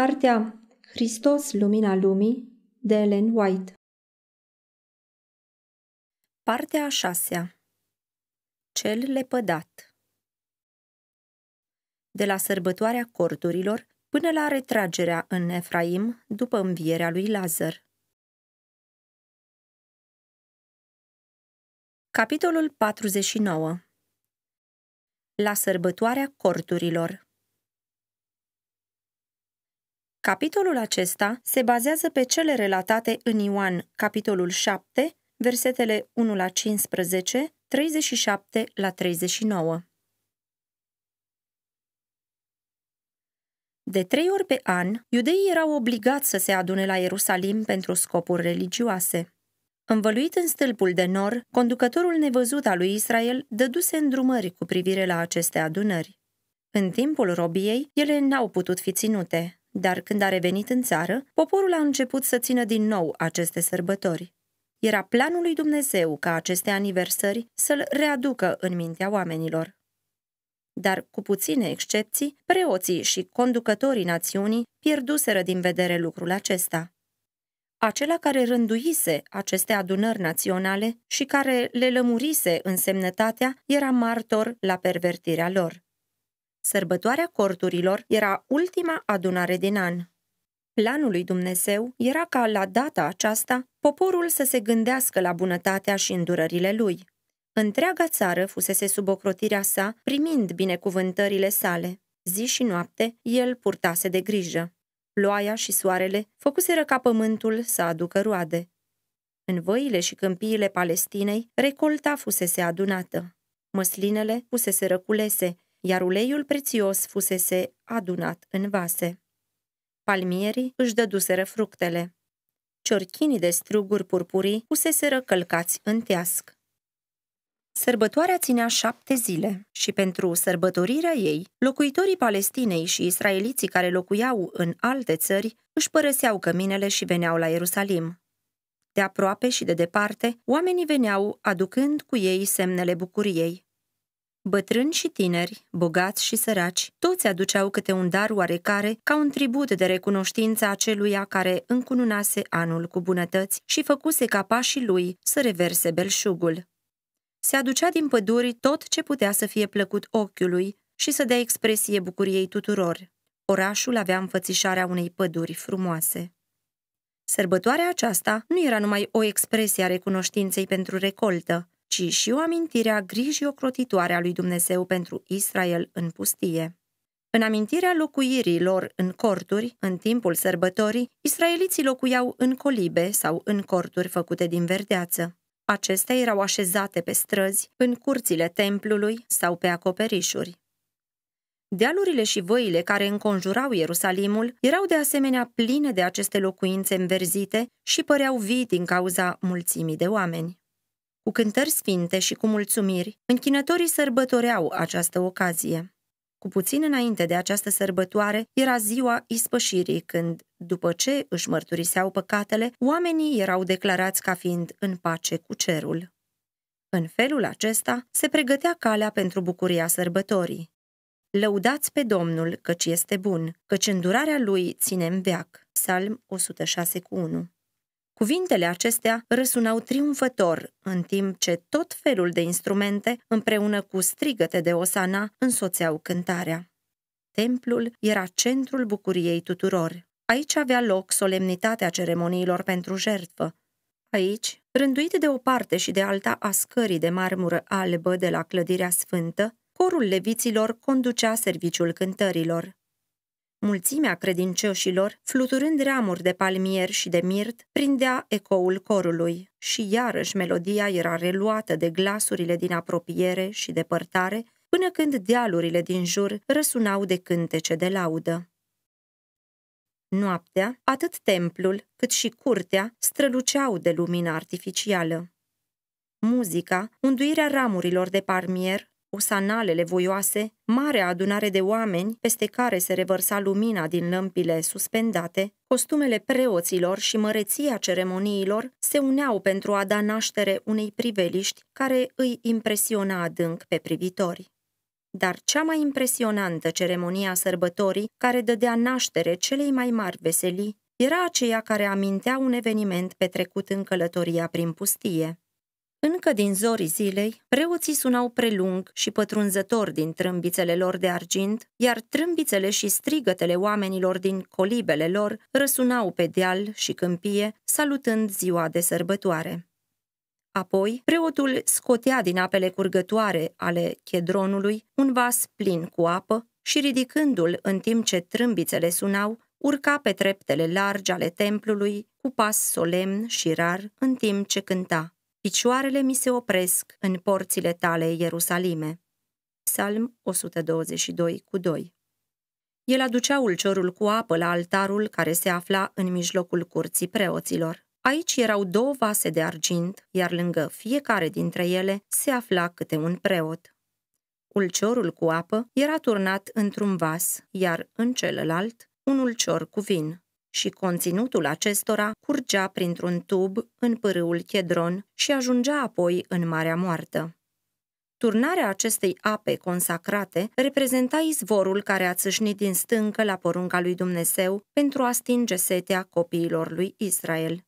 Cartea Hristos, Lumina Lumii de Ellen White Partea a șasea Cel lepădat De la sărbătoarea corturilor până la retragerea în Efraim după învierea lui Lazar. Capitolul 49 La sărbătoarea corturilor Capitolul acesta se bazează pe cele relatate în Ioan, capitolul 7, versetele 1 la 15, 37 la 39. De trei ori pe an, iudeii erau obligați să se adune la Ierusalim pentru scopuri religioase. Învăluit în stâlpul de nor, conducătorul nevăzut al lui Israel dăduse îndrumări cu privire la aceste adunări. În timpul robiei, ele n-au putut fi ținute, dar când a revenit în țară, poporul a început să țină din nou aceste sărbători. Era planul lui Dumnezeu ca aceste aniversări să-l readucă în mintea oamenilor. Dar, cu puține excepții, preoții și conducătorii națiunii pierduseră din vedere lucrul acesta. Acela care rânduise aceste adunări naționale și care le lămurise însemnătatea era martor la pervertirea lor. Sărbătoarea corturilor era ultima adunare din an. Planul lui Dumnezeu era ca la data aceasta poporul să se gândească la bunătatea și îndurările lui. Întreaga țară fusese sub ocrotirea sa, primind binecuvântările sale. Zi și noapte, el purtase de grijă. Ploaia și soarele făcuseră ca pământul să aducă roade. În văile și câmpiile Palestinei, recolta fusese adunată. Măslinele fusese răculese, iar uleiul prețios fusese adunat în vase. Palmierii își dăduseră fructele. Ciorchinii de struguri purpurii puseseră călcați în teasc. Sărbătoarea ținea șapte zile și pentru sărbătorirea ei, locuitorii Palestinei și israeliții care locuiau în alte țări își părăseau căminele și veneau la Ierusalim. De aproape și de departe, oamenii veneau aducând cu ei semnele bucuriei. Bătrâni și tineri, bogați și săraci, toți aduceau câte un dar oarecare ca un tribut de recunoștință celuia care încununase anul cu bunătăți și făcuse ca pașii lui să reverse belșugul. Se aducea din păduri tot ce putea să fie plăcut ochiului și să dea expresie bucuriei tuturor. Orașul avea înfățișarea unei păduri frumoase. Sărbătoarea aceasta nu era numai o expresie a recunoștinței pentru recoltă, ci și o amintire a grijii ocrotitoare a lui Dumnezeu pentru Israel în pustie. În amintirea locuirii lor în corturi, în timpul sărbătorii, israeliții locuiau în colibe sau în corturi făcute din verdeață. Acestea erau așezate pe străzi, în curțile templului sau pe acoperișuri. Dealurile și văile care înconjurau Ierusalimul erau de asemenea pline de aceste locuințe înverzite și păreau vii din cauza mulțimii de oameni. Cu cântări sfinte și cu mulțumiri, închinătorii sărbătoreau această ocazie. Cu puțin înainte de această sărbătoare era ziua ispășirii, când, după ce își mărturiseau păcatele, oamenii erau declarați ca fiind în pace cu cerul. În felul acesta se pregătea calea pentru bucuria sărbătorii. Lăudați pe Domnul, căci este bun, căci îndurarea lui ține în veac. Psalm 106 cu 1 Cuvintele acestea răsunau triumfător, în timp ce tot felul de instrumente, împreună cu strigăte de osana, însoțeau cântarea. Templul era centrul bucuriei tuturor. Aici avea loc solemnitatea ceremoniilor pentru jertfă. Aici, rânduit de o parte și de alta a scării de marmură albă de la clădirea sfântă, corul leviților conducea serviciul cântărilor. Mulțimea credincioșilor, fluturând ramuri de palmier și de mirt, prindea ecoul corului și iarăși melodia era reluată de glasurile din apropiere și depărtare, până când dealurile din jur răsunau de cântece de laudă. Noaptea, atât templul cât și curtea străluceau de lumină artificială. Muzica, unduirea ramurilor de palmier, usanalele voioase, mare adunare de oameni peste care se revărsa lumina din lămpile suspendate, costumele preoților și măreția ceremoniilor se uneau pentru a da naștere unei priveliști care îi impresiona adânc pe privitori. Dar cea mai impresionantă ceremonie a sărbătorii, care dădea naștere celei mai mari veselii, era aceea care amintea un eveniment petrecut în călătoria prin pustie. Încă din zorii zilei, preoții sunau prelung și pătrunzător din trâmbițele lor de argint, iar trâmbițele și strigătele oamenilor din colibele lor răsunau pe deal și câmpie, salutând ziua de sărbătoare. Apoi, preotul scotea din apele curgătoare ale chedronului un vas plin cu apă și, ridicându-l în timp ce trâmbițele sunau, urca pe treptele largi ale templului cu pas solemn și rar în timp ce cânta. Picioarele mi se opresc în porțile tale, Ierusalime. Psalm 122 cu 2 El aducea ulciorul cu apă la altarul care se afla în mijlocul curții preoților. Aici erau două vase de argint, iar lângă fiecare dintre ele se afla câte un preot. Ulciorul cu apă era turnat într-un vas, iar în celălalt un ulcior cu vin și conținutul acestora curgea printr-un tub în pârâul Chedron și ajungea apoi în Marea Moartă. Turnarea acestei ape consacrate reprezenta izvorul care a țâșnit din stâncă la porunca lui Dumnezeu pentru a stinge setea copiilor lui Israel.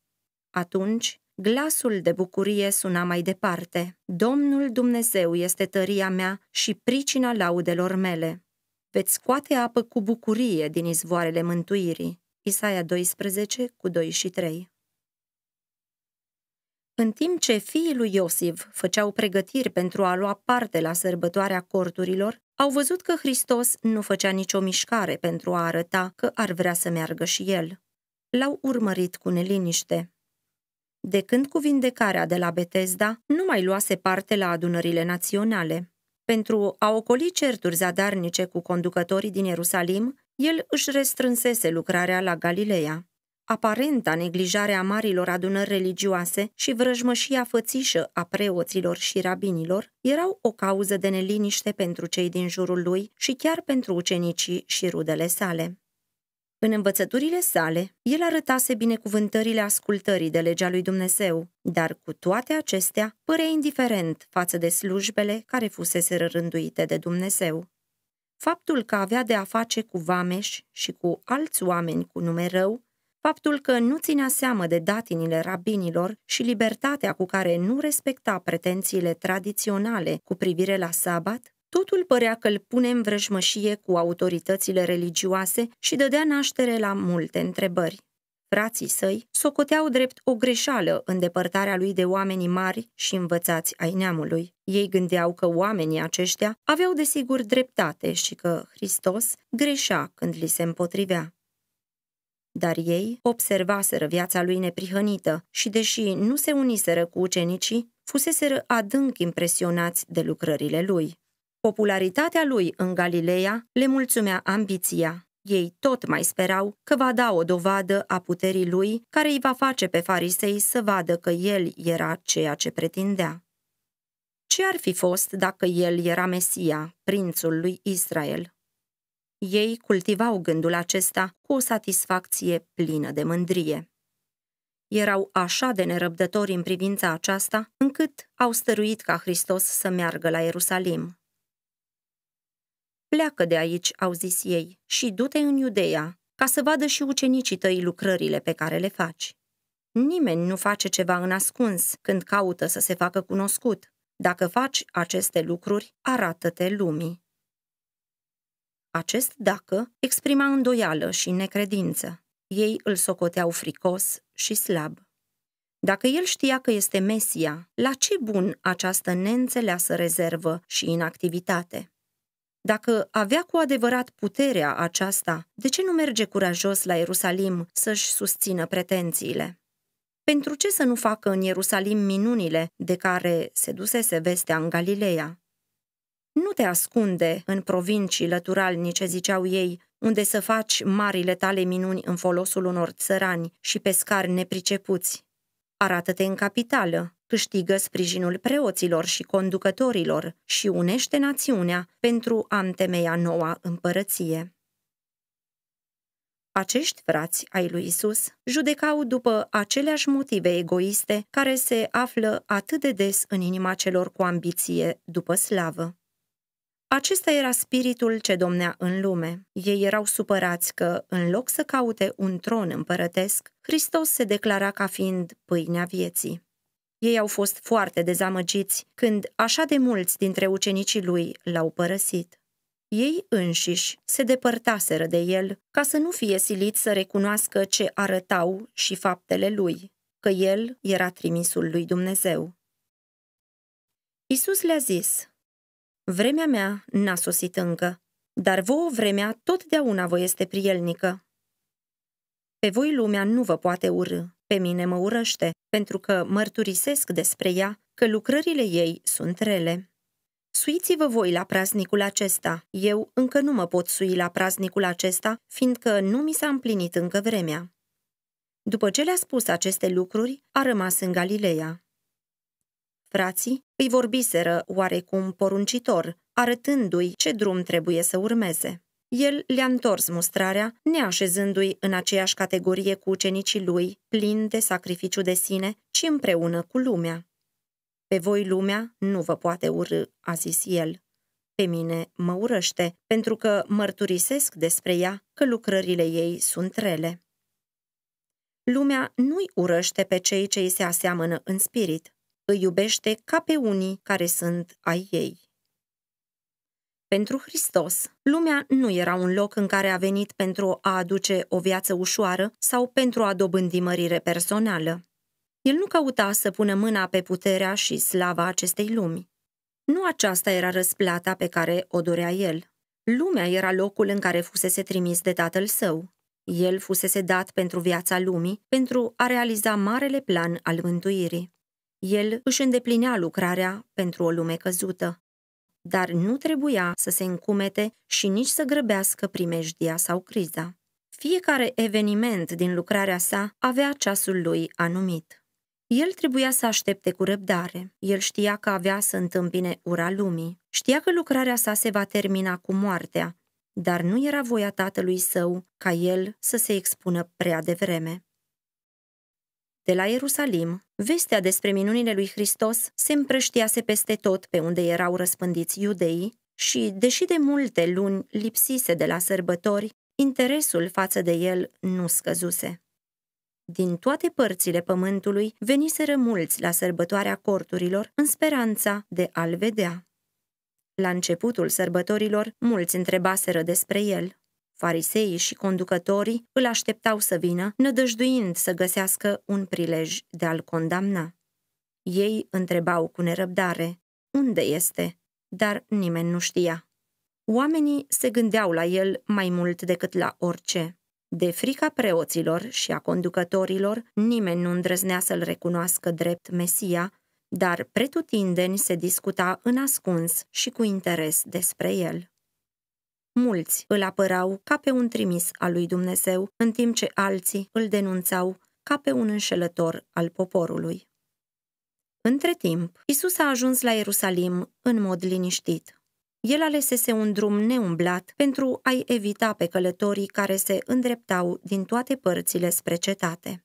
Atunci, glasul de bucurie suna mai departe. Domnul Dumnezeu este tăria mea și pricina laudelor mele. Veți scoate apă cu bucurie din izvoarele mântuirii. Isaia 12, cu 2 și 3 În timp ce fiii lui Iosif făceau pregătiri pentru a lua parte la sărbătoarea corturilor, au văzut că Hristos nu făcea nicio mișcare pentru a arăta că ar vrea să meargă și el. L-au urmărit cu neliniște. De când cu vindecarea de la Betesda, nu mai luase parte la adunările naționale. Pentru a ocoli certuri zadarnice cu conducătorii din Ierusalim, el își restrânsese lucrarea la Galileea. Aparenta neglijare a marilor adunări religioase și vrăjmășia fățișă a preoților și rabinilor erau o cauză de neliniște pentru cei din jurul lui și chiar pentru ucenicii și rudele sale. În învățăturile sale, el arătase binecuvântările ascultării de legea lui Dumnezeu, dar cu toate acestea părea indiferent față de slujbele care fusese rânduite de Dumnezeu. Faptul că avea de a face cu vameș și cu alți oameni cu nume rău, faptul că nu ținea seamă de datinile rabinilor și libertatea cu care nu respecta pretențiile tradiționale cu privire la sabat, totul părea că îl pune în vrăjmășie cu autoritățile religioase și dădea naștere la multe întrebări. Frații săi socoteau drept o greșeală îndepărtarea lui de oamenii mari și învățați ai neamului. Ei gândeau că oamenii aceștia aveau desigur dreptate și că Hristos greșea când li se împotrivea. Dar ei observaseră viața lui neprihănită și, deși nu se uniseră cu ucenicii, fuseseră adânc impresionați de lucrările lui. Popularitatea lui în Galileea le mulțumea ambiția, ei tot mai sperau că va da o dovadă a puterii lui care îi va face pe farisei să vadă că el era ceea ce pretindea. Ce ar fi fost dacă el era Mesia, prințul lui Israel? Ei cultivau gândul acesta cu o satisfacție plină de mândrie. Erau așa de nerăbdători în privința aceasta, încât au stăruit ca Hristos să meargă la Ierusalim. Pleacă de aici, au zis ei, și du-te în Iudeea, ca să vadă și ucenicii tăi lucrările pe care le faci. Nimeni nu face ceva în ascuns când caută să se facă cunoscut. Dacă faci aceste lucruri, arată-te lumii. Acest dacă exprima îndoială și necredință. Ei îl socoteau fricos și slab. Dacă el știa că este Mesia, la ce bun această neînțeleasă rezervă și inactivitate? Dacă avea cu adevărat puterea aceasta, de ce nu merge curajos la Ierusalim să-și susțină pretențiile? Pentru ce să nu facă în Ierusalim minunile de care se dusese vestea în Galileea? Nu te ascunde în provincii lăturalnice, ziceau ei, unde să faci marile tale minuni în folosul unor țărani și pescari nepricepuți, Arată-te în capitală, câștigă sprijinul preoților și conducătorilor și unește națiunea pentru a temeia noua împărăție. Acești frați ai lui Isus judecau după aceleași motive egoiste care se află atât de des în inima celor cu ambiție după slavă. Acesta era spiritul ce domnea în lume. Ei erau supărați că, în loc să caute un tron împărătesc, Hristos se declara ca fiind pâinea vieții. Ei au fost foarte dezamăgiți când așa de mulți dintre ucenicii lui l-au părăsit. Ei înșiși se depărtaseră de el ca să nu fie silit să recunoască ce arătau și faptele lui, că el era trimisul lui Dumnezeu. Isus le-a zis, Vremea mea n-a sosit încă, dar vouă vremea totdeauna vă este prielnică. Pe voi lumea nu vă poate urâ, pe mine mă urăște, pentru că mărturisesc despre ea că lucrările ei sunt rele. Suiți-vă voi la praznicul acesta. Eu încă nu mă pot sui la praznicul acesta, fiindcă nu mi s-a împlinit încă vremea. După ce le-a spus aceste lucruri, a rămas în Galileea. Frații, îi vorbiseră oarecum poruncitor, arătându-i ce drum trebuie să urmeze. El le-a întors mustrarea, neașezându-i în aceeași categorie cu ucenicii lui, plin de sacrificiu de sine, ci împreună cu lumea. Pe voi lumea nu vă poate urâ, a zis el. Pe mine mă urăște, pentru că mărturisesc despre ea că lucrările ei sunt rele. Lumea nu-i urăște pe cei ce îi se aseamănă în spirit, îi iubește ca pe unii care sunt ai ei. Pentru Hristos, lumea nu era un loc în care a venit pentru a aduce o viață ușoară sau pentru a dobândi mărire personală. El nu căuta să pună mâna pe puterea și slava acestei lumi. Nu aceasta era răsplata pe care o dorea el. Lumea era locul în care fusese trimis de tatăl său. El fusese dat pentru viața lumii, pentru a realiza marele plan al mântuirii. El își îndeplinea lucrarea pentru o lume căzută. Dar nu trebuia să se încumete și nici să grăbească primejdia sau criza. Fiecare eveniment din lucrarea sa avea ceasul lui anumit. El trebuia să aștepte cu răbdare. El știa că avea să întâmpine ura lumii. Știa că lucrarea sa se va termina cu moartea, dar nu era voia tatălui său ca el să se expună prea devreme. De la Ierusalim, vestea despre minunile lui Hristos se împrăștiase peste tot pe unde erau răspândiți iudeii și, deși de multe luni lipsise de la sărbători, interesul față de el nu scăzuse. Din toate părțile pământului veniseră mulți la sărbătoarea corturilor în speranța de a-l vedea. La începutul sărbătorilor, mulți întrebaseră despre el, Fariseii și conducătorii îl așteptau să vină, nădăjduind să găsească un prilej de a-l condamna. Ei întrebau cu nerăbdare, unde este? Dar nimeni nu știa. Oamenii se gândeau la el mai mult decât la orice. De frica preoților și a conducătorilor, nimeni nu îndrăznea să-l recunoască drept Mesia, dar pretutindeni se discuta în ascuns și cu interes despre el. Mulți îl apărau ca pe un trimis al lui Dumnezeu, în timp ce alții îl denunțau ca pe un înșelător al poporului. Între timp, Isus a ajuns la Ierusalim în mod liniștit. El alesese un drum neumblat pentru a-i evita pe călătorii care se îndreptau din toate părțile spre cetate.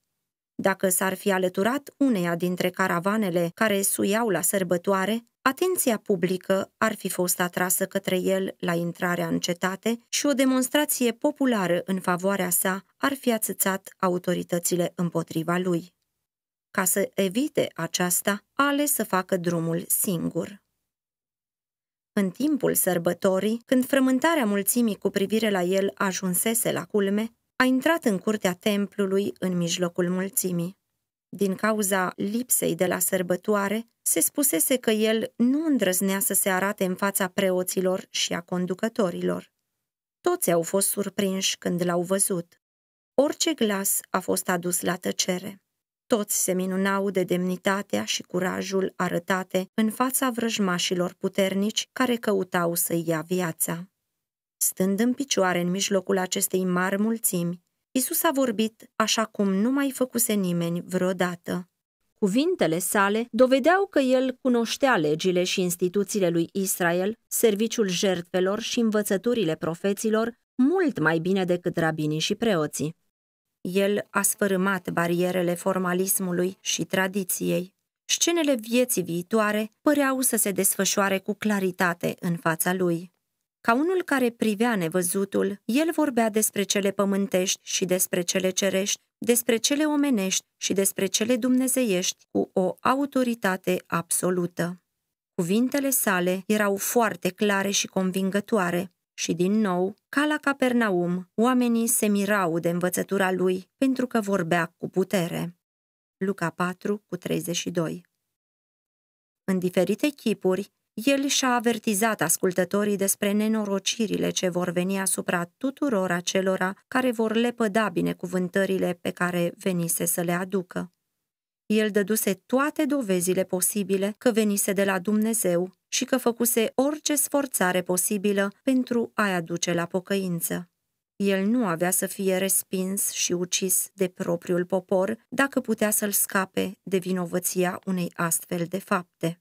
Dacă s-ar fi alăturat uneia dintre caravanele care suiau la sărbătoare, Atenția publică ar fi fost atrasă către el la intrarea în cetate și o demonstrație populară în favoarea sa ar fi ațățat autoritățile împotriva lui. Ca să evite aceasta, a ales să facă drumul singur. În timpul sărbătorii, când frământarea mulțimii cu privire la el ajunsese la culme, a intrat în curtea templului în mijlocul mulțimii. Din cauza lipsei de la sărbătoare, se spusese că el nu îndrăznea să se arate în fața preoților și a conducătorilor. Toți au fost surprinși când l-au văzut. Orice glas a fost adus la tăcere. Toți se minunau de demnitatea și curajul arătate în fața vrăjmașilor puternici care căutau să ia viața. Stând în picioare în mijlocul acestei mari mulțimi, Isus a vorbit așa cum nu mai făcuse nimeni vreodată. Cuvintele sale dovedeau că el cunoștea legile și instituțiile lui Israel, serviciul jertfelor și învățăturile profeților mult mai bine decât rabinii și preoții. El a sfărâmat barierele formalismului și tradiției. Scenele vieții viitoare păreau să se desfășoare cu claritate în fața lui. Ca unul care privea nevăzutul, el vorbea despre cele pământești și despre cele cerești, despre cele omenești și despre cele dumnezeiești cu o autoritate absolută. Cuvintele sale erau foarte clare și convingătoare și, din nou, ca la Capernaum, oamenii se mirau de învățătura lui pentru că vorbea cu putere. Luca 4, cu 32 În diferite chipuri, el și-a avertizat ascultătorii despre nenorocirile ce vor veni asupra tuturor acelora care vor lepăda binecuvântările pe care venise să le aducă. El dăduse toate dovezile posibile că venise de la Dumnezeu și că făcuse orice sforțare posibilă pentru a-i aduce la pocăință. El nu avea să fie respins și ucis de propriul popor dacă putea să-l scape de vinovăția unei astfel de fapte.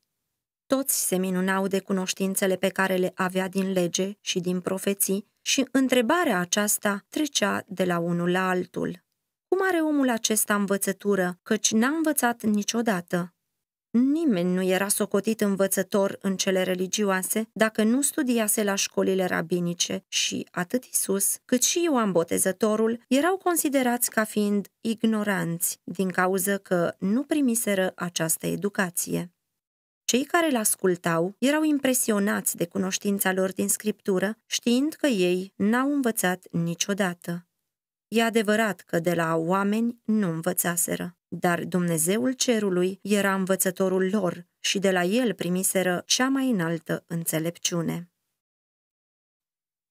Toți se minunau de cunoștințele pe care le avea din lege și din profeții și întrebarea aceasta trecea de la unul la altul. Cum are omul acesta învățătură, căci n-a învățat niciodată? Nimeni nu era socotit învățător în cele religioase dacă nu studiase la școlile rabinice și atât Isus, cât și Ioan Botezătorul erau considerați ca fiind ignoranți din cauză că nu primiseră această educație. Cei care îl ascultau erau impresionați de cunoștința lor din scriptură, știind că ei n-au învățat niciodată. E adevărat că de la oameni nu învățaseră, dar Dumnezeul cerului era învățătorul lor și de la el primiseră cea mai înaltă înțelepciune.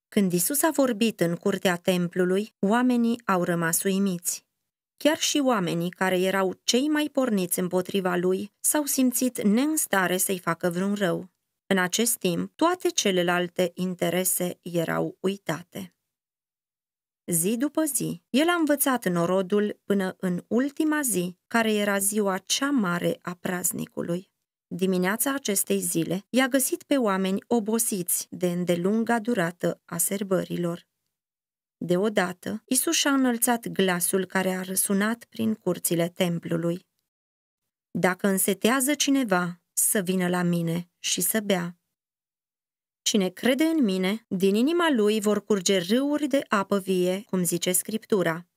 Când Isus a vorbit în curtea templului, oamenii au rămas uimiți. Chiar și oamenii care erau cei mai porniți împotriva lui s-au simțit neînstare să-i facă vreun rău. În acest timp, toate celelalte interese erau uitate. Zi după zi, el a învățat norodul până în ultima zi, care era ziua cea mare a praznicului. Dimineața acestei zile i-a găsit pe oameni obosiți de îndelunga durată a serbărilor. Deodată, Isus a înălțat glasul care a răsunat prin curțile templului. Dacă însetează cineva, să vină la mine și să bea. Cine crede în mine, din inima lui vor curge râuri de apă vie, cum zice Scriptura.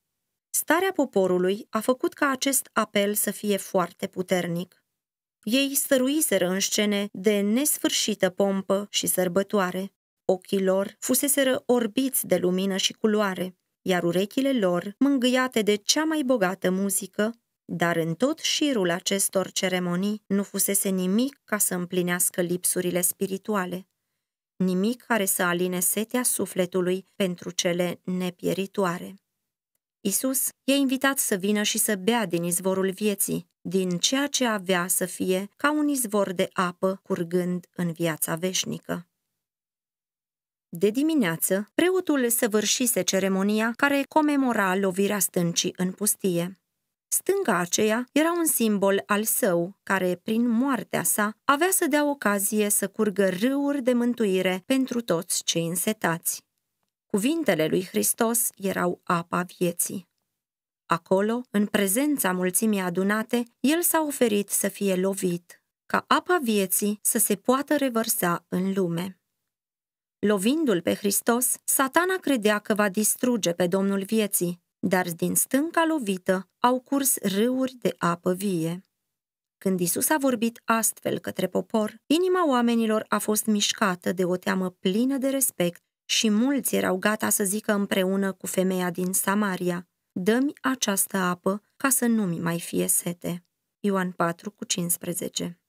Starea poporului a făcut ca acest apel să fie foarte puternic. Ei stăruiseră în scene de nesfârșită pompă și sărbătoare ochii lor fuseseră orbiți de lumină și culoare, iar urechile lor, mângâiate de cea mai bogată muzică, dar în tot șirul acestor ceremonii nu fusese nimic ca să împlinească lipsurile spirituale, nimic care să aline setea sufletului pentru cele nepieritoare. Isus e invitat să vină și să bea din izvorul vieții, din ceea ce avea să fie ca un izvor de apă curgând în viața veșnică. De dimineață, preotul săvârșise ceremonia care comemora lovirea stâncii în pustie. Stânga aceea era un simbol al său, care, prin moartea sa, avea să dea ocazie să curgă râuri de mântuire pentru toți cei însetați. Cuvintele lui Hristos erau apa vieții. Acolo, în prezența mulțimii adunate, el s-a oferit să fie lovit, ca apa vieții să se poată revărsa în lume. Lovindu-l pe Hristos, satana credea că va distruge pe Domnul vieții, dar din stânca lovită au curs râuri de apă vie. Când Isus a vorbit astfel către popor, inima oamenilor a fost mișcată de o teamă plină de respect și mulți erau gata să zică împreună cu femeia din Samaria, dă-mi această apă ca să nu-mi mai fie sete. Ioan 4 cu 15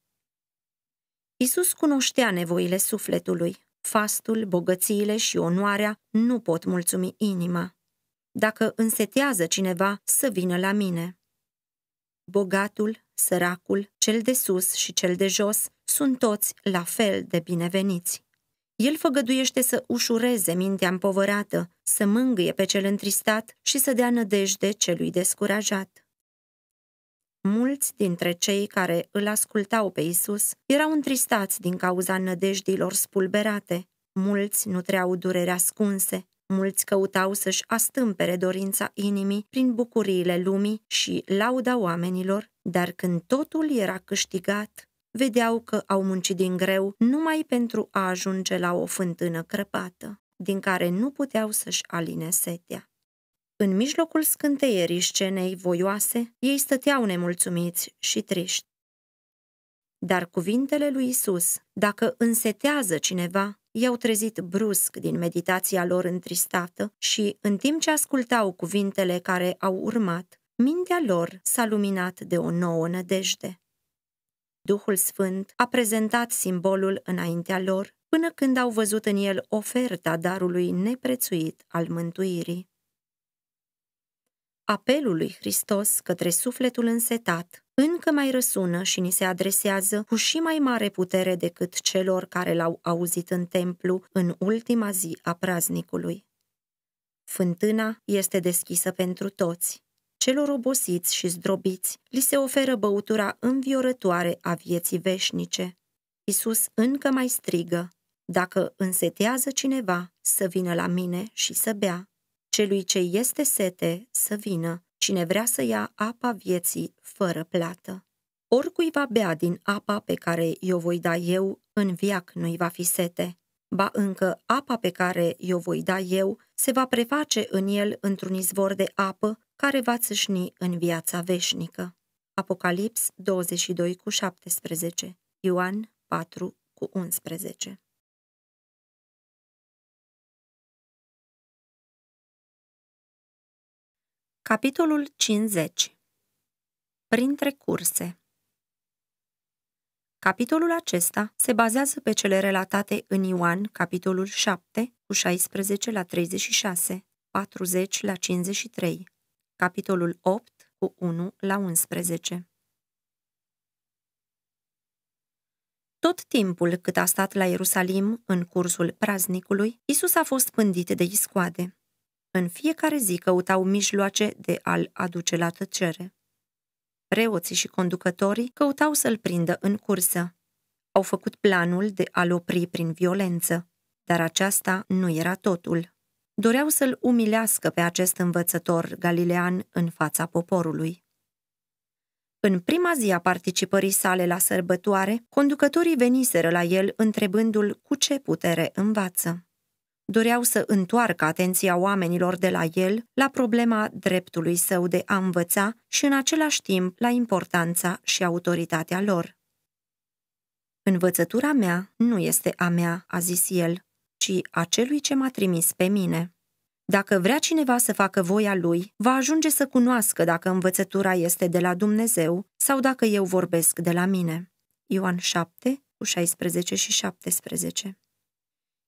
Isus cunoștea nevoile sufletului, fastul, bogățiile și onoarea nu pot mulțumi inima. Dacă însetează cineva să vină la mine. Bogatul, săracul, cel de sus și cel de jos sunt toți la fel de bineveniți. El făgăduiește să ușureze mintea împovărată, să mângâie pe cel întristat și să dea nădejde celui descurajat. Mulți dintre cei care îl ascultau pe Isus erau întristați din cauza nădejdiilor spulberate, mulți nutreau dureri ascunse, mulți căutau să-și astâmpere dorința inimii prin bucuriile lumii și lauda oamenilor, dar când totul era câștigat, vedeau că au muncit din greu numai pentru a ajunge la o fântână crăpată, din care nu puteau să-și aline setea. În mijlocul scânteierii scenei voioase, ei stăteau nemulțumiți și triști. Dar cuvintele lui Isus, dacă însetează cineva, i-au trezit brusc din meditația lor întristată și, în timp ce ascultau cuvintele care au urmat, mintea lor s-a luminat de o nouă nădejde. Duhul Sfânt a prezentat simbolul înaintea lor până când au văzut în el oferta darului neprețuit al mântuirii. Apelul lui Hristos către sufletul însetat încă mai răsună și ni se adresează cu și mai mare putere decât celor care l-au auzit în templu în ultima zi a praznicului. Fântâna este deschisă pentru toți. Celor obosiți și zdrobiți li se oferă băutura înviorătoare a vieții veșnice. Isus încă mai strigă, dacă însetează cineva, să vină la mine și să bea. Celui ce este sete să vină, cine vrea să ia apa vieții fără plată. Oricui va bea din apa pe care i-o voi da eu, în viac nu-i va fi sete. Ba încă apa pe care i-o voi da eu se va preface în el într-un izvor de apă care va țâșni în viața veșnică. Apocalips 22 cu 17, Ioan 4 cu 11 Capitolul 50 Printre curse Capitolul acesta se bazează pe cele relatate în Ioan, capitolul 7, cu 16 la 36, 40 la 53, capitolul 8, cu 1 la 11. Tot timpul cât a stat la Ierusalim, în cursul praznicului, Isus a fost pândit de iscoade. În fiecare zi căutau mijloace de a-l aduce la tăcere. Preoții și conducătorii căutau să-l prindă în cursă. Au făcut planul de a-l opri prin violență, dar aceasta nu era totul. Doreau să-l umilească pe acest învățător galilean în fața poporului. În prima zi a participării sale la sărbătoare, conducătorii veniseră la el întrebându-l cu ce putere învață doreau să întoarcă atenția oamenilor de la el la problema dreptului său de a învăța și în același timp la importanța și autoritatea lor. Învățătura mea nu este a mea, a zis el, ci a celui ce m-a trimis pe mine. Dacă vrea cineva să facă voia lui, va ajunge să cunoască dacă învățătura este de la Dumnezeu sau dacă eu vorbesc de la mine. Ioan 7, cu 16 și 17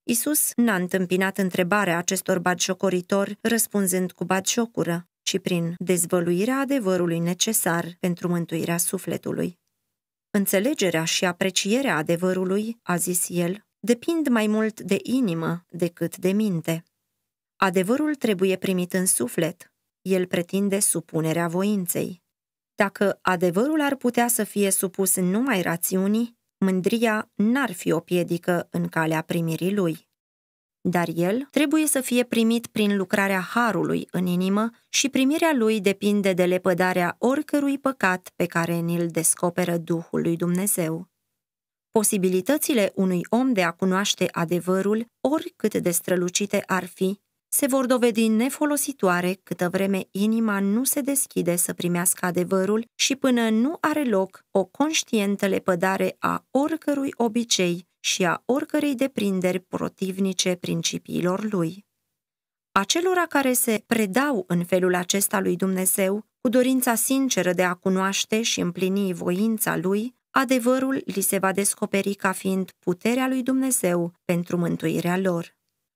Isus n-a întâmpinat întrebarea acestor batjocoritori răspunzând cu batjocură, ci prin dezvăluirea adevărului necesar pentru mântuirea sufletului. Înțelegerea și aprecierea adevărului, a zis el, depind mai mult de inimă decât de minte. Adevărul trebuie primit în suflet. El pretinde supunerea voinței. Dacă adevărul ar putea să fie supus numai rațiunii, mândria n-ar fi o piedică în calea primirii lui. Dar el trebuie să fie primit prin lucrarea harului în inimă și primirea lui depinde de lepădarea oricărui păcat pe care ni-l descoperă Duhul lui Dumnezeu. Posibilitățile unui om de a cunoaște adevărul, oricât de strălucite ar fi, se vor dovedi nefolositoare câtă vreme inima nu se deschide să primească adevărul și până nu are loc o conștientă lepădare a oricărui obicei și a oricărei deprinderi protivnice principiilor lui. Acelora care se predau în felul acesta lui Dumnezeu, cu dorința sinceră de a cunoaște și împlini voința lui, adevărul li se va descoperi ca fiind puterea lui Dumnezeu pentru mântuirea lor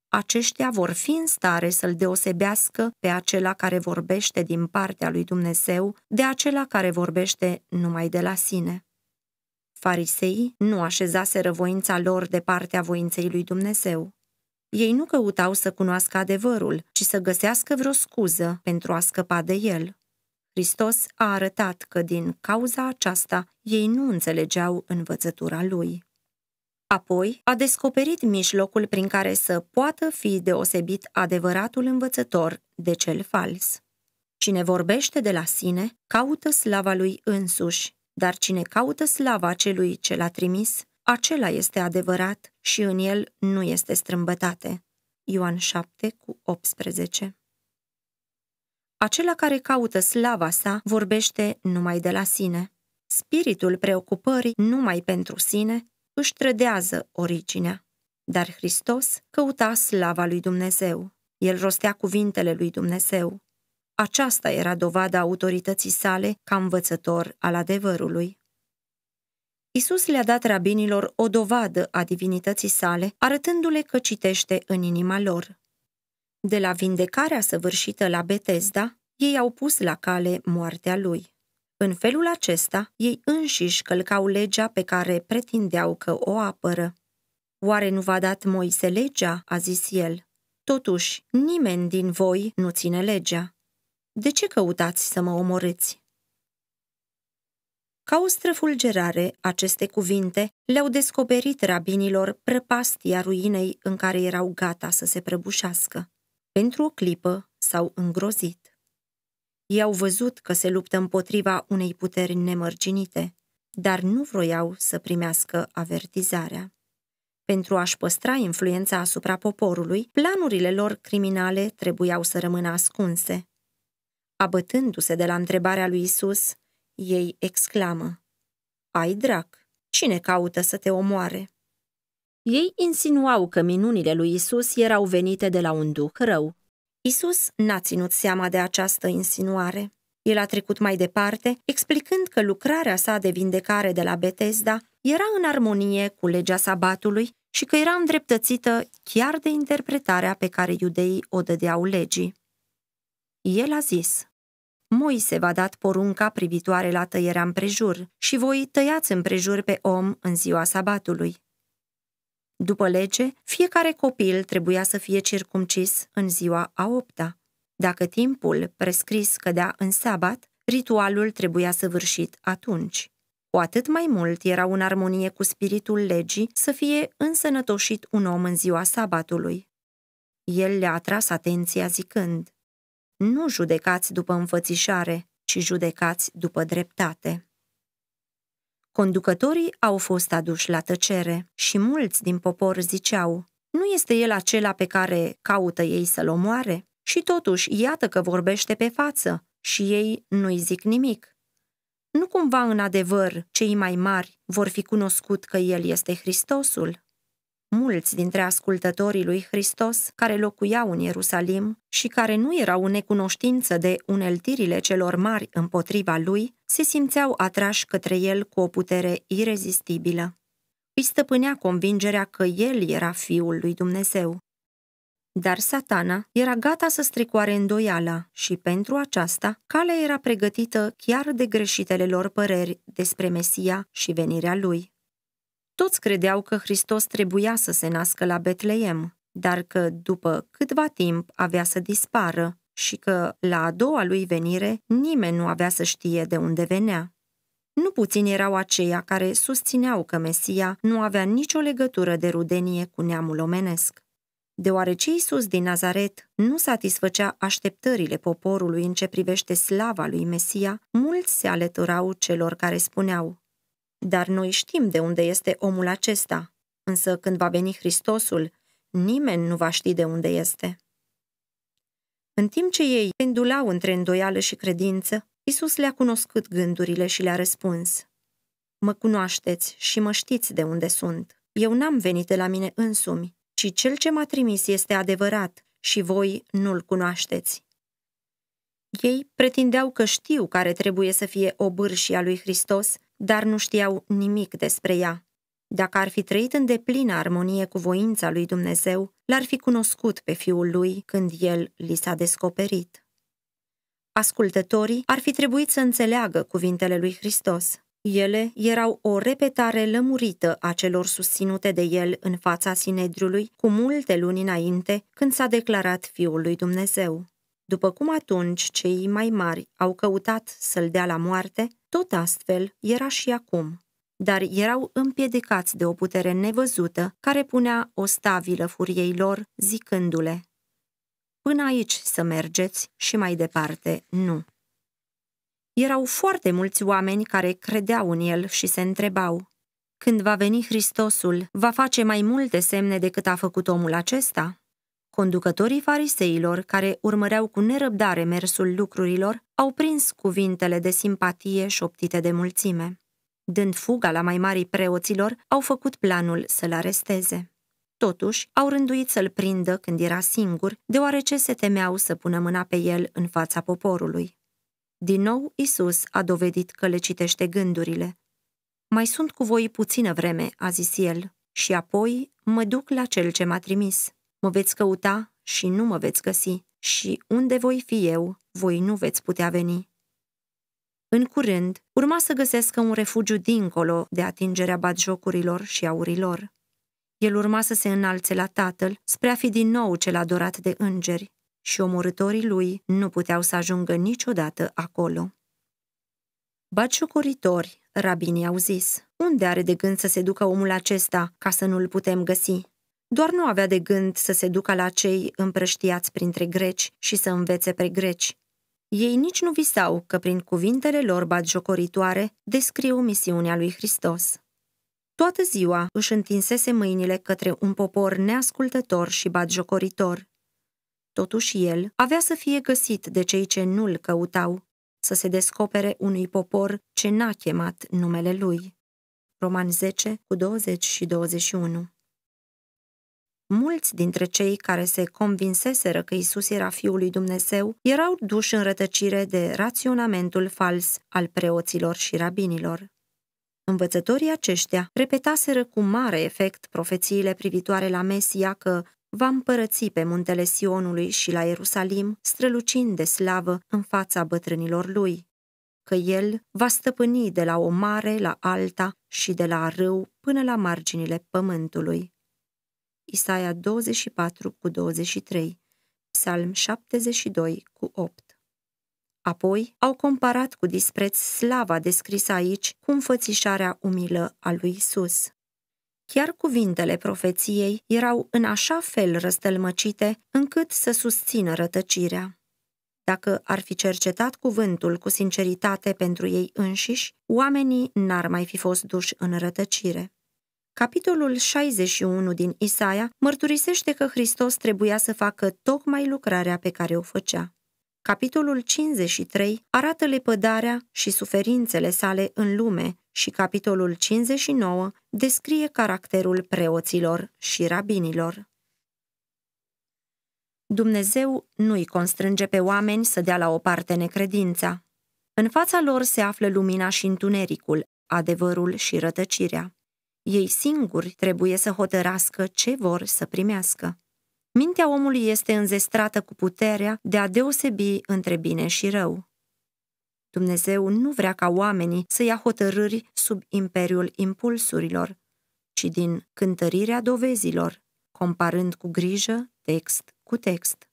aceștia vor fi în stare să-l deosebească pe acela care vorbește din partea lui Dumnezeu de acela care vorbește numai de la sine. Fariseii nu așezaseră voința lor de partea voinței lui Dumnezeu. Ei nu căutau să cunoască adevărul, ci să găsească vreo scuză pentru a scăpa de el. Hristos a arătat că din cauza aceasta ei nu înțelegeau învățătura lui. Apoi a descoperit mijlocul prin care să poată fi deosebit adevăratul învățător de cel fals. Cine vorbește de la sine, caută slava lui însuși, dar cine caută slava celui ce l-a trimis, acela este adevărat și în el nu este strâmbătate. Ioan 7 cu 18 Acela care caută slava sa vorbește numai de la sine. Spiritul preocupării numai pentru sine își trădează originea. Dar Hristos căuta slava lui Dumnezeu. El rostea cuvintele lui Dumnezeu. Aceasta era dovada autorității sale ca învățător al adevărului. Isus le-a dat rabinilor o dovadă a divinității sale, arătându-le că citește în inima lor. De la vindecarea săvârșită la Betesda, ei au pus la cale moartea lui. În felul acesta, ei înșiși călcau legea pe care pretindeau că o apără. Oare nu v-a dat Moise legea?" a zis el. Totuși, nimeni din voi nu ține legea. De ce căutați să mă omorâți?" Ca o străfulgerare, aceste cuvinte le-au descoperit rabinilor prăpastia ruinei în care erau gata să se prăbușească. Pentru o clipă s-au îngrozit. I-au văzut că se luptă împotriva unei puteri nemărginite, dar nu vroiau să primească avertizarea. Pentru a-și păstra influența asupra poporului, planurile lor criminale trebuiau să rămână ascunse. Abătându-se de la întrebarea lui Isus, ei exclamă, Ai drac, cine caută să te omoare? Ei insinuau că minunile lui Isus erau venite de la un duh rău, Isus n-a ținut seama de această insinuare. El a trecut mai departe, explicând că lucrarea sa de vindecare de la Betesda era în armonie cu legea sabatului și că era îndreptățită chiar de interpretarea pe care iudeii o dădeau legii. El a zis, Moise v-a dat porunca privitoare la tăierea împrejur și voi tăiați împrejur pe om în ziua sabatului. După lege, fiecare copil trebuia să fie circumcis în ziua a opta. Dacă timpul prescris cădea în sabat, ritualul trebuia săvârșit atunci. Cu atât mai mult era în armonie cu spiritul legii să fie însănătoșit un om în ziua sabatului. El le-a atras atenția zicând, Nu judecați după înfățișare, ci judecați după dreptate. Conducătorii au fost aduși la tăcere și mulți din popor ziceau, nu este el acela pe care caută ei să-l omoare? Și totuși, iată că vorbește pe față și ei nu-i zic nimic. Nu cumva, în adevăr, cei mai mari vor fi cunoscut că el este Hristosul? Mulți dintre ascultătorii lui Hristos care locuiau în Ierusalim și care nu erau în necunoștință de uneltirile celor mari împotriva lui, se simțeau atrași către el cu o putere irezistibilă. Îi stăpânea convingerea că el era fiul lui Dumnezeu. Dar satana era gata să strecoare îndoiala și pentru aceasta calea era pregătită chiar de greșitele lor păreri despre Mesia și venirea lui. Toți credeau că Hristos trebuia să se nască la Betleem, dar că după câtva timp avea să dispară și că la a doua lui venire nimeni nu avea să știe de unde venea. Nu puțini erau aceia care susțineau că Mesia nu avea nicio legătură de rudenie cu neamul omenesc. Deoarece Isus din Nazaret nu satisfăcea așteptările poporului în ce privește slava lui Mesia, mulți se alăturau celor care spuneau, dar noi știm de unde este omul acesta, însă când va veni Hristosul, nimeni nu va ști de unde este. În timp ce ei pendulau între îndoială și credință, Isus le-a cunoscut gândurile și le-a răspuns. Mă cunoașteți și mă știți de unde sunt. Eu n-am venit de la mine însumi, ci cel ce m-a trimis este adevărat și voi nu-l cunoașteți. Ei pretindeau că știu care trebuie să fie obârșia lui Hristos, dar nu știau nimic despre ea. Dacă ar fi trăit în deplină armonie cu voința lui Dumnezeu, l-ar fi cunoscut pe fiul lui când el li s-a descoperit. Ascultătorii ar fi trebuit să înțeleagă cuvintele lui Hristos. Ele erau o repetare lămurită a celor susținute de el în fața Sinedriului cu multe luni înainte când s-a declarat Fiul lui Dumnezeu. După cum atunci cei mai mari au căutat să-l dea la moarte, tot astfel era și acum. Dar erau împiedicați de o putere nevăzută care punea o stabilă furiei lor, zicându-le Până aici să mergeți și mai departe nu. Erau foarte mulți oameni care credeau în el și se întrebau Când va veni Hristosul, va face mai multe semne decât a făcut omul acesta?" Conducătorii fariseilor, care urmăreau cu nerăbdare mersul lucrurilor, au prins cuvintele de simpatie șoptite de mulțime. Dând fuga la mai marii preoților, au făcut planul să-l aresteze. Totuși, au rânduit să-l prindă când era singur, deoarece se temeau să pună mâna pe el în fața poporului. Din nou, Isus a dovedit că le citește gândurile. Mai sunt cu voi puțină vreme, a zis el, și apoi mă duc la cel ce m-a trimis. Mă veți căuta și nu mă veți găsi, și unde voi fi eu, voi nu veți putea veni. În curând, urma să găsească un refugiu dincolo de atingerea batjocurilor și aurilor. El urma să se înalțe la tatăl, spre a fi din nou cel adorat de îngeri, și omorătorii lui nu puteau să ajungă niciodată acolo. Batjocoritori, rabinii au zis, unde are de gând să se ducă omul acesta ca să nu-l putem găsi? Doar nu avea de gând să se ducă la cei împrăștiați printre greci și să învețe pe greci. Ei nici nu visau că prin cuvintele lor jocoritoare descriu misiunea lui Hristos. Toată ziua își întinsese mâinile către un popor neascultător și jocoritor. Totuși el avea să fie găsit de cei ce nu-l căutau, să se descopere unui popor ce n-a chemat numele lui. Roman 10 cu 20 și 21 Mulți dintre cei care se convinseseră că Isus era Fiul lui Dumnezeu erau duși în rătăcire de raționamentul fals al preoților și rabinilor. Învățătorii aceștia repetaseră cu mare efect profețiile privitoare la Mesia că va împărăți pe muntele Sionului și la Ierusalim, strălucind de slavă în fața bătrânilor lui, că el va stăpâni de la o mare la alta și de la râu până la marginile pământului. Isaia 24 cu 23, Psalm 72 cu 8. Apoi au comparat cu dispreț slava descrisă aici cu înfățișarea umilă a lui Isus. Chiar cuvintele profeției erau în așa fel răstălmăcite încât să susțină rătăcirea. Dacă ar fi cercetat cuvântul cu sinceritate pentru ei înșiși, oamenii n-ar mai fi fost duși în rătăcire. Capitolul 61 din Isaia mărturisește că Hristos trebuia să facă tocmai lucrarea pe care o făcea. Capitolul 53 arată lepădarea și suferințele sale în lume și capitolul 59 descrie caracterul preoților și rabinilor. Dumnezeu nu-i constrânge pe oameni să dea la o parte necredința. În fața lor se află lumina și întunericul, adevărul și rătăcirea. Ei singuri trebuie să hotărască ce vor să primească. Mintea omului este înzestrată cu puterea de a deosebi între bine și rău. Dumnezeu nu vrea ca oamenii să ia hotărâri sub imperiul impulsurilor, ci din cântărirea dovezilor, comparând cu grijă text cu text.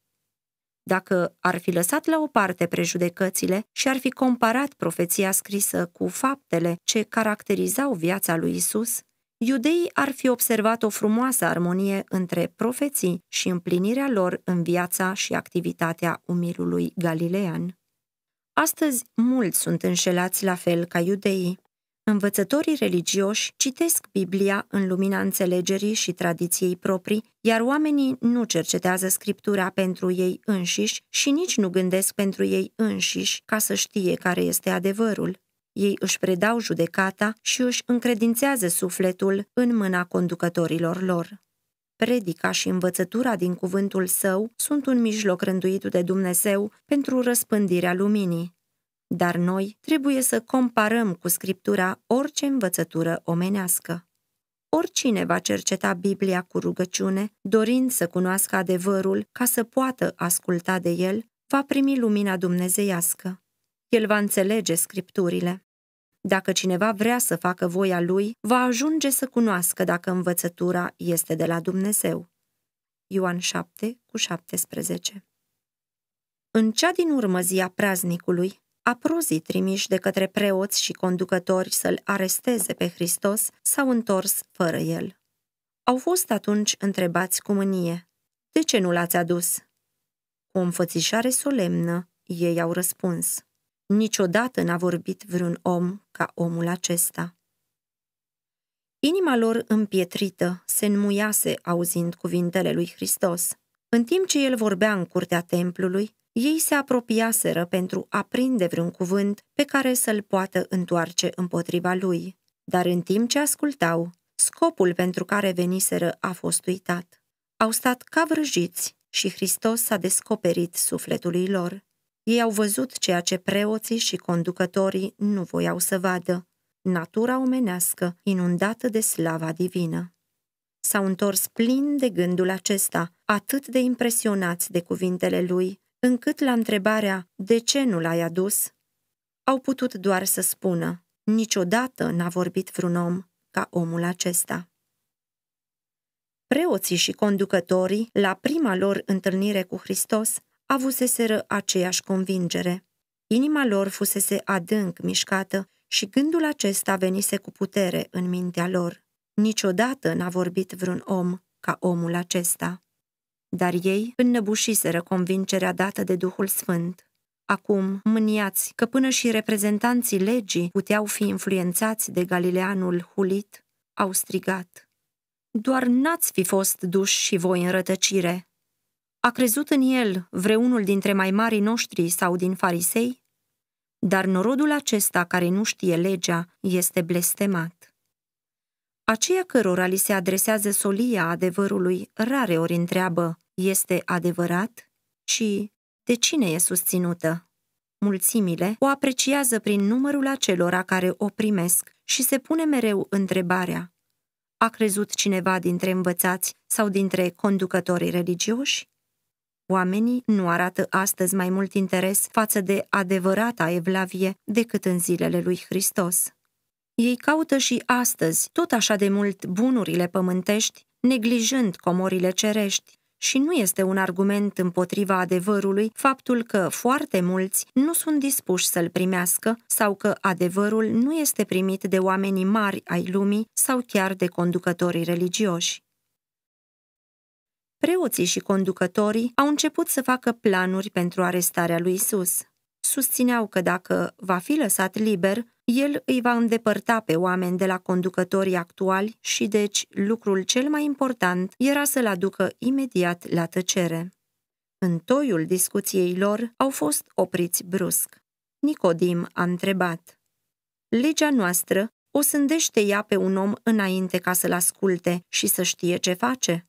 Dacă ar fi lăsat la o parte prejudecățile și ar fi comparat profeția scrisă cu faptele ce caracterizau viața lui Isus, Iudeii ar fi observat o frumoasă armonie între profeții și împlinirea lor în viața și activitatea umilului galilean. Astăzi, mulți sunt înșelați la fel ca iudeii. Învățătorii religioși citesc Biblia în lumina înțelegerii și tradiției proprii, iar oamenii nu cercetează scriptura pentru ei înșiși și nici nu gândesc pentru ei înșiși ca să știe care este adevărul. Ei își predau judecata și își încredințează sufletul în mâna conducătorilor lor. Predica și învățătura din cuvântul său sunt un mijloc rânduit de Dumnezeu pentru răspândirea luminii. Dar noi trebuie să comparăm cu Scriptura orice învățătură omenească. Oricine va cerceta Biblia cu rugăciune, dorind să cunoască adevărul ca să poată asculta de el, va primi lumina dumnezeiască. El va înțelege scripturile. Dacă cineva vrea să facă voia lui, va ajunge să cunoască dacă învățătura este de la Dumnezeu. Ioan 7, cu 17 În cea din urmă zi a praznicului, aprozii trimiși de către preoți și conducători să-l aresteze pe Hristos s-au întors fără el. Au fost atunci întrebați cu mânie, de ce nu l-ați adus? Cu o înfățișare solemnă, ei au răspuns, Niciodată n-a vorbit vreun om ca omul acesta. Inima lor împietrită se înmuiase auzind cuvintele lui Hristos. În timp ce el vorbea în curtea templului, ei se apropiaseră pentru a prinde vreun cuvânt pe care să-l poată întoarce împotriva lui. Dar în timp ce ascultau, scopul pentru care veniseră a fost uitat. Au stat ca vrăjiți și Hristos s-a descoperit sufletului lor. Ei au văzut ceea ce preoții și conducătorii nu voiau să vadă, natura omenească inundată de slava divină. S-au întors plin de gândul acesta, atât de impresionați de cuvintele lui, încât la întrebarea de ce nu l-ai adus, au putut doar să spună, niciodată n-a vorbit vreun om ca omul acesta. Preoții și conducătorii, la prima lor întâlnire cu Hristos, avuseseră aceeași convingere. Inima lor fusese adânc mișcată și gândul acesta venise cu putere în mintea lor. Niciodată n-a vorbit vreun om ca omul acesta. Dar ei înnăbușiseră convingerea dată de Duhul Sfânt. Acum, mâniați că până și reprezentanții legii puteau fi influențați de galileanul Hulit, au strigat. Doar n-ați fi fost duși și voi în rătăcire, a crezut în el vreunul dintre mai marii noștri sau din farisei? Dar norodul acesta care nu știe legea este blestemat. Aceia cărora li se adresează solia adevărului rare ori întreabă, este adevărat? Și de cine e susținută? Mulțimile o apreciază prin numărul acelora care o primesc și se pune mereu întrebarea, a crezut cineva dintre învățați sau dintre conducătorii religioși? Oamenii nu arată astăzi mai mult interes față de adevărata evlavie decât în zilele lui Hristos. Ei caută și astăzi tot așa de mult bunurile pământești, neglijând comorile cerești, și nu este un argument împotriva adevărului faptul că foarte mulți nu sunt dispuși să-l primească sau că adevărul nu este primit de oamenii mari ai lumii sau chiar de conducătorii religioși. Preoții și conducătorii au început să facă planuri pentru arestarea lui Isus. Susțineau că dacă va fi lăsat liber, el îi va îndepărta pe oameni de la conducătorii actuali și deci lucrul cel mai important era să-l aducă imediat la tăcere. În toiul discuției lor au fost opriți brusc. Nicodim a întrebat. Legea noastră o sândește ea pe un om înainte ca să-l asculte și să știe ce face?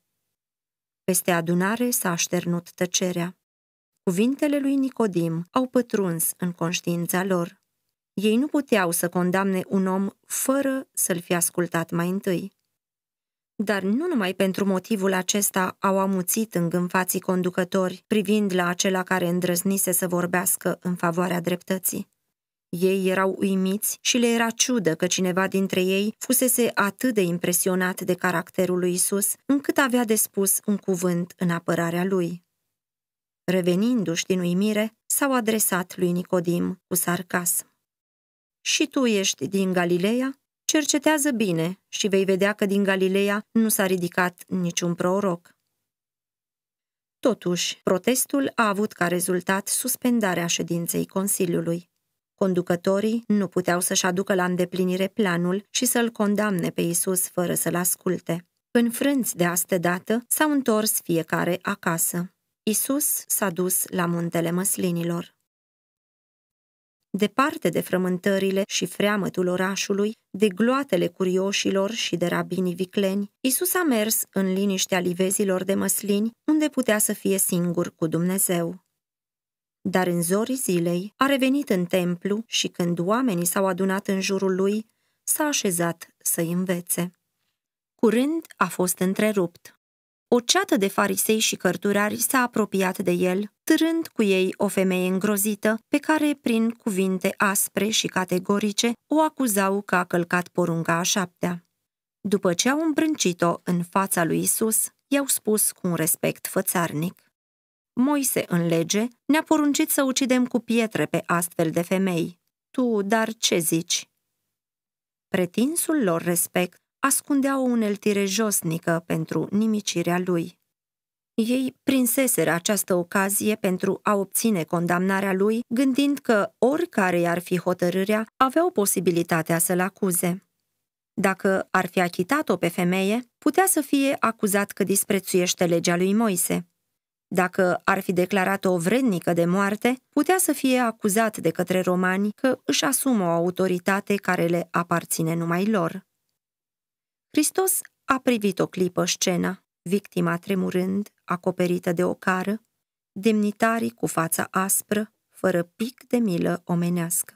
Peste adunare s-a așternut tăcerea. Cuvintele lui Nicodim au pătruns în conștiința lor. Ei nu puteau să condamne un om fără să-l fi ascultat mai întâi. Dar nu numai pentru motivul acesta au amuțit gânfații conducători privind la acela care îndrăznise să vorbească în favoarea dreptății. Ei erau uimiți și le era ciudă că cineva dintre ei fusese atât de impresionat de caracterul lui Isus, încât avea de spus un cuvânt în apărarea lui. Revenindu-și din uimire, s-au adresat lui Nicodim cu sarcasm. Și tu ești din Galileea? Cercetează bine și vei vedea că din Galileea nu s-a ridicat niciun proroc. Totuși, protestul a avut ca rezultat suspendarea ședinței Consiliului. Conducătorii nu puteau să-și aducă la îndeplinire planul și să-l condamne pe Isus fără să-l asculte. Înfrânți de astă dată, s-au întors fiecare acasă. Isus s-a dus la muntele măslinilor. Departe de frământările și freamătul orașului, de gloatele curioșilor și de rabinii vicleni, Isus a mers în liniștea livezilor de măslini, unde putea să fie singur cu Dumnezeu. Dar în zorii zilei a revenit în templu și când oamenii s-au adunat în jurul lui, s-a așezat să-i învețe. Curând a fost întrerupt. O ceată de farisei și cărturari s-a apropiat de el, târând cu ei o femeie îngrozită, pe care, prin cuvinte aspre și categorice, o acuzau că a călcat porunca a șaptea. După ce au îmbrâncit-o în fața lui Isus, i-au spus cu un respect fățarnic. Moise în lege ne-a poruncit să ucidem cu pietre pe astfel de femei. Tu, dar ce zici? Pretinsul lor respect ascundea o uneltire josnică pentru nimicirea lui. Ei prinseseră această ocazie pentru a obține condamnarea lui, gândind că, oricare ar fi hotărârea, aveau posibilitatea să-l acuze. Dacă ar fi achitat-o pe femeie, putea să fie acuzat că disprețuiește legea lui Moise. Dacă ar fi declarat-o vrednică de moarte, putea să fie acuzat de către romani că își asumă o autoritate care le aparține numai lor. Hristos a privit o clipă scena, victima tremurând, acoperită de o cară, demnitarii cu fața aspră, fără pic de milă omenească.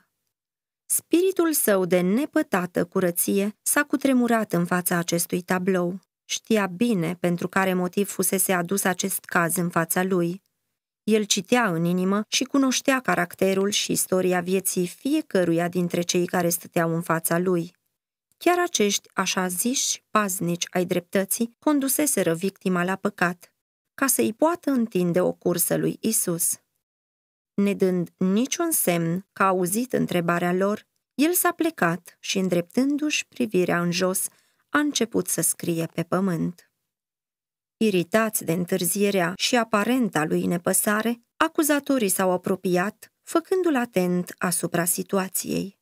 Spiritul său de nepătată curăție s-a cutremurat în fața acestui tablou. Știa bine pentru care motiv fusese adus acest caz în fața lui. El citea în inimă și cunoștea caracterul și istoria vieții fiecăruia dintre cei care stăteau în fața lui. Chiar acești, așa ziși, paznici ai dreptății, conduseseră victima la păcat, ca să-i poată întinde o cursă lui Isus. Nedând niciun semn că a auzit întrebarea lor, el s-a plecat și, îndreptându-și privirea în jos, a început să scrie pe pământ. Iritați de întârzierea și aparenta lui nepăsare, acuzatorii s-au apropiat, făcându-l atent asupra situației.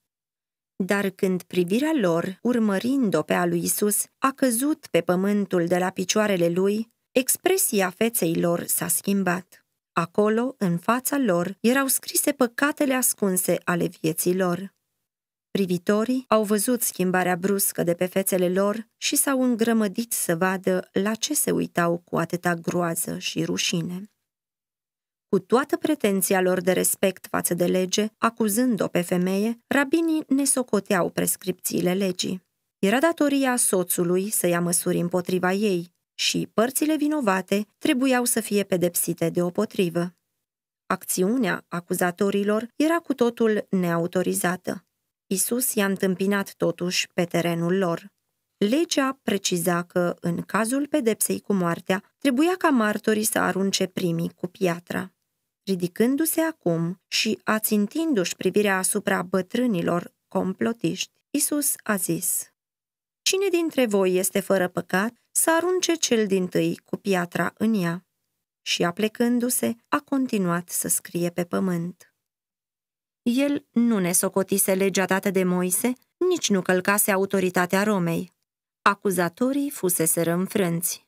Dar când privirea lor, urmărind-o pe a lui Isus, a căzut pe pământul de la picioarele lui, expresia feței lor s-a schimbat. Acolo, în fața lor, erau scrise păcatele ascunse ale vieții lor. Privitorii au văzut schimbarea bruscă de pe fețele lor și s-au îngrămădit să vadă la ce se uitau cu atâta groază și rușine. Cu toată pretenția lor de respect față de lege, acuzând-o pe femeie, rabinii ne socoteau prescripțiile legii. Era datoria soțului să ia măsuri împotriva ei și părțile vinovate trebuiau să fie pedepsite de potrivă. Acțiunea acuzatorilor era cu totul neautorizată. Isus i-a întâmpinat totuși pe terenul lor. Legea preciza că, în cazul pedepsei cu moartea, trebuia ca martorii să arunce primii cu piatra. Ridicându-se acum și ațintindu-și privirea asupra bătrânilor complotiști, Isus a zis, Cine dintre voi este fără păcat să arunce cel din tâi cu piatra în ea? Și aplecându-se, a continuat să scrie pe pământ. El nu ne socotise legea dată de Moise, nici nu călcase autoritatea Romei. Acuzatorii fuseseră înfrânți.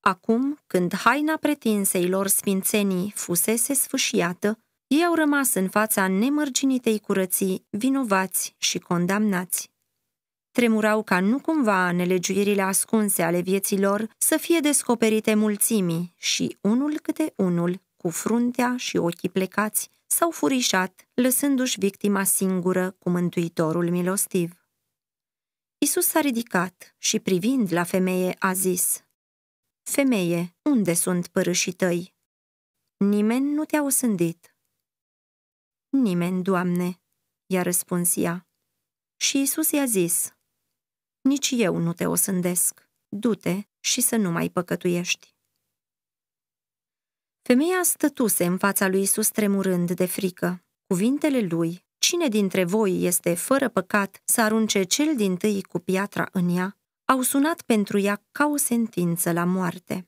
Acum, când haina pretinsei lor sfințenii fusese sfâșiată, ei au rămas în fața nemărginitei curății, vinovați și condamnați. Tremurau ca nu cumva nelegiuirile ascunse ale vieții lor să fie descoperite mulțimii și unul câte unul, cu fruntea și ochii plecați, s-au furișat, lăsându-și victima singură cu Mântuitorul milostiv. Isus s-a ridicat și privind la femeie a zis, Femeie, unde sunt părâșii tăi? Nimeni nu te-a osândit. Nimeni, Doamne, i-a răspuns ea. Și Isus i-a zis, Nici eu nu te osândesc, du-te și să nu mai păcătuiești. Femeia stătuse în fața lui Isus tremurând de frică. Cuvintele lui, cine dintre voi este fără păcat să arunce cel din tâi cu piatra în ea, au sunat pentru ea ca o sentință la moarte.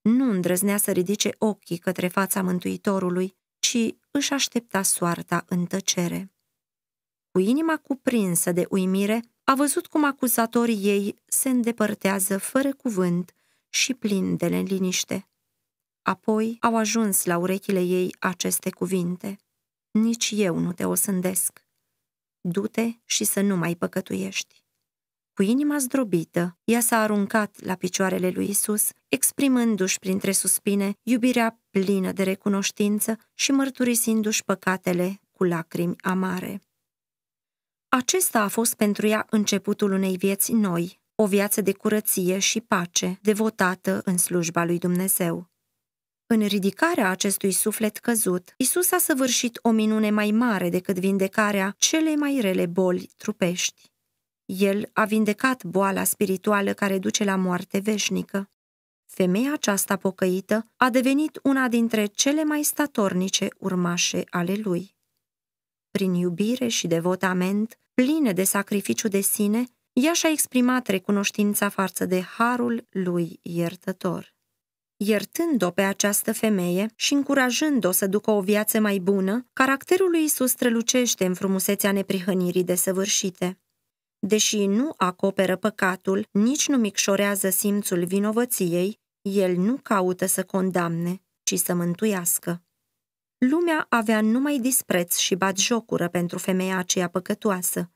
Nu îndrăznea să ridice ochii către fața Mântuitorului, ci își aștepta soarta în tăcere. Cu inima cuprinsă de uimire, a văzut cum acuzatorii ei se îndepărtează fără cuvânt și plin de liniște. Apoi au ajuns la urechile ei aceste cuvinte. Nici eu nu te osândesc. Du-te și să nu mai păcătuiești. Cu inima zdrobită, ea s-a aruncat la picioarele lui Isus, exprimându-și printre suspine iubirea plină de recunoștință și mărturisindu-și păcatele cu lacrimi amare. Acesta a fost pentru ea începutul unei vieți noi, o viață de curăție și pace, devotată în slujba lui Dumnezeu. În ridicarea acestui suflet căzut, Isus a săvârșit o minune mai mare decât vindecarea cele mai rele boli trupești. El a vindecat boala spirituală care duce la moarte veșnică. Femeia aceasta pocăită a devenit una dintre cele mai statornice urmașe ale lui. Prin iubire și devotament, pline de sacrificiu de sine, ea și-a exprimat recunoștința față de harul lui iertător. Iertând-o pe această femeie și încurajând-o să ducă o viață mai bună, caracterul lui Isus strălucește în frumusețea neprihănirii desăvârșite. Deși nu acoperă păcatul, nici nu micșorează simțul vinovăției, el nu caută să condamne, ci să mântuiască. Lumea avea numai dispreț și jocură pentru femeia aceea păcătoasă,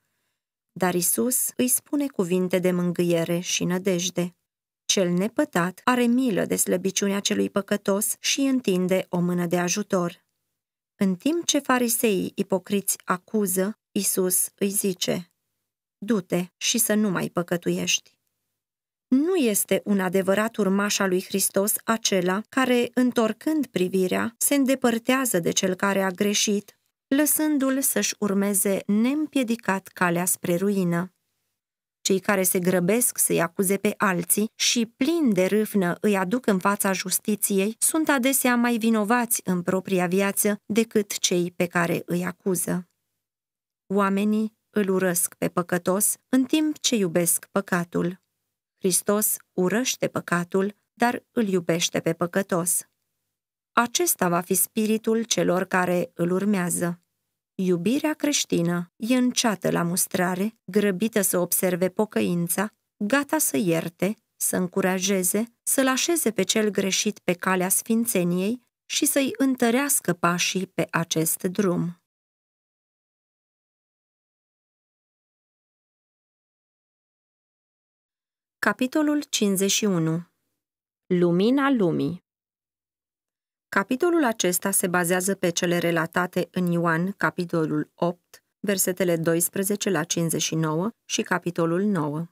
dar Isus îi spune cuvinte de mângâiere și nădejde. Cel nepătat are milă de slăbiciunea celui păcătos și întinde o mână de ajutor. În timp ce fariseii ipocriți acuză, Isus îi zice, Du-te și să nu mai păcătuiești. Nu este un adevărat urmaș al lui Hristos acela care, întorcând privirea, se îndepărtează de cel care a greșit, lăsându-l să-și urmeze neîmpiedicat calea spre ruină cei care se grăbesc să-i acuze pe alții și plin de râfnă îi aduc în fața justiției, sunt adesea mai vinovați în propria viață decât cei pe care îi acuză. Oamenii îl urăsc pe păcătos în timp ce iubesc păcatul. Hristos urăște păcatul, dar îl iubește pe păcătos. Acesta va fi spiritul celor care îl urmează. Iubirea creștină e înceată la mustrare, grăbită să observe pocăința, gata să ierte, să încurajeze, să-l așeze pe cel greșit pe calea sfințeniei și să-i întărească pașii pe acest drum. Capitolul 51 Lumina lumii Capitolul acesta se bazează pe cele relatate în Ioan, capitolul 8, versetele 12 la 59 și capitolul 9.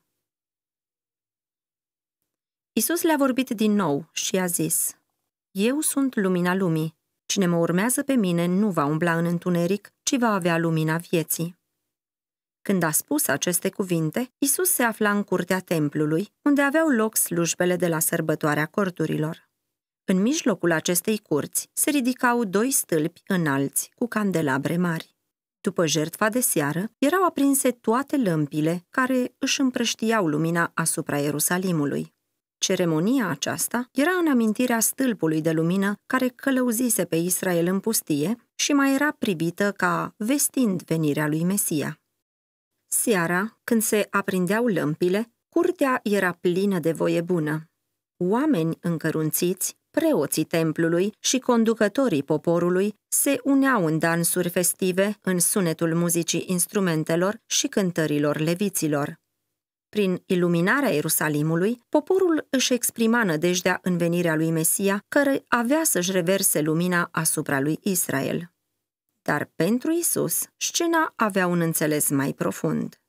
Isus le-a vorbit din nou și a zis, Eu sunt lumina lumii. Cine mă urmează pe mine nu va umbla în întuneric, ci va avea lumina vieții. Când a spus aceste cuvinte, Isus se afla în curtea templului, unde aveau loc slujbele de la sărbătoarea corturilor. În mijlocul acestei curți se ridicau doi stâlpi înalți cu candelabre mari. După jertfa de seară, erau aprinse toate lămpile care își împrăștiau lumina asupra Ierusalimului. Ceremonia aceasta era în amintirea stâlpului de lumină care călăuzise pe Israel în pustie și mai era privită ca vestind venirea lui Mesia. Seara, când se aprindeau lămpile, curtea era plină de voie bună. Oameni încărunțiți, preoții templului și conducătorii poporului se uneau în dansuri festive, în sunetul muzicii instrumentelor și cântărilor leviților. Prin iluminarea Ierusalimului, poporul își exprima nădejdea în venirea lui Mesia, care avea să-și reverse lumina asupra lui Israel. Dar pentru Isus, scena avea un înțeles mai profund.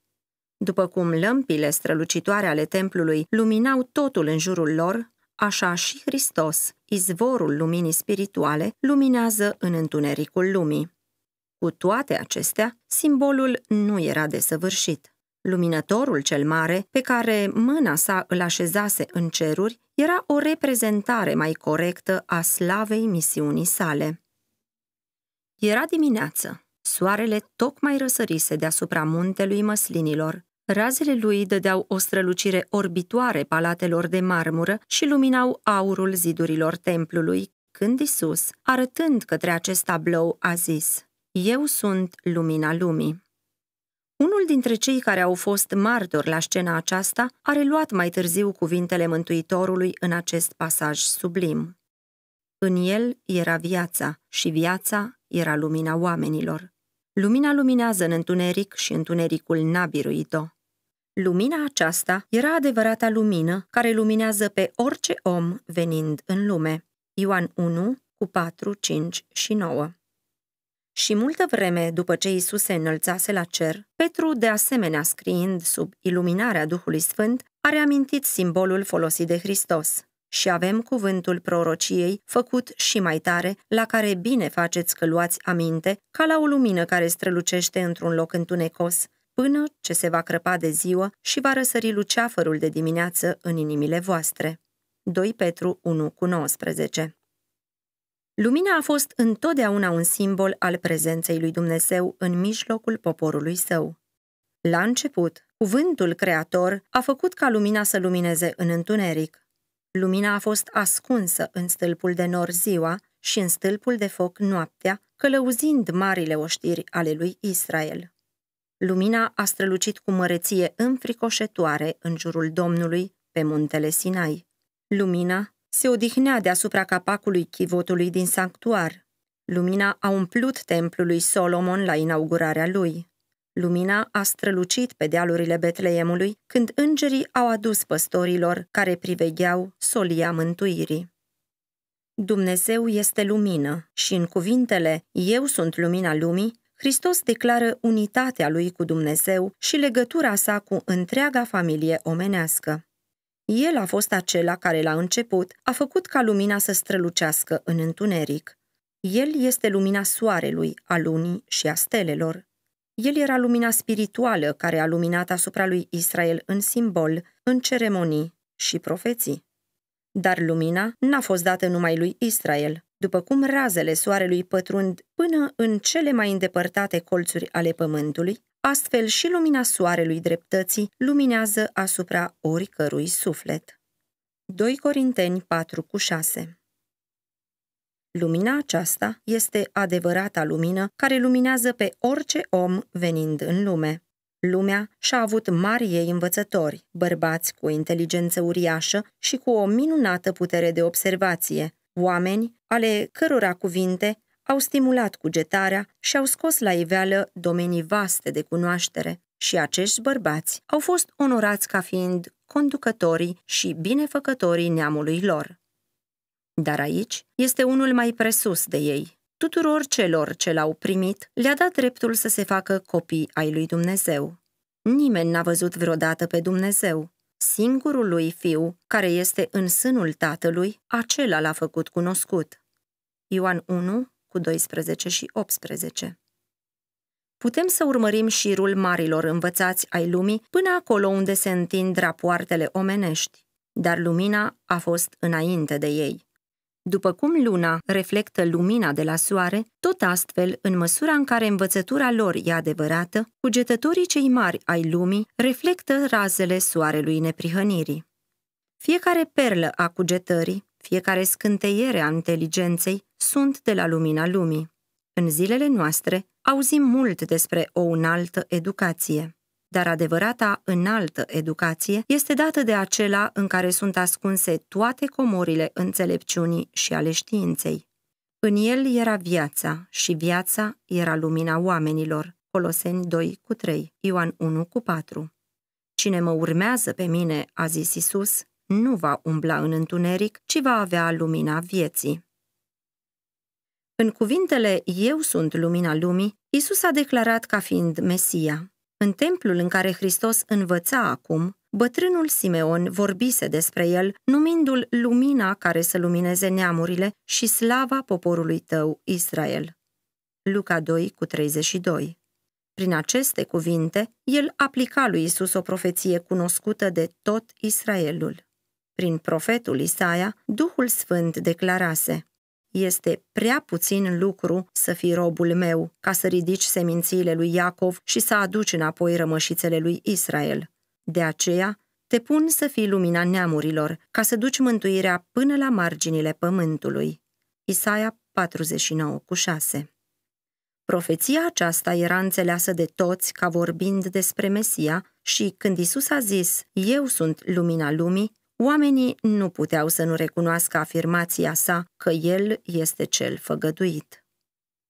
După cum lămpile strălucitoare ale templului luminau totul în jurul lor, așa și Hristos izvorul luminii spirituale, luminează în întunericul lumii. Cu toate acestea, simbolul nu era desăvârșit. Luminătorul cel mare, pe care mâna sa îl așezase în ceruri, era o reprezentare mai corectă a slavei misiunii sale. Era dimineață. Soarele tocmai răsărise deasupra muntelui măslinilor. Razele lui dădeau o strălucire orbitoare palatelor de marmură și luminau aurul zidurilor templului, când Isus, arătând către acest tablou, a zis, Eu sunt lumina lumii. Unul dintre cei care au fost martori la scena aceasta a reluat mai târziu cuvintele Mântuitorului în acest pasaj sublim. În el era viața și viața era lumina oamenilor. Lumina luminează în întuneric și întunericul nabiruit o Lumina aceasta era adevărata lumină care luminează pe orice om venind în lume. Ioan 1, cu 4, 5 și 9 și multă vreme după ce Isus se înălțase la cer, Petru, de asemenea scriind sub iluminarea Duhului Sfânt, a reamintit simbolul folosit de Hristos. Și avem cuvântul prorociei, făcut și mai tare, la care bine faceți că luați aminte, ca la o lumină care strălucește într-un loc întunecos, până ce se va crăpa de ziua și va răsări luceafărul de dimineață în inimile voastre. 2 Petru 1 cu 19 Lumina a fost întotdeauna un simbol al prezenței lui Dumnezeu în mijlocul poporului său. La început, cuvântul creator a făcut ca lumina să lumineze în întuneric. Lumina a fost ascunsă în stâlpul de nor ziua și în stâlpul de foc noaptea, călăuzind marile oștiri ale lui Israel. Lumina a strălucit cu măreție înfricoșătoare în jurul Domnului pe muntele Sinai. Lumina se odihnea deasupra capacului chivotului din sanctuar. Lumina a umplut templul lui Solomon la inaugurarea lui. Lumina a strălucit pe dealurile Betleemului când îngerii au adus păstorilor care privegheau solia mântuirii. Dumnezeu este lumină și în cuvintele Eu sunt lumina lumii Hristos declară unitatea lui cu Dumnezeu și legătura sa cu întreaga familie omenească. El a fost acela care la început a făcut ca lumina să strălucească în întuneric. El este lumina soarelui, a lunii și a stelelor. El era lumina spirituală care a luminat asupra lui Israel în simbol, în ceremonii și profeții. Dar lumina n-a fost dată numai lui Israel, după cum razele soarelui pătrund până în cele mai îndepărtate colțuri ale pământului, astfel și lumina soarelui dreptății luminează asupra oricărui suflet. 2 Corinteni 4 cu 6 Lumina aceasta este adevărata lumină care luminează pe orice om venind în lume. Lumea și-a avut mari ei învățători, bărbați cu inteligență uriașă și cu o minunată putere de observație, oameni ale cărora cuvinte au stimulat cugetarea și au scos la iveală domenii vaste de cunoaștere și acești bărbați au fost onorați ca fiind conducătorii și binefăcătorii neamului lor. Dar aici este unul mai presus de ei. Tuturor celor ce l-au primit le-a dat dreptul să se facă copii ai lui Dumnezeu. Nimeni n-a văzut vreodată pe Dumnezeu, Singurul lui fiu care este în sânul tatălui, acela l-a făcut cunoscut. Ioan 1, cu 12 și 18 putem să urmărim șirul marilor învățați ai lumii până acolo unde se întind rapoartele omenești, dar lumina a fost înainte de ei. După cum luna reflectă lumina de la soare, tot astfel, în măsura în care învățătura lor e adevărată, cugetătorii cei mari ai lumii reflectă razele soarelui neprihănirii. Fiecare perlă a cugetării, fiecare scânteiere a inteligenței sunt de la lumina lumii. În zilele noastre auzim mult despre o înaltă educație dar adevărata înaltă educație este dată de acela în care sunt ascunse toate comorile înțelepciunii și ale științei. În el era viața și viața era lumina oamenilor. Coloseni 2 cu 3, Ioan 1 cu 4. Cine mă urmează pe mine, a zis Isus, nu va umbla în întuneric, ci va avea lumina vieții. În cuvintele Eu sunt lumina lumii, Isus a declarat ca fiind Mesia. În templul în care Hristos învăța acum, bătrânul Simeon vorbise despre el, numindu-l lumina care să lumineze neamurile și slava poporului tău, Israel. Luca 2 cu 32 prin aceste cuvinte, el aplica lui Isus o profeție cunoscută de tot Israelul. Prin profetul Isaia, Duhul Sfânt declarase, este prea puțin lucru să fii robul meu, ca să ridici semințiile lui Iacov și să aduci înapoi rămășițele lui Israel. De aceea, te pun să fii lumina neamurilor, ca să duci mântuirea până la marginile pământului. Isaia 49,6 Profeția aceasta era înțeleasă de toți ca vorbind despre Mesia și când Isus a zis, Eu sunt lumina lumii, Oamenii nu puteau să nu recunoască afirmația sa că el este cel făgăduit.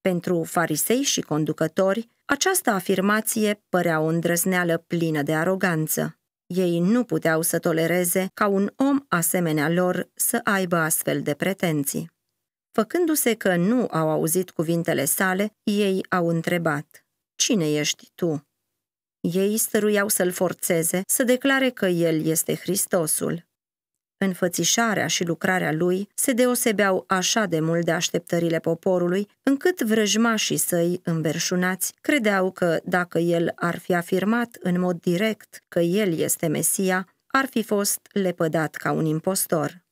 Pentru farisei și conducători, această afirmație părea o îndrăzneală plină de aroganță. Ei nu puteau să tolereze ca un om asemenea lor să aibă astfel de pretenții. Făcându-se că nu au auzit cuvintele sale, ei au întrebat, Cine ești tu?" Ei stăruiau să-l forțeze să declare că el este Hristosul. Înfățișarea și lucrarea lui se deosebeau așa de mult de așteptările poporului, încât vrăjmașii săi înverșunați credeau că, dacă el ar fi afirmat în mod direct că el este Mesia, ar fi fost lepădat ca un impostor.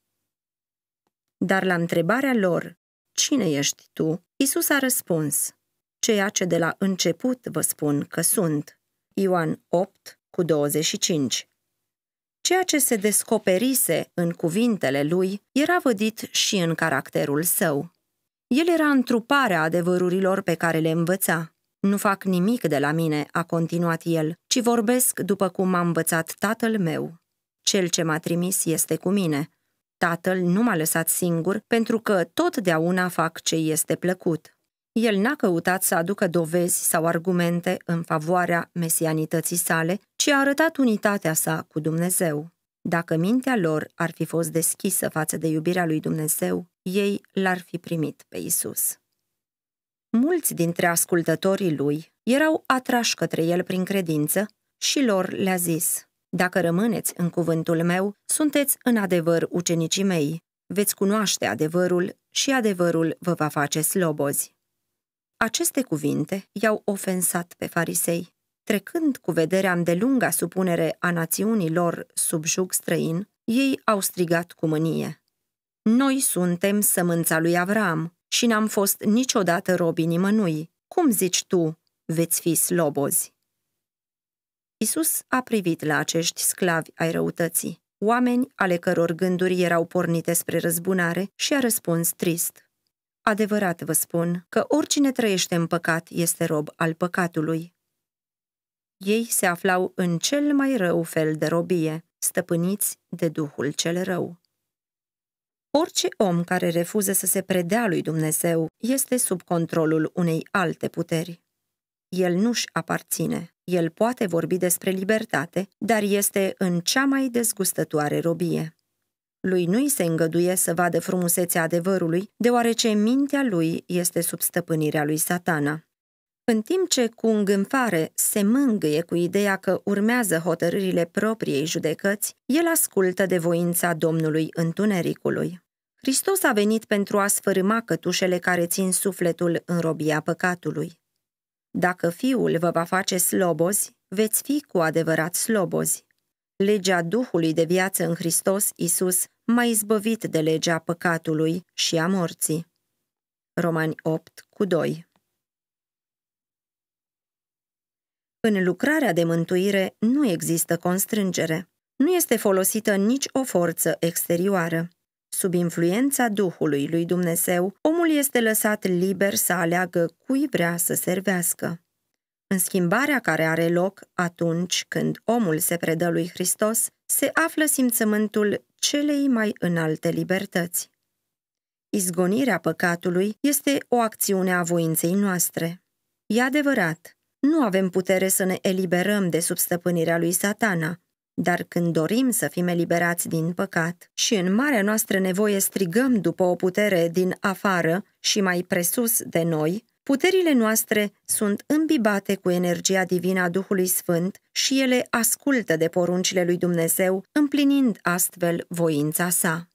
Dar la întrebarea lor, cine ești tu? Isus a răspuns, ceea ce de la început vă spun că sunt. Ioan 8, cu 25 Ceea ce se descoperise în cuvintele lui era vădit și în caracterul său. El era întruparea adevărurilor pe care le învăța. Nu fac nimic de la mine, a continuat el, ci vorbesc după cum m-a învățat tatăl meu. Cel ce m-a trimis este cu mine. Tatăl nu m-a lăsat singur pentru că totdeauna fac ce este plăcut. El n-a căutat să aducă dovezi sau argumente în favoarea mesianității sale, ci a arătat unitatea sa cu Dumnezeu. Dacă mintea lor ar fi fost deschisă față de iubirea lui Dumnezeu, ei l-ar fi primit pe Isus. Mulți dintre ascultătorii lui erau atrași către el prin credință și lor le-a zis, Dacă rămâneți în cuvântul meu, sunteți în adevăr ucenicii mei, veți cunoaște adevărul și adevărul vă va face slobozi. Aceste cuvinte i-au ofensat pe farisei. Trecând cu vederea îndelunga supunere a națiunii lor sub jug străin, ei au strigat cu mânie. Noi suntem sămânța lui Avram și n-am fost niciodată robi nimănui. Cum zici tu, veți fi slobozi? Isus a privit la acești sclavi ai răutății, oameni ale căror gânduri erau pornite spre răzbunare și a răspuns trist. Adevărat vă spun că oricine trăiește în păcat este rob al păcatului. Ei se aflau în cel mai rău fel de robie, stăpâniți de Duhul cel rău. Orice om care refuză să se predea lui Dumnezeu este sub controlul unei alte puteri. El nu-și aparține, el poate vorbi despre libertate, dar este în cea mai dezgustătoare robie. Lui nu-i se îngăduie să vadă frumusețea adevărului, deoarece mintea lui este sub stăpânirea lui satana. În timp ce cu îngânfare se mângâie cu ideea că urmează hotărârile propriei judecăți, el ascultă de voința Domnului Întunericului. Hristos a venit pentru a sfărâma cătușele care țin sufletul în robia păcatului. Dacă Fiul vă va face slobozi, veți fi cu adevărat slobozi legea Duhului de viață în Hristos Isus m-a izbăvit de legea păcatului și a morții. Romani 8 cu 2 În lucrarea de mântuire nu există constrângere. Nu este folosită nici o forță exterioară. Sub influența Duhului lui Dumnezeu, omul este lăsat liber să aleagă cui vrea să servească. În schimbarea care are loc atunci când omul se predă lui Hristos, se află simțământul celei mai înalte libertăți. Izgonirea păcatului este o acțiune a voinței noastre. E adevărat, nu avem putere să ne eliberăm de substăpânirea lui satana, dar când dorim să fim eliberați din păcat și în marea noastră nevoie strigăm după o putere din afară și mai presus de noi, Puterile noastre sunt îmbibate cu energia divină a Duhului Sfânt și ele ascultă de poruncile lui Dumnezeu, împlinind astfel voința sa.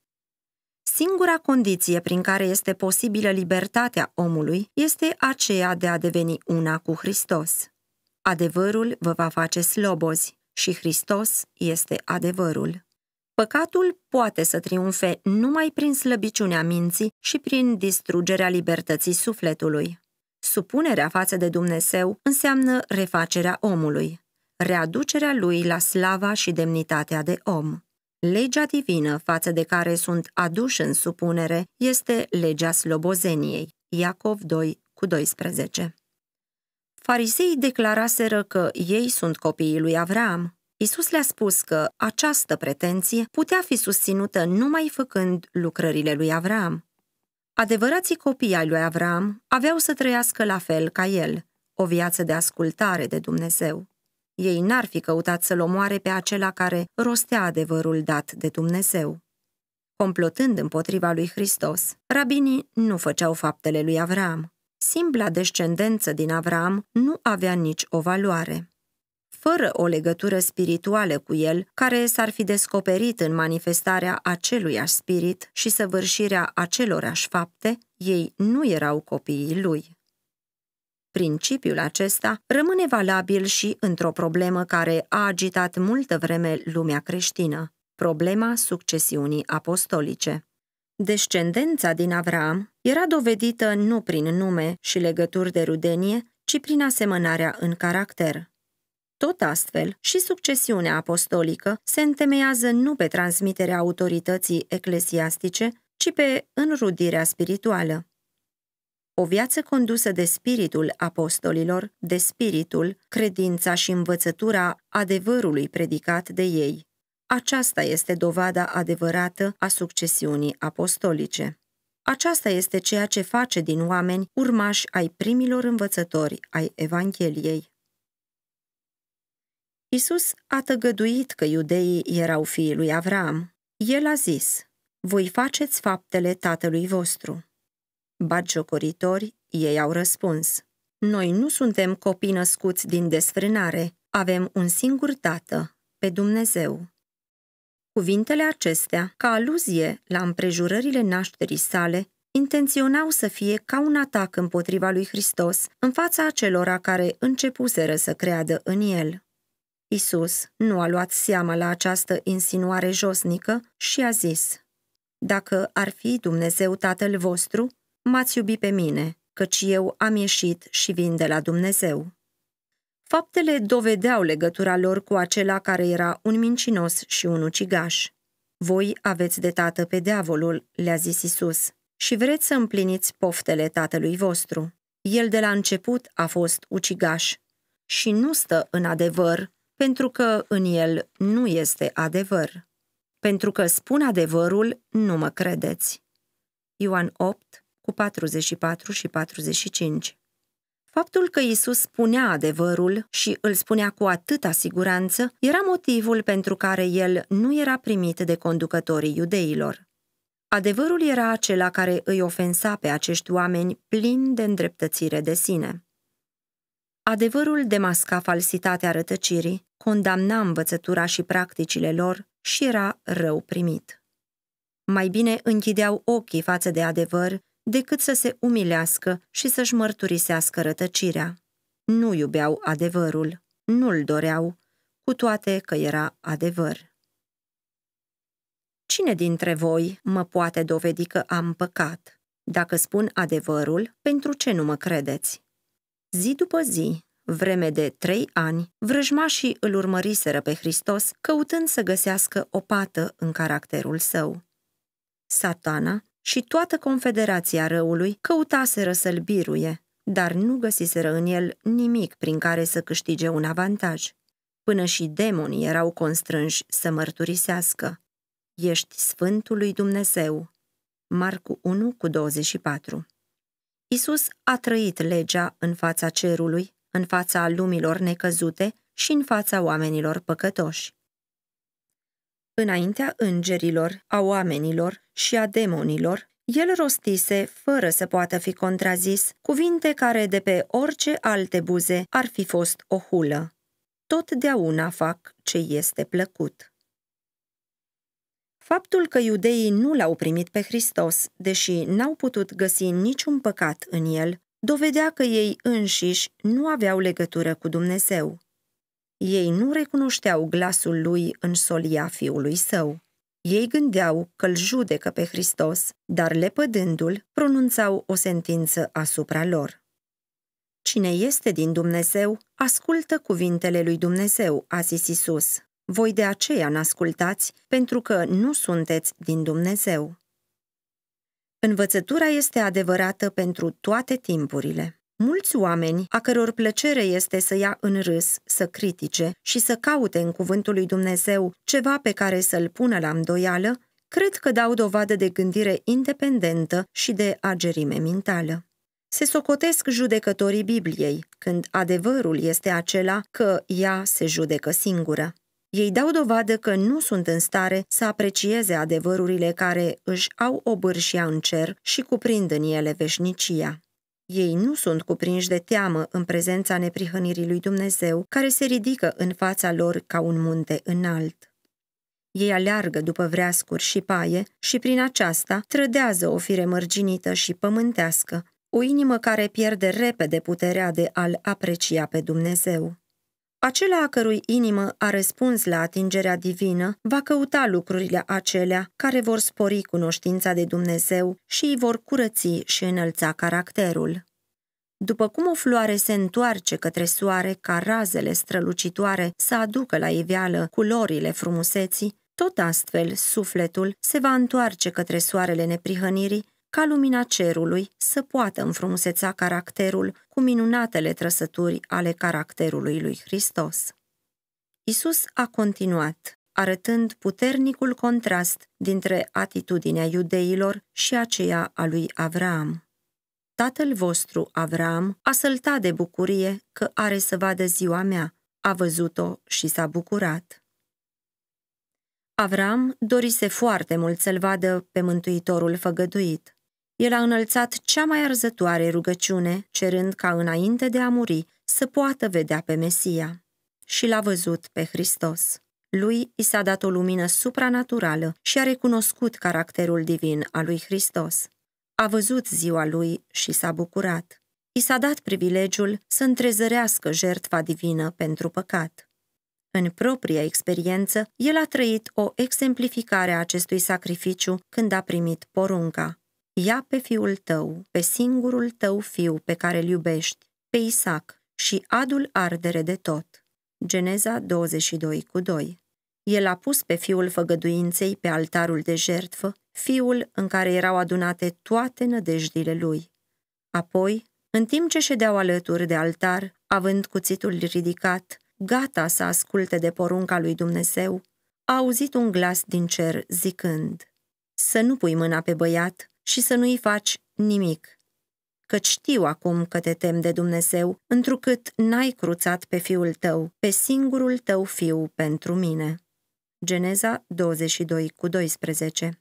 Singura condiție prin care este posibilă libertatea omului este aceea de a deveni una cu Hristos. Adevărul vă va face slobozi și Hristos este adevărul. Păcatul poate să triumfe numai prin slăbiciunea minții și prin distrugerea libertății sufletului. Supunerea față de Dumnezeu înseamnă refacerea omului, readucerea lui la slava și demnitatea de om. Legea divină față de care sunt aduși în supunere este legea slobozeniei, Iacov 2 cu 12. Fariseii declaraseră că ei sunt copiii lui Avram. Isus le-a spus că această pretenție putea fi susținută numai făcând lucrările lui Avram. Adevărații copii ai lui Avram aveau să trăiască la fel ca el, o viață de ascultare de Dumnezeu. Ei n-ar fi căutat să-l omoare pe acela care rostea adevărul dat de Dumnezeu. Complotând împotriva lui Hristos, rabinii nu făceau faptele lui Avram. Simpla descendență din Avram nu avea nici o valoare fără o legătură spirituală cu el, care s-ar fi descoperit în manifestarea aceluiași spirit și săvârșirea acelorași fapte, ei nu erau copiii lui. Principiul acesta rămâne valabil și într-o problemă care a agitat multă vreme lumea creștină, problema succesiunii apostolice. Descendența din Avram era dovedită nu prin nume și legături de rudenie, ci prin asemănarea în caracter. Tot astfel, și succesiunea apostolică se întemeiază nu pe transmiterea autorității eclesiastice, ci pe înrudirea spirituală. O viață condusă de spiritul apostolilor, de spiritul, credința și învățătura adevărului predicat de ei. Aceasta este dovada adevărată a succesiunii apostolice. Aceasta este ceea ce face din oameni urmași ai primilor învățători ai Evangheliei. Isus a tăgăduit că iudeii erau fiii lui Avram. El a zis, voi faceți faptele tatălui vostru. Bagiocoritori, ei au răspuns, noi nu suntem copii născuți din desfrânare, avem un singur tată, pe Dumnezeu. Cuvintele acestea, ca aluzie la împrejurările nașterii sale, intenționau să fie ca un atac împotriva lui Hristos în fața acelora care începuseră să creadă în el. Isus nu a luat seama la această insinuare josnică și a zis, Dacă ar fi Dumnezeu Tatăl vostru, m-ați iubi pe mine, căci eu am ieșit și vin de la Dumnezeu. Faptele dovedeau legătura lor cu acela care era un mincinos și un ucigaș. Voi aveți de tată pe diavolul, le-a zis Isus, și vreți să împliniți poftele tatălui vostru. El de la început a fost ucigaș și nu stă în adevăr, pentru că în el nu este adevăr. Pentru că spun adevărul, nu mă credeți. Ioan 8, cu 44 și 45 Faptul că Isus spunea adevărul și îl spunea cu atâta siguranță era motivul pentru care el nu era primit de conducătorii iudeilor. Adevărul era acela care îi ofensa pe acești oameni plini de îndreptățire de sine. Adevărul demasca falsitatea rătăcirii condamna învățătura și practicile lor și era rău primit. Mai bine închideau ochii față de adevăr decât să se umilească și să-și mărturisească rătăcirea. Nu iubeau adevărul, nu-l doreau, cu toate că era adevăr. Cine dintre voi mă poate dovedi că am păcat? Dacă spun adevărul, pentru ce nu mă credeți? Zi după zi, Vreme de trei ani, vrăjmașii îl urmăriseră pe Hristos, căutând să găsească o pată în caracterul său. Satana și toată confederația răului căutaseră să-l biruie, dar nu găsiseră în el nimic prin care să câștige un avantaj. Până și demonii erau constrânși să mărturisească. Ești Sfântul lui Dumnezeu. Marcu 1 cu 24 Isus a trăit legea în fața cerului în fața lumilor necăzute și în fața oamenilor păcătoși. Înaintea îngerilor, a oamenilor și a demonilor, el rostise, fără să poată fi contrazis, cuvinte care de pe orice alte buze ar fi fost o hulă. Totdeauna fac ce este plăcut. Faptul că iudeii nu l-au primit pe Hristos, deși n-au putut găsi niciun păcat în el, dovedea că ei înșiși nu aveau legătură cu Dumnezeu. Ei nu recunoșteau glasul lui în solia fiului său. Ei gândeau că îl judecă pe Hristos, dar lepădându-l, pronunțau o sentință asupra lor. Cine este din Dumnezeu, ascultă cuvintele lui Dumnezeu, a zis Isus. Voi de aceea n-ascultați, pentru că nu sunteți din Dumnezeu. Învățătura este adevărată pentru toate timpurile. Mulți oameni, a căror plăcere este să ia în râs, să critique și să caute în cuvântul lui Dumnezeu ceva pe care să-l pună la îndoială, cred că dau dovadă de gândire independentă și de agerime mentală. Se socotesc judecătorii Bibliei, când adevărul este acela că ea se judecă singură. Ei dau dovadă că nu sunt în stare să aprecieze adevărurile care își au obârșia în cer și cuprind în ele veșnicia. Ei nu sunt cuprinși de teamă în prezența neprihănirii lui Dumnezeu, care se ridică în fața lor ca un munte înalt. Ei aleargă după vreascuri și paie și prin aceasta trădează o fire mărginită și pământească, o inimă care pierde repede puterea de a-L aprecia pe Dumnezeu. Acela a cărui inimă a răspuns la atingerea divină va căuta lucrurile acelea care vor spori cunoștința de Dumnezeu și îi vor curăți și înălța caracterul. După cum o floare se întoarce către soare ca razele strălucitoare să aducă la iveală culorile frumuseții, tot astfel sufletul se va întoarce către soarele neprihănirii ca lumina cerului să poată înfrumuseța caracterul cu minunatele trăsături ale caracterului lui Hristos. Isus a continuat, arătând puternicul contrast dintre atitudinea iudeilor și aceea a lui Avram. Tatăl vostru, Avram, a săltat de bucurie că are să vadă ziua mea, a văzut-o și s-a bucurat. Avram dorise foarte mult să-l vadă pe Mântuitorul făgăduit. El a înălțat cea mai arzătoare rugăciune, cerând ca înainte de a muri să poată vedea pe Mesia. Și l-a văzut pe Hristos. Lui i s-a dat o lumină supranaturală și a recunoscut caracterul divin al lui Hristos. A văzut ziua lui și s-a bucurat i s-a dat privilegiul să întrezărească jertfa divină pentru păcat. În propria experiență, el a trăit o exemplificare a acestui sacrificiu când a primit porunca. Ia pe fiul tău, pe singurul tău fiu pe care îl iubești, pe Isaac, și adul ardere de tot. Geneza 22 cu 2 El a pus pe fiul făgăduinței pe altarul de jertfă, fiul în care erau adunate toate nădejdile lui. Apoi, în timp ce ședeau alături de altar, având cuțitul ridicat, gata să asculte de porunca lui Dumnezeu, a auzit un glas din cer zicând, Să nu pui mâna pe băiat, și să nu-i faci nimic. Că știu acum că te tem de Dumnezeu, întrucât n-ai cruțat pe fiul tău, pe singurul tău fiu pentru mine. Geneza 22 cu 12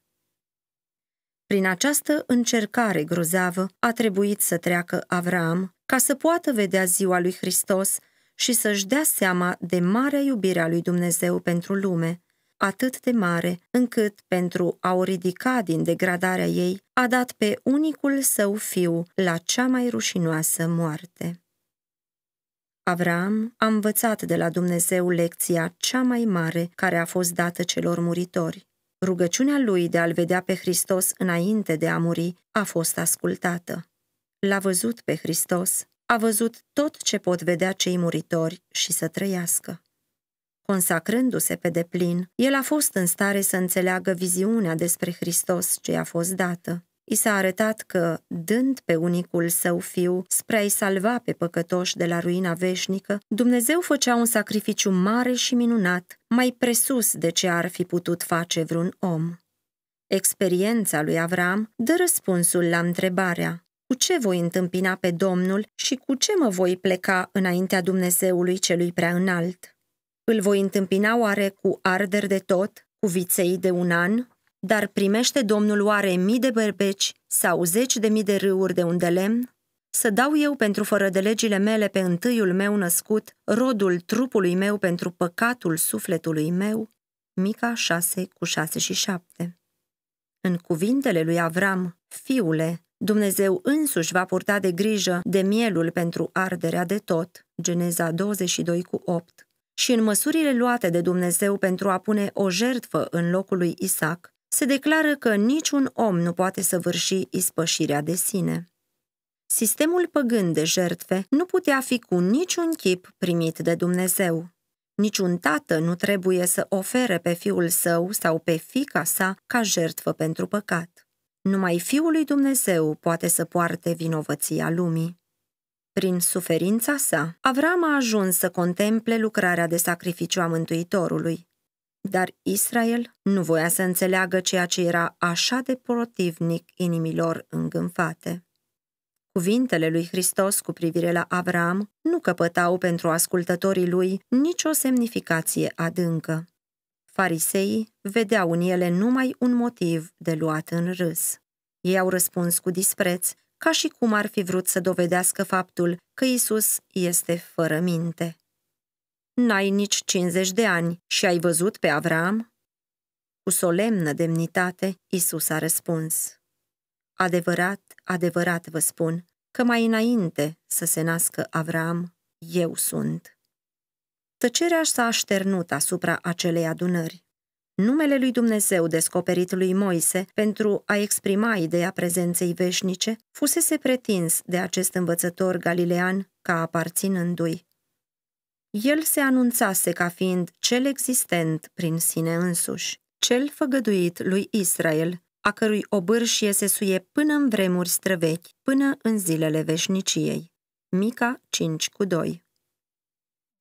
prin această încercare grozavă a trebuit să treacă Avram ca să poată vedea ziua lui Hristos și să-și dea seama de marea iubire a lui Dumnezeu pentru lume, atât de mare, încât, pentru a o ridica din degradarea ei, a dat pe unicul său fiu la cea mai rușinoasă moarte. Avram a învățat de la Dumnezeu lecția cea mai mare care a fost dată celor muritori. Rugăciunea lui de a-l vedea pe Hristos înainte de a muri a fost ascultată. L-a văzut pe Hristos, a văzut tot ce pot vedea cei muritori și să trăiască. Consacrându-se pe deplin, el a fost în stare să înțeleagă viziunea despre Hristos ce i-a fost dată. I s-a arătat că, dând pe unicul său fiu spre a-i salva pe păcătoși de la ruina veșnică, Dumnezeu făcea un sacrificiu mare și minunat, mai presus de ce ar fi putut face vreun om. Experiența lui Avram dă răspunsul la întrebarea cu ce voi întâmpina pe Domnul și cu ce mă voi pleca înaintea Dumnezeului celui prea înalt. Îl voi întâmpina oare cu arder de tot, cu viței de un an? Dar primește Domnul oare mii de berbeci sau zeci de mii de râuri de unde lemn? Să dau eu pentru fără de legile mele pe întâiul meu născut, rodul trupului meu pentru păcatul sufletului meu? Mica 6 cu 6 și 7 În cuvintele lui Avram, fiule, Dumnezeu însuși va purta de grijă de mielul pentru arderea de tot. Geneza 22 cu 8 și în măsurile luate de Dumnezeu pentru a pune o jertfă în locul lui Isaac, se declară că niciun om nu poate săvârși ispășirea de sine. Sistemul păgând de jertfe nu putea fi cu niciun chip primit de Dumnezeu. Niciun tată nu trebuie să ofere pe fiul său sau pe fica sa ca jertfă pentru păcat. Numai Fiul lui Dumnezeu poate să poarte vinovăția lumii. Prin suferința sa, Avram a ajuns să contemple lucrarea de sacrificiu a Mântuitorului. Dar Israel nu voia să înțeleagă ceea ce era așa de protivnic inimilor îngânfate. Cuvintele lui Hristos cu privire la Avram nu căpătau pentru ascultătorii lui nicio semnificație adâncă. Fariseii vedeau în ele numai un motiv de luat în râs. Ei au răspuns cu dispreț ca și cum ar fi vrut să dovedească faptul că Isus este fără minte. N-ai nici 50 de ani și ai văzut pe Avram? Cu solemnă demnitate, Isus a răspuns. Adevărat, adevărat vă spun, că mai înainte să se nască Avram, eu sunt. Tăcerea s-a așternut asupra acelei adunări numele lui Dumnezeu descoperit lui Moise pentru a exprima ideea prezenței veșnice, fusese pretins de acest învățător galilean ca aparținându-i. El se anunțase ca fiind cel existent prin sine însuși, cel făgăduit lui Israel, a cărui obârșie se suie până în vremuri străvechi, până în zilele veșniciei. Mica 5 cu 2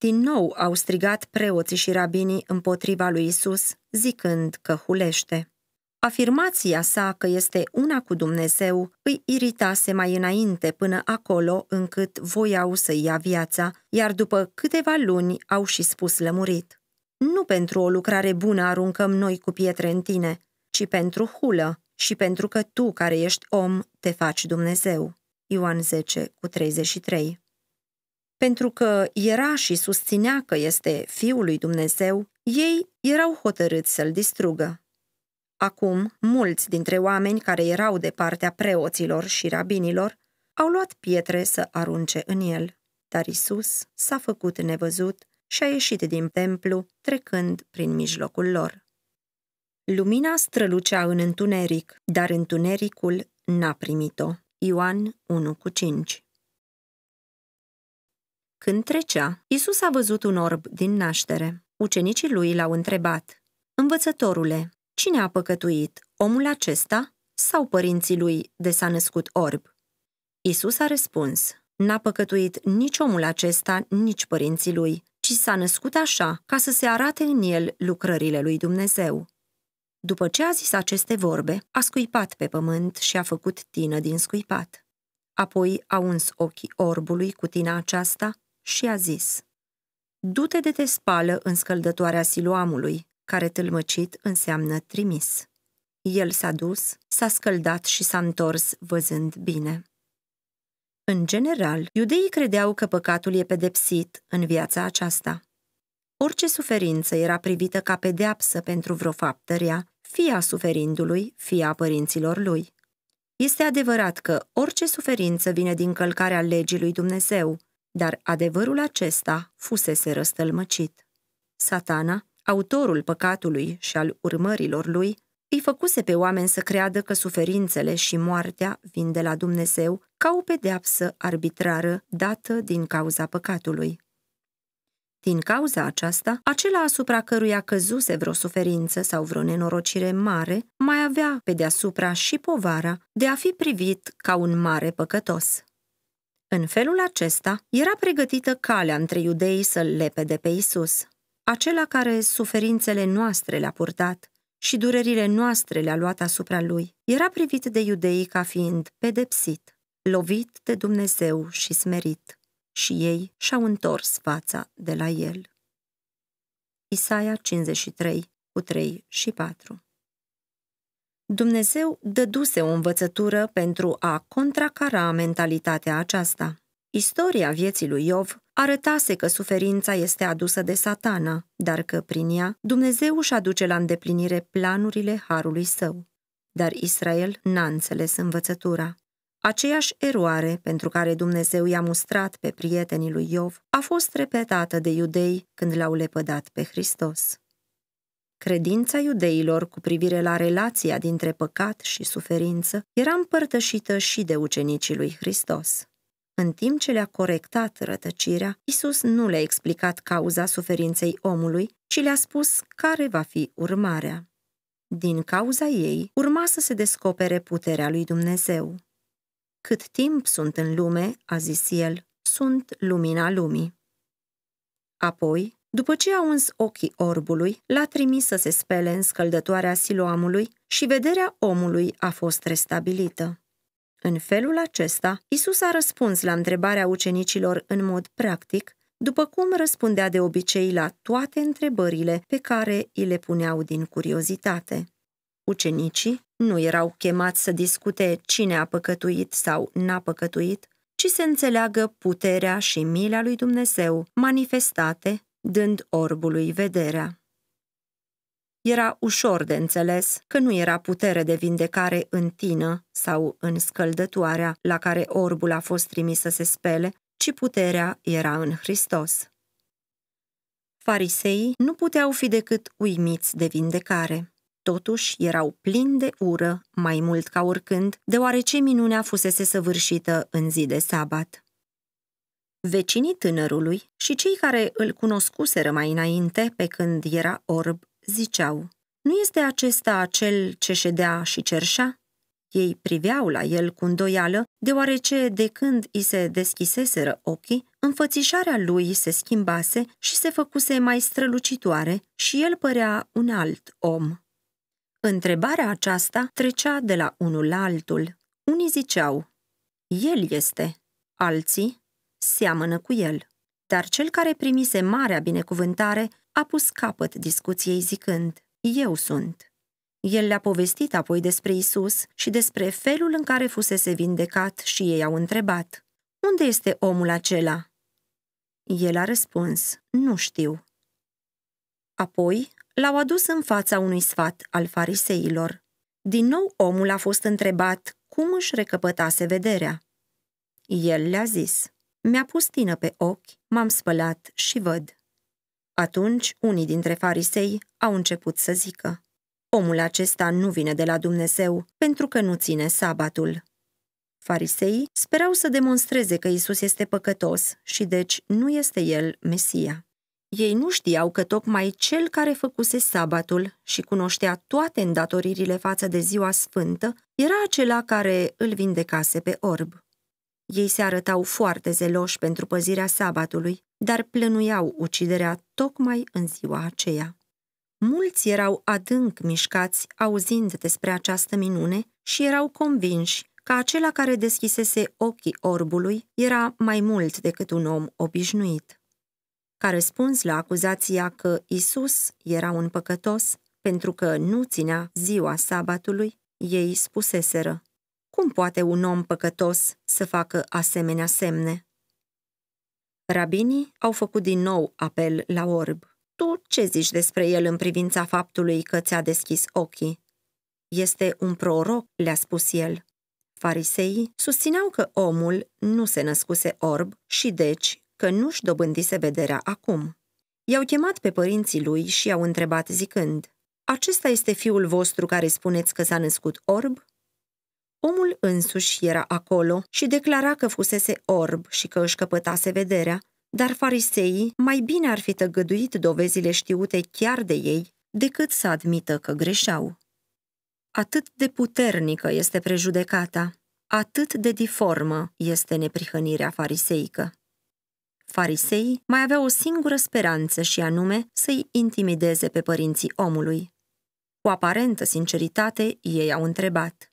din nou au strigat preoții și rabinii împotriva lui Isus, zicând că hulește. Afirmația sa că este una cu Dumnezeu îi iritase mai înainte până acolo încât voiau să ia viața, iar după câteva luni au și spus lămurit. Nu pentru o lucrare bună aruncăm noi cu pietre în tine, ci pentru hulă și pentru că tu, care ești om, te faci Dumnezeu. Ioan 10, cu 33 pentru că era și susținea că este Fiul lui Dumnezeu, ei erau hotărâți să-l distrugă. Acum, mulți dintre oameni care erau de partea preoților și rabinilor au luat pietre să arunce în el, dar Isus s-a făcut nevăzut și a ieșit din templu, trecând prin mijlocul lor. Lumina strălucea în întuneric, dar întunericul n-a primit-o. Ioan 1,5 când trecea, Isus a văzut un orb din naștere. Ucenicii lui l-au întrebat, Învățătorule, cine a păcătuit, omul acesta sau părinții lui de s-a născut orb? Isus a răspuns, N-a păcătuit nici omul acesta, nici părinții lui, ci s-a născut așa, ca să se arate în el lucrările lui Dumnezeu. După ce a zis aceste vorbe, a scuipat pe pământ și a făcut tină din scuipat. Apoi a uns ochii orbului cu tina aceasta și a zis, Du-te de te spală în scăldătoarea siloamului, care tâlmăcit înseamnă trimis. El s-a dus, s-a scăldat și s-a întors văzând bine. În general, iudeii credeau că păcatul e pedepsit în viața aceasta. Orice suferință era privită ca pedeapsă pentru vreo faptă rea, fie a suferindului, fie a părinților lui. Este adevărat că orice suferință vine din călcarea legii lui Dumnezeu, dar adevărul acesta fusese răstălmăcit. Satana, autorul păcatului și al urmărilor lui, îi făcuse pe oameni să creadă că suferințele și moartea vin de la Dumnezeu ca o pedeapsă arbitrară dată din cauza păcatului. Din cauza aceasta, acela asupra căruia căzuse vreo suferință sau vreo nenorocire mare, mai avea pe deasupra și povara de a fi privit ca un mare păcătos. În felul acesta, era pregătită calea între iudei să-l lepede pe Isus, acela care suferințele noastre le-a purtat și durerile noastre le-a luat asupra lui. Era privit de iudei ca fiind pedepsit, lovit de Dumnezeu și smerit, și ei și-au întors fața de la el. Isaia 53, cu 3 și 4 Dumnezeu dăduse o învățătură pentru a contracara mentalitatea aceasta. Istoria vieții lui Iov arătase că suferința este adusă de satana, dar că prin ea Dumnezeu își aduce la îndeplinire planurile harului său. Dar Israel n-a înțeles învățătura. Aceeași eroare pentru care Dumnezeu i-a mustrat pe prietenii lui Iov a fost repetată de iudei când l-au lepădat pe Hristos. Credința iudeilor cu privire la relația dintre păcat și suferință era împărtășită și de ucenicii lui Hristos. În timp ce le-a corectat rătăcirea, Isus nu le-a explicat cauza suferinței omului, ci le-a spus care va fi urmarea. Din cauza ei, urma să se descopere puterea lui Dumnezeu. Cât timp sunt în lume, a zis el, sunt lumina lumii. Apoi, după ce a uns ochii orbului, l-a trimis să se spele în scăldătoarea siloamului și vederea omului a fost restabilită. În felul acesta, Isus a răspuns la întrebarea ucenicilor în mod practic, după cum răspundea de obicei la toate întrebările pe care îi le puneau din curiozitate. Ucenicii nu erau chemați să discute cine a păcătuit sau n-a păcătuit, ci să înțeleagă puterea și mila lui Dumnezeu manifestate dând orbului vederea. Era ușor de înțeles că nu era putere de vindecare în tină sau în scăldătoarea la care orbul a fost trimis să se spele, ci puterea era în Hristos. Fariseii nu puteau fi decât uimiți de vindecare. Totuși erau plini de ură, mai mult ca oricând, deoarece minunea fusese săvârșită în zi de sabat. Vecinii tânărului și cei care îl cunoscuseră mai înainte, pe când era orb, ziceau, Nu este acesta acel ce ședea și cerșea?" Ei priveau la el cu îndoială, deoarece de când i se deschiseseră ochii, înfățișarea lui se schimbase și se făcuse mai strălucitoare și el părea un alt om. Întrebarea aceasta trecea de la unul la altul. Unii ziceau, el este, alții, seamănă cu el. Dar cel care primise marea binecuvântare a pus capăt discuției zicând, Eu sunt. El le-a povestit apoi despre Isus și despre felul în care fusese vindecat și ei au întrebat, Unde este omul acela? El a răspuns, Nu știu. Apoi l-au adus în fața unui sfat al fariseilor. Din nou omul a fost întrebat cum își recăpătase vederea. El le-a zis, mi-a pus tină pe ochi, m-am spălat și văd. Atunci, unii dintre farisei au început să zică, omul acesta nu vine de la Dumnezeu pentru că nu ține sabatul. Fariseii sperau să demonstreze că Isus este păcătos și deci nu este el Mesia. Ei nu știau că tocmai cel care făcuse sabatul și cunoștea toate îndatoririle față de ziua sfântă era acela care îl vindecase pe orb. Ei se arătau foarte zeloși pentru păzirea sabatului, dar plănuiau uciderea tocmai în ziua aceea. Mulți erau adânc mișcați auzind despre această minune și erau convinși că acela care deschisese ochii orbului era mai mult decât un om obișnuit. Ca răspuns la acuzația că Isus era un păcătos pentru că nu ținea ziua sabatului, ei spuseseră, Cum poate un om păcătos să facă asemenea semne. Rabinii au făcut din nou apel la orb. Tu ce zici despre el în privința faptului că ți-a deschis ochii? Este un proroc, le-a spus el. Fariseii susțineau că omul nu se născuse orb și deci că nu-și dobândise vederea acum. I-au chemat pe părinții lui și i-au întrebat zicând, Acesta este fiul vostru care spuneți că s-a născut orb? Omul însuși era acolo și declara că fusese orb și că își căpătase vederea, dar fariseii mai bine ar fi tăgăduit dovezile știute chiar de ei decât să admită că greșeau. Atât de puternică este prejudecata, atât de diformă este neprihănirea fariseică. Fariseii mai aveau o singură speranță și anume să-i intimideze pe părinții omului. Cu aparentă sinceritate, ei au întrebat –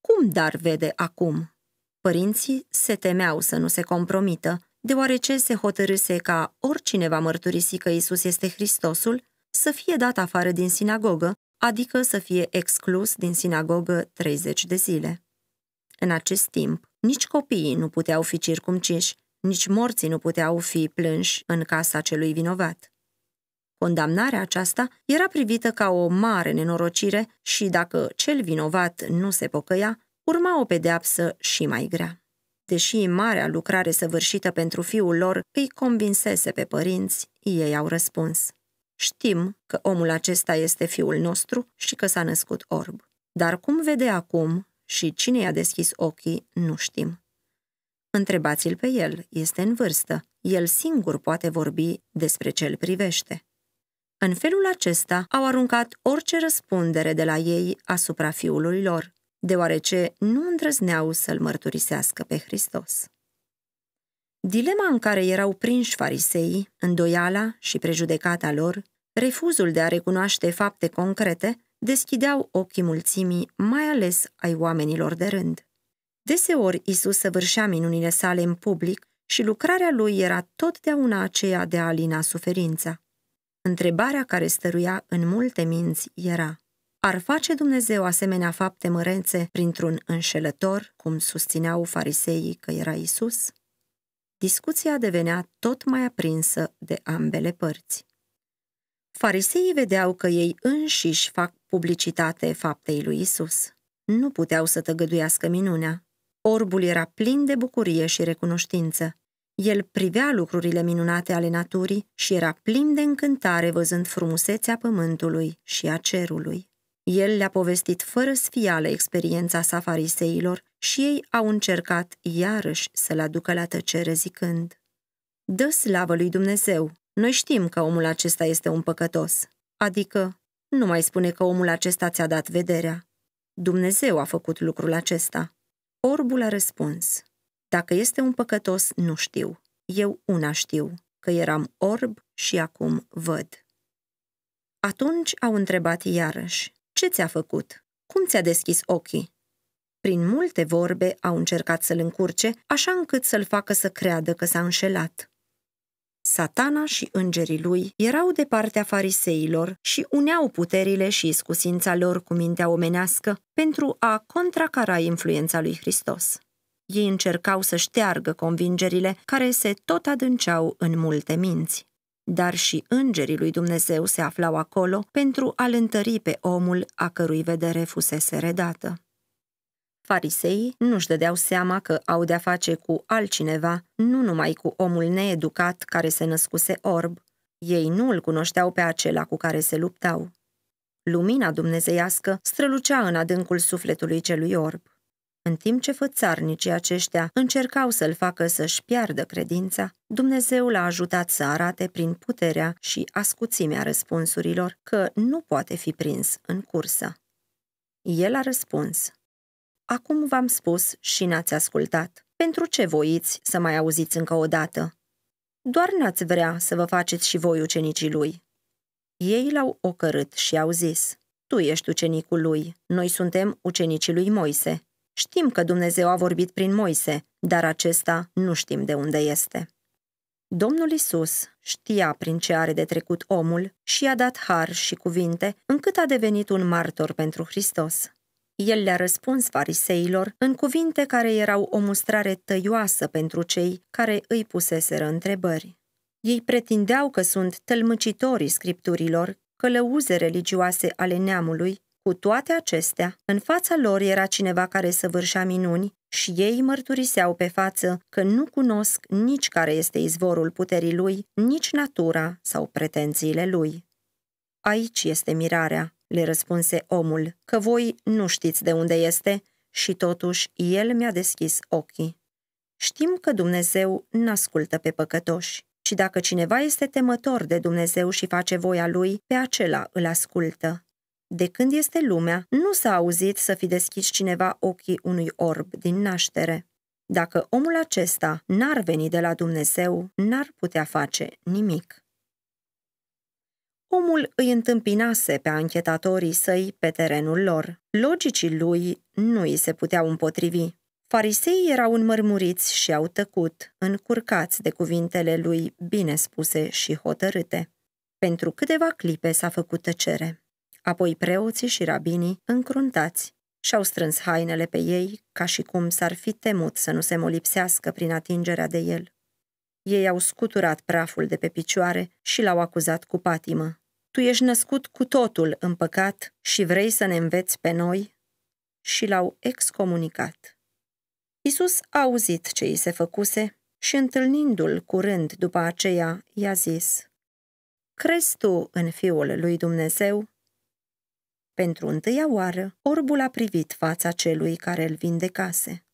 cum dar vede acum? Părinții se temeau să nu se compromită, deoarece se hotărâse ca oricine va mărturisi că Isus este Hristosul să fie dat afară din sinagogă, adică să fie exclus din sinagogă 30 de zile. În acest timp, nici copiii nu puteau fi circumciși, nici morții nu puteau fi plânși în casa celui vinovat. Condamnarea aceasta era privită ca o mare nenorocire și, dacă cel vinovat nu se pocăia, urma o pedeapsă și mai grea. Deși marea lucrare săvârșită pentru fiul lor îi convinsese pe părinți, ei au răspuns. Știm că omul acesta este fiul nostru și că s-a născut orb. Dar cum vede acum și cine i-a deschis ochii, nu știm. Întrebați-l pe el, este în vârstă. El singur poate vorbi despre ce îl privește. În felul acesta au aruncat orice răspundere de la ei asupra fiului lor, deoarece nu îndrăzneau să-l mărturisească pe Hristos. Dilema în care erau prinși fariseii, îndoiala și prejudecata lor, refuzul de a recunoaște fapte concrete, deschideau ochii mulțimii, mai ales ai oamenilor de rând. Deseori Isus săvârșea minunile sale în public și lucrarea lui era totdeauna aceea de a alina suferința. Întrebarea care stăruia în multe minți era Ar face Dumnezeu asemenea fapte mărențe printr-un înșelător, cum susțineau fariseii că era Isus? Discuția devenea tot mai aprinsă de ambele părți. Fariseii vedeau că ei înșiși fac publicitate faptei lui Isus. Nu puteau să tăgăduiască minunea. Orbul era plin de bucurie și recunoștință. El privea lucrurile minunate ale naturii și era plin de încântare văzând frumusețea pământului și a cerului. El le-a povestit fără sfială experiența sa fariseilor și ei au încercat iarăși să-l aducă la tăcere zicând Dă slavă lui Dumnezeu! Noi știm că omul acesta este un păcătos, adică nu mai spune că omul acesta ți-a dat vederea. Dumnezeu a făcut lucrul acesta. Orbul a răspuns. Dacă este un păcătos, nu știu. Eu una știu, că eram orb și acum văd. Atunci au întrebat iarăși, ce ți-a făcut? Cum ți-a deschis ochii? Prin multe vorbe au încercat să-l încurce, așa încât să-l facă să creadă că s-a înșelat. Satana și îngerii lui erau de partea fariseilor și uneau puterile și iscusința lor cu mintea omenească pentru a contracara influența lui Hristos. Ei încercau să șteargă convingerile care se tot adânceau în multe minți. Dar și îngerii lui Dumnezeu se aflau acolo pentru a-l întări pe omul a cărui vedere fusese redată. Fariseii nu-și dădeau seama că au de-a face cu altcineva, nu numai cu omul needucat care se născuse orb. Ei nu îl cunoșteau pe acela cu care se luptau. Lumina dumnezeiască strălucea în adâncul sufletului celui orb. În timp ce fățarnicii aceștia încercau să-l facă să-și piardă credința, Dumnezeu l-a ajutat să arate prin puterea și ascuțimea răspunsurilor că nu poate fi prins în cursă. El a răspuns, Acum v-am spus și n-ați ascultat. Pentru ce voiți să mai auziți încă o dată? Doar n-ați vrea să vă faceți și voi ucenicii lui. Ei l-au ocărât și au zis, Tu ești ucenicul lui, noi suntem ucenicii lui Moise. Știm că Dumnezeu a vorbit prin Moise, dar acesta nu știm de unde este. Domnul Isus știa prin ce are de trecut omul și i-a dat har și cuvinte, încât a devenit un martor pentru Hristos. El le-a răspuns fariseilor în cuvinte care erau o mustrare tăioasă pentru cei care îi puseseră întrebări. Ei pretindeau că sunt tălmăcitorii scripturilor, călăuze religioase ale neamului cu toate acestea, în fața lor era cineva care săvârșea minuni și ei mărturiseau pe față că nu cunosc nici care este izvorul puterii lui, nici natura sau pretențiile lui. Aici este mirarea, le răspunse omul, că voi nu știți de unde este și totuși el mi-a deschis ochii. Știm că Dumnezeu n-ascultă pe păcătoși, ci dacă cineva este temător de Dumnezeu și face voia lui, pe acela îl ascultă. De când este lumea, nu s-a auzit să fi deschis cineva ochii unui orb din naștere. Dacă omul acesta n-ar veni de la Dumnezeu, n-ar putea face nimic. Omul îi întâmpinase pe anchetatorii săi pe terenul lor. Logicii lui nu îi se puteau împotrivi. Fariseii erau înmărmuriți și au tăcut, încurcați de cuvintele lui bine spuse și hotărâte. Pentru câteva clipe s-a făcut tăcere. Apoi preoții și rabinii, încruntați, și-au strâns hainele pe ei, ca și cum s-ar fi temut să nu se molipsească prin atingerea de el. Ei au scuturat praful de pe picioare și l-au acuzat cu patimă. Tu ești născut cu totul în păcat și vrei să ne înveți pe noi? Și l-au excomunicat. Isus a auzit ce i se făcuse și, întâlnindu-l curând după aceea, i-a zis, Crezi tu în Fiul lui Dumnezeu?" Pentru întâia oară, orbul a privit fața celui care îl vindecase.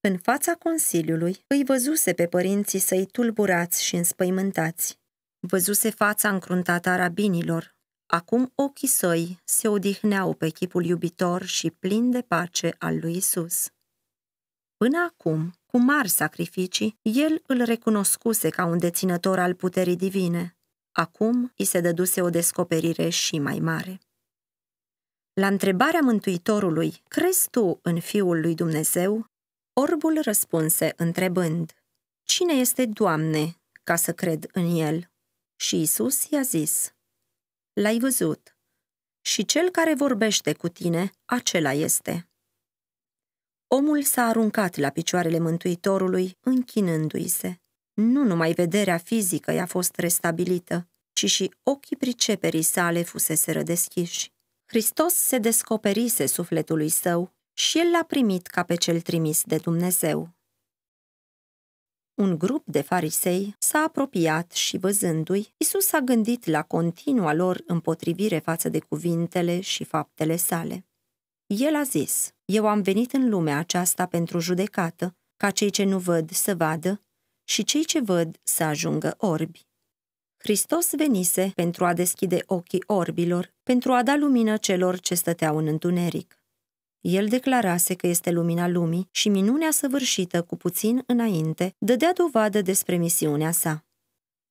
În fața Consiliului îi văzuse pe părinții săi tulburați și înspăimântați. Văzuse fața încruntată a rabinilor. Acum ochii săi se odihneau pe chipul iubitor și plin de pace al lui Isus. Până acum, cu mari sacrificii, el îl recunoscuse ca un deținător al puterii divine. Acum îi se dăduse o descoperire și mai mare. La întrebarea Mântuitorului, crezi tu în Fiul lui Dumnezeu? Orbul răspunse întrebând, Cine este Doamne ca să cred în El? Și Isus i-a zis, L-ai văzut și cel care vorbește cu tine, acela este. Omul s-a aruncat la picioarele Mântuitorului, închinându-i se. Nu numai vederea fizică i-a fost restabilită, ci și ochii priceperii sale fusese deschiși. Hristos se descoperise sufletului său și el l-a primit ca pe cel trimis de Dumnezeu. Un grup de farisei s-a apropiat și văzându-i, Isus s a gândit la continua lor împotrivire față de cuvintele și faptele sale. El a zis, eu am venit în lumea aceasta pentru judecată, ca cei ce nu văd să vadă și cei ce văd să ajungă orbi. Hristos venise pentru a deschide ochii orbilor, pentru a da lumină celor ce stăteau în întuneric. El declarase că este lumina lumii și minunea săvârșită cu puțin înainte dădea dovadă despre misiunea sa.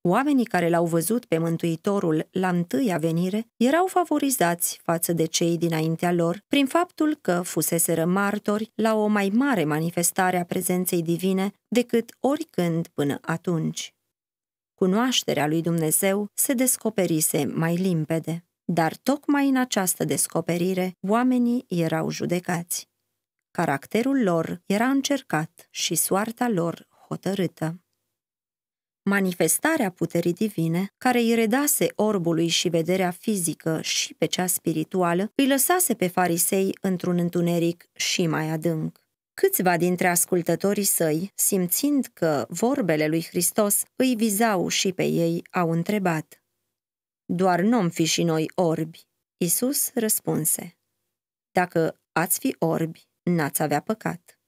Oamenii care l-au văzut pe Mântuitorul la întâia venire erau favorizați față de cei dinaintea lor prin faptul că fuseseră martori la o mai mare manifestare a prezenței divine decât oricând până atunci cunoașterea lui Dumnezeu se descoperise mai limpede. Dar tocmai în această descoperire, oamenii erau judecați. Caracterul lor era încercat și soarta lor hotărâtă. Manifestarea puterii divine, care îi redase orbului și vederea fizică și pe cea spirituală, îi lăsase pe farisei într-un întuneric și mai adânc. Câțiva dintre ascultătorii săi, simțind că vorbele lui Hristos îi vizau și pe ei, au întrebat. Doar n-om fi și noi orbi. Isus răspunse. Dacă ați fi orbi, n-ați avea păcat.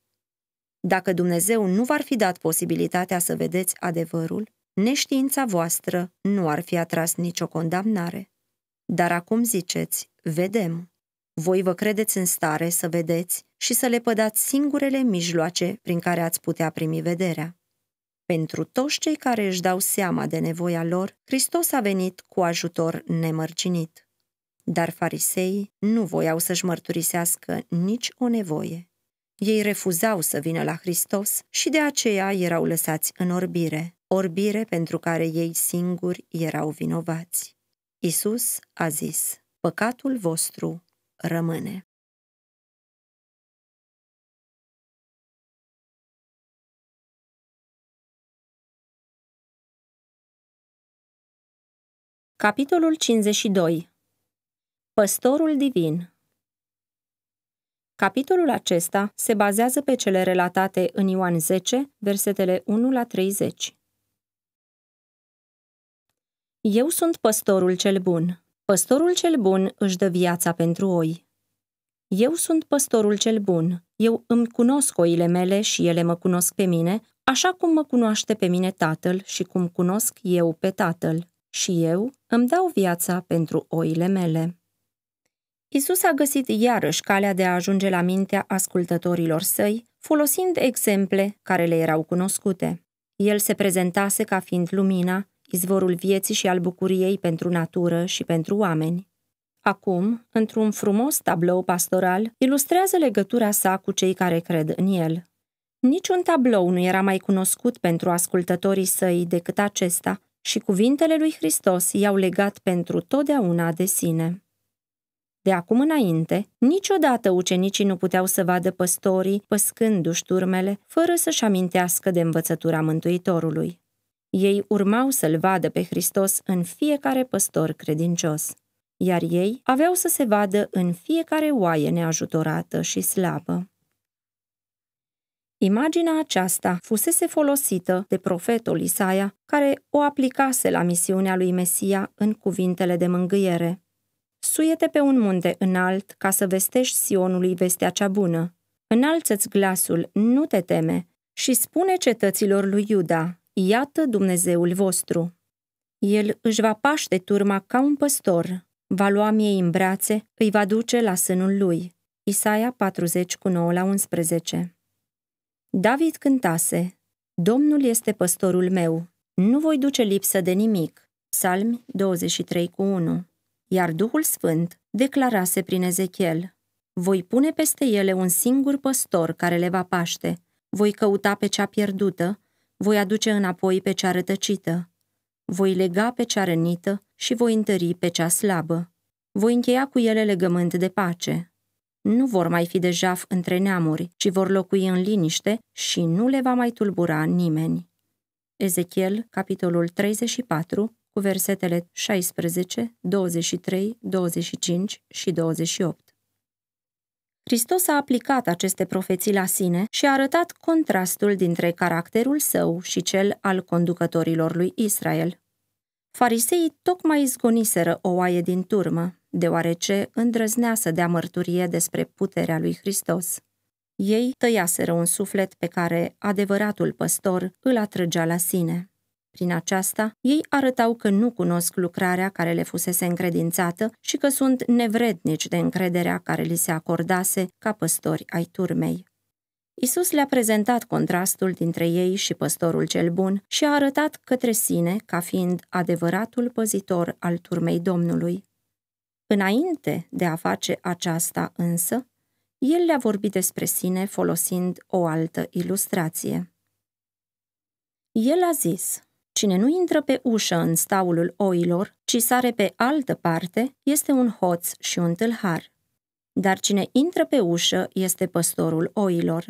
Dacă Dumnezeu nu v-ar fi dat posibilitatea să vedeți adevărul, neștiința voastră nu ar fi atras nicio condamnare. Dar acum ziceți, vedem. Voi vă credeți în stare să vedeți și să le pădați singurele mijloace prin care ați putea primi vederea. Pentru toți cei care își dau seama de nevoia lor, Hristos a venit cu ajutor nemărcinit. Dar fariseii nu voiau să-și mărturisească nici o nevoie. Ei refuzau să vină la Hristos și de aceea erau lăsați în orbire, orbire pentru care ei singuri erau vinovați. Isus a zis, păcatul vostru rămâne. Capitolul 52 Păstorul divin Capitolul acesta se bazează pe cele relatate în Ioan 10, versetele 1 la 30. Eu sunt păstorul cel bun. Păstorul cel bun își dă viața pentru oi. Eu sunt păstorul cel bun, eu îmi cunosc oile mele și ele mă cunosc pe mine, așa cum mă cunoaște pe mine tatăl și cum cunosc eu pe tatăl. Și eu îmi dau viața pentru oile mele. Isus a găsit iarăși calea de a ajunge la mintea ascultătorilor săi, folosind exemple care le erau cunoscute. El se prezentase ca fiind lumina izvorul vieții și al bucuriei pentru natură și pentru oameni. Acum, într-un frumos tablou pastoral, ilustrează legătura sa cu cei care cred în el. Niciun tablou nu era mai cunoscut pentru ascultătorii săi decât acesta și cuvintele lui Hristos i-au legat pentru totdeauna de sine. De acum înainte, niciodată ucenicii nu puteau să vadă păstorii păscându-și turmele fără să-și amintească de învățătura Mântuitorului. Ei urmau să-l vadă pe Hristos în fiecare păstor credincios, iar ei aveau să se vadă în fiecare oaie neajutorată și slabă. Imaginea aceasta fusese folosită de profetul Isaia, care o aplicase la misiunea lui Mesia în cuvintele de mângâiere. Suiete pe un munte înalt ca să vestești Sionului vestea cea bună. Înalță-ți glasul, nu te teme, și spune cetăților lui Iuda, Iată Dumnezeul vostru. El își va paște turma ca un păstor, va lua miei în brațe, îi va duce la sânul lui. Isaia 40 cu 9 la 11 David cântase, Domnul este păstorul meu, nu voi duce lipsă de nimic. Psalmi 23 cu 1 Iar Duhul Sfânt declarase prin Ezechiel, Voi pune peste ele un singur păstor care le va paște, voi căuta pe cea pierdută voi aduce înapoi pe cea rătăcită. Voi lega pe cea rănită și voi întări pe cea slabă. Voi încheia cu ele legământ de pace. Nu vor mai fi de jaf între neamuri, ci vor locui în liniște și nu le va mai tulbura nimeni. Ezechiel, capitolul 34, cu versetele 16, 23, 25 și 28. Hristos a aplicat aceste profeții la sine și a arătat contrastul dintre caracterul său și cel al conducătorilor lui Israel. Fariseii tocmai izgoniseră o oaie din turmă, deoarece îndrăznea să dea mărturie despre puterea lui Hristos. Ei tăiaseră un suflet pe care adevăratul păstor îl atrăgea la sine. Prin aceasta, ei arătau că nu cunosc lucrarea care le fusese încredințată și că sunt nevrednici de încrederea care li se acordase ca păstori ai turmei. Isus le-a prezentat contrastul dintre ei și păstorul cel bun și a arătat către sine ca fiind adevăratul păzitor al turmei Domnului. Înainte de a face aceasta însă, el le-a vorbit despre sine folosind o altă ilustrație. El a zis, Cine nu intră pe ușă în staulul oilor, ci sare pe altă parte, este un hoț și un tâlhar. Dar cine intră pe ușă este păstorul oilor.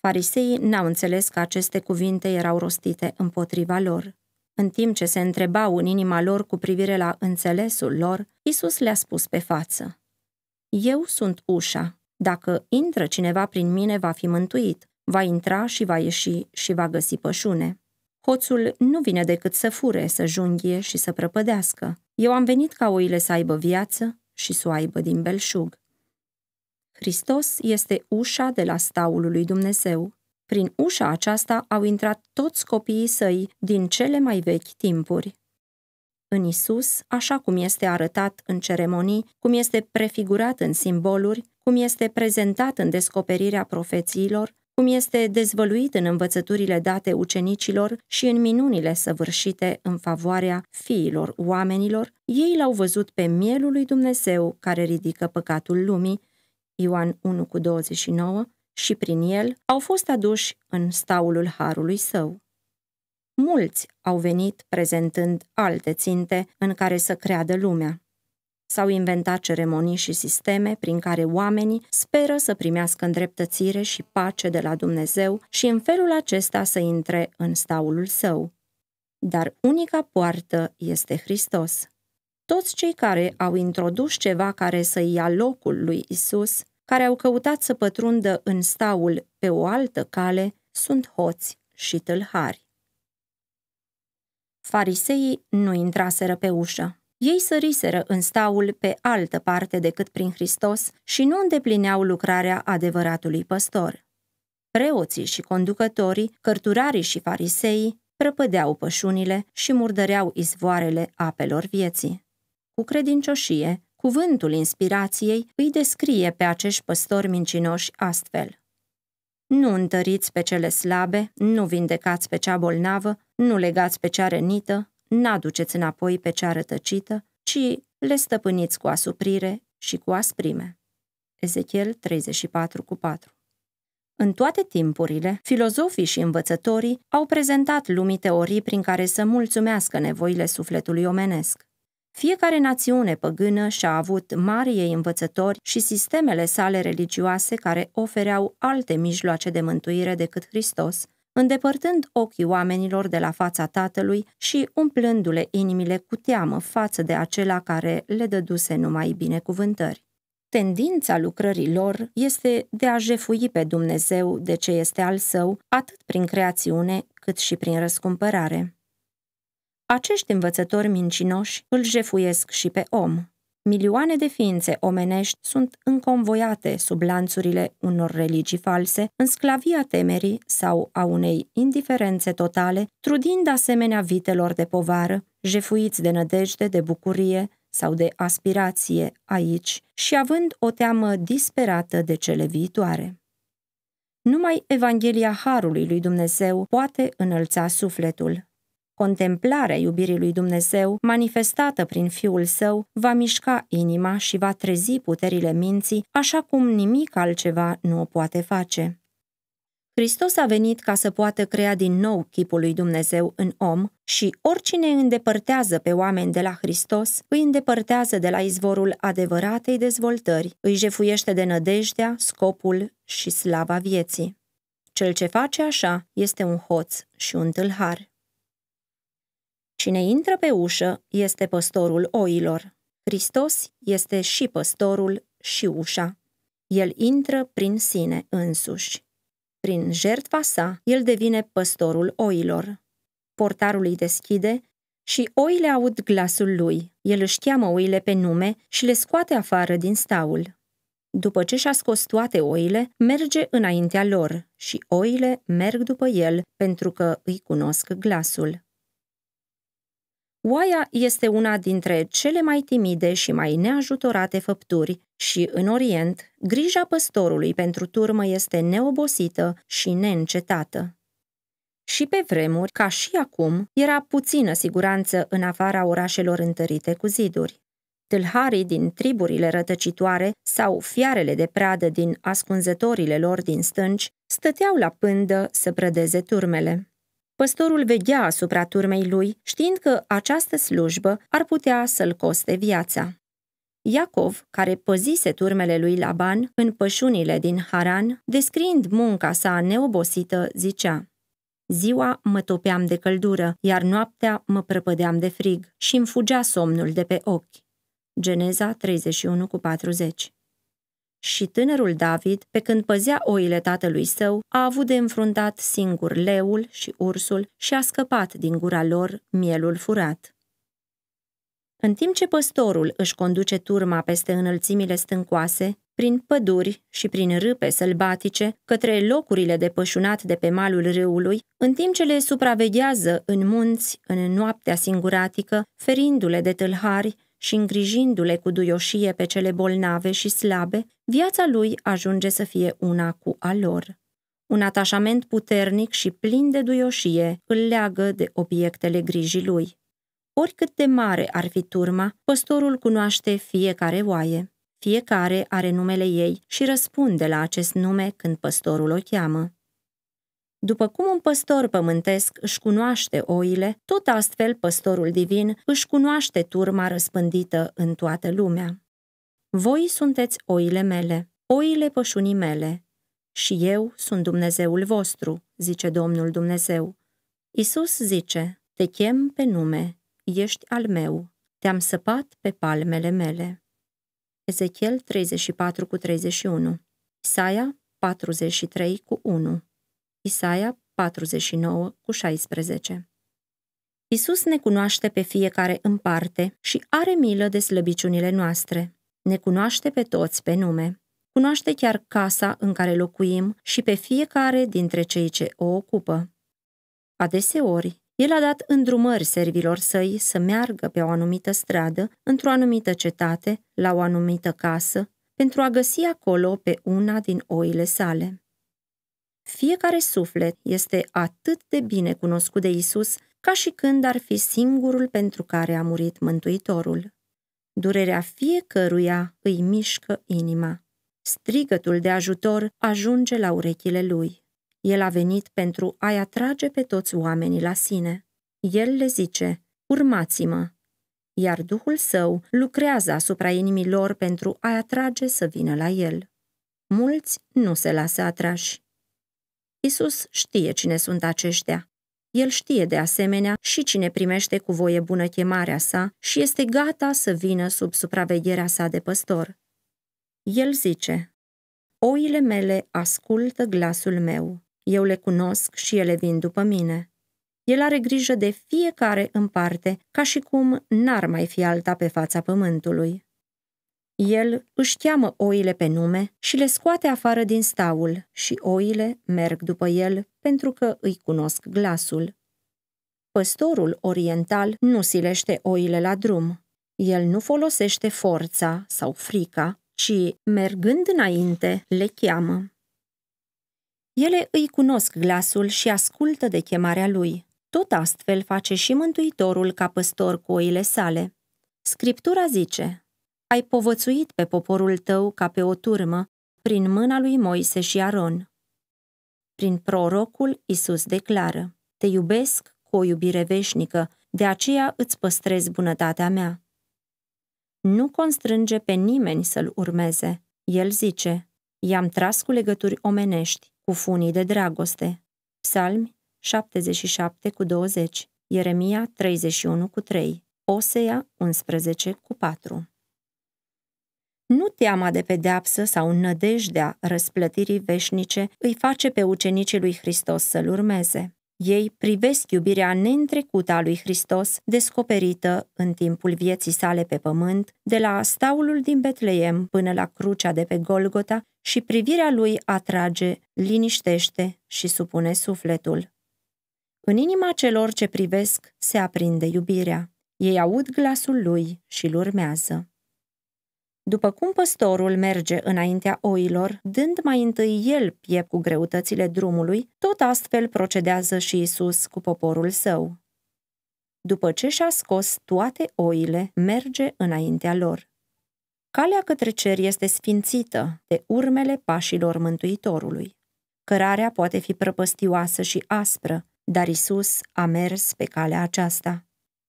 Fariseii n-au înțeles că aceste cuvinte erau rostite împotriva lor. În timp ce se întrebau în inima lor cu privire la înțelesul lor, Isus le-a spus pe față: Eu sunt ușa. Dacă intră cineva prin mine, va fi mântuit, va intra și va ieși și va găsi pășune. Hoțul nu vine decât să fure, să junghie și să prăpădească. Eu am venit ca oile să aibă viață și să o aibă din belșug. Hristos este ușa de la staul lui Dumnezeu. Prin ușa aceasta au intrat toți copiii săi din cele mai vechi timpuri. În Isus, așa cum este arătat în ceremonii, cum este prefigurat în simboluri, cum este prezentat în descoperirea profețiilor, cum este dezvăluit în învățăturile date ucenicilor și în minunile săvârșite în favoarea fiilor oamenilor, ei l-au văzut pe mielul lui Dumnezeu care ridică păcatul lumii, Ioan 1 cu 29, și prin el au fost aduși în staulul harului său. Mulți au venit prezentând alte ținte în care să creadă lumea. S-au inventat ceremonii și sisteme prin care oamenii speră să primească îndreptățire și pace de la Dumnezeu și în felul acesta să intre în staulul său. Dar unica poartă este Hristos. Toți cei care au introdus ceva care să ia locul lui Isus, care au căutat să pătrundă în staul pe o altă cale, sunt hoți și tâlhari. Fariseii nu intraseră pe ușă. Ei săriseră în staul pe altă parte decât prin Hristos și nu îndeplineau lucrarea adevăratului păstor. Preoții și conducătorii, cărturarii și fariseii, prăpădeau pășunile și murdăreau izvoarele apelor vieții. Cu credincioșie, cuvântul inspirației îi descrie pe acești păstori mincinoși astfel. Nu întăriți pe cele slabe, nu vindecați pe cea bolnavă, nu legați pe cea rănită, n-aduceți înapoi pe cea rătăcită, ci le stăpâniți cu asuprire și cu asprime. Ezechiel 34 cu 4 În toate timpurile, filozofii și învățătorii au prezentat lumii teorii prin care să mulțumească nevoile sufletului omenesc. Fiecare națiune păgână și-a avut mari ei învățători și sistemele sale religioase care ofereau alte mijloace de mântuire decât Hristos, îndepărtând ochii oamenilor de la fața tatălui și umplându-le inimile cu teamă față de acela care le dăduse numai binecuvântări. Tendința lucrării lor este de a jefui pe Dumnezeu de ce este al său, atât prin creațiune cât și prin răscumpărare. Acești învățători mincinoși îl jefuiesc și pe om, Milioane de ființe omenești sunt înconvoiate sub lanțurile unor religii false, în sclavia temerii sau a unei indiferențe totale, trudind asemenea vitelor de povară, jefuiți de nădejde, de bucurie sau de aspirație aici și având o teamă disperată de cele viitoare. Numai Evanghelia Harului lui Dumnezeu poate înălța sufletul, Contemplarea iubirii lui Dumnezeu, manifestată prin Fiul Său, va mișca inima și va trezi puterile minții, așa cum nimic altceva nu o poate face. Hristos a venit ca să poată crea din nou chipul lui Dumnezeu în om și oricine îndepărtează pe oameni de la Hristos, îi îndepărtează de la izvorul adevăratei dezvoltări, îi jefuiește de nădejdea, scopul și slava vieții. Cel ce face așa este un hoț și un tâlhar. Cine intră pe ușă este păstorul oilor. Hristos este și păstorul și ușa. El intră prin sine însuși. Prin jertfa sa, el devine păstorul oilor. Portarul îi deschide și oile aud glasul lui. El își cheamă oile pe nume și le scoate afară din staul. După ce și-a scos toate oile, merge înaintea lor și oile merg după el pentru că îi cunosc glasul. Oaia este una dintre cele mai timide și mai neajutorate făpturi și, în Orient, grija păstorului pentru turmă este neobosită și neîncetată. Și pe vremuri, ca și acum, era puțină siguranță în afara orașelor întărite cu ziduri. Tâlharii din triburile rătăcitoare sau fiarele de pradă din ascunzătorile lor din stânci stăteau la pândă să prădeze turmele. Păstorul vedea asupra turmei lui, știind că această slujbă ar putea să-l coste viața. Iacov, care păzise turmele lui Laban în pășunile din Haran, descriind munca sa neobosită, zicea Ziua mă topeam de căldură, iar noaptea mă prăpădeam de frig și îmi fugea somnul de pe ochi. Geneza 31 cu 40 și tânărul David, pe când păzea oile tatălui său, a avut de înfruntat singur leul și ursul și a scăpat din gura lor mielul furat. În timp ce păstorul își conduce turma peste înălțimile stâncoase, prin păduri și prin râpe sălbatice, către locurile pășunat de pe malul râului, în timp ce le supraveghează în munți, în noaptea singuratică, ferindu-le de tâlhari, și îngrijindu-le cu duioșie pe cele bolnave și slabe, viața lui ajunge să fie una cu a lor. Un atașament puternic și plin de duioșie îl leagă de obiectele grijii lui. Oricât de mare ar fi turma, păstorul cunoaște fiecare oaie. Fiecare are numele ei și răspunde la acest nume când păstorul o cheamă. După cum un păstor pământesc își cunoaște oile, tot astfel păstorul divin își cunoaște turma răspândită în toată lumea. Voi sunteți oile mele, oile pășunii mele, și eu sunt Dumnezeul vostru, zice Domnul Dumnezeu. Isus zice, te chem pe nume, ești al meu, te-am săpat pe palmele mele. Ezechiel 34 cu 31 Isaia 43 cu 1 Isaia 49 cu 16. Isus ne cunoaște pe fiecare în parte și are milă de slăbiciunile noastre. Ne cunoaște pe toți pe nume. Cunoaște chiar casa în care locuim și pe fiecare dintre cei ce o ocupă. Adeseori, el a dat îndrumări servilor săi să meargă pe o anumită stradă, într-o anumită cetate, la o anumită casă, pentru a găsi acolo pe una din oile sale. Fiecare suflet este atât de bine cunoscut de Isus ca și când ar fi singurul pentru care a murit Mântuitorul. Durerea fiecăruia îi mișcă inima. Strigătul de ajutor ajunge la urechile lui. El a venit pentru a-i atrage pe toți oamenii la sine. El le zice, urmați-mă, iar Duhul Său lucrează asupra inimii lor pentru a-i atrage să vină la El. Mulți nu se lasă atrași. Isus știe cine sunt aceștia. El știe de asemenea și cine primește cu voie bună chemarea sa și este gata să vină sub supravegherea sa de păstor. El zice, Oile mele ascultă glasul meu, eu le cunosc și ele vin după mine. El are grijă de fiecare în parte, ca și cum n-ar mai fi alta pe fața pământului. El își cheamă oile pe nume și le scoate afară din staul și oile merg după el pentru că îi cunosc glasul. Păstorul oriental nu silește oile la drum. El nu folosește forța sau frica, ci, mergând înainte, le cheamă. Ele îi cunosc glasul și ascultă de chemarea lui. Tot astfel face și Mântuitorul ca păstor cu oile sale. Scriptura zice, ai povățuit pe poporul tău ca pe o turmă, prin mâna lui Moise și Aron. Prin prorocul Isus declară, te iubesc cu o iubire veșnică, de aceea îți păstrez bunătatea mea. Nu constrânge pe nimeni să-l urmeze. El zice, i-am tras cu legături omenești, cu funii de dragoste. Psalmi 77 cu 20, Ieremia 31 cu 3, Osea 11 cu 4. Nu teama de pedeapsă sau nădejdea răsplătirii veșnice îi face pe ucenicii lui Hristos să-L urmeze. Ei privesc iubirea neîntrecută a lui Hristos, descoperită în timpul vieții sale pe pământ, de la staulul din Betleem până la crucea de pe Golgota, și privirea lui atrage, liniștește și supune sufletul. În inima celor ce privesc se aprinde iubirea. Ei aud glasul lui și l urmează. După cum păstorul merge înaintea oilor, dând mai întâi el piept cu greutățile drumului, tot astfel procedează și Isus cu poporul său. După ce și-a scos toate oile, merge înaintea lor. Calea către cer este sfințită de urmele pașilor Mântuitorului. Cărarea poate fi prăpăstioasă și aspră, dar Isus a mers pe calea aceasta.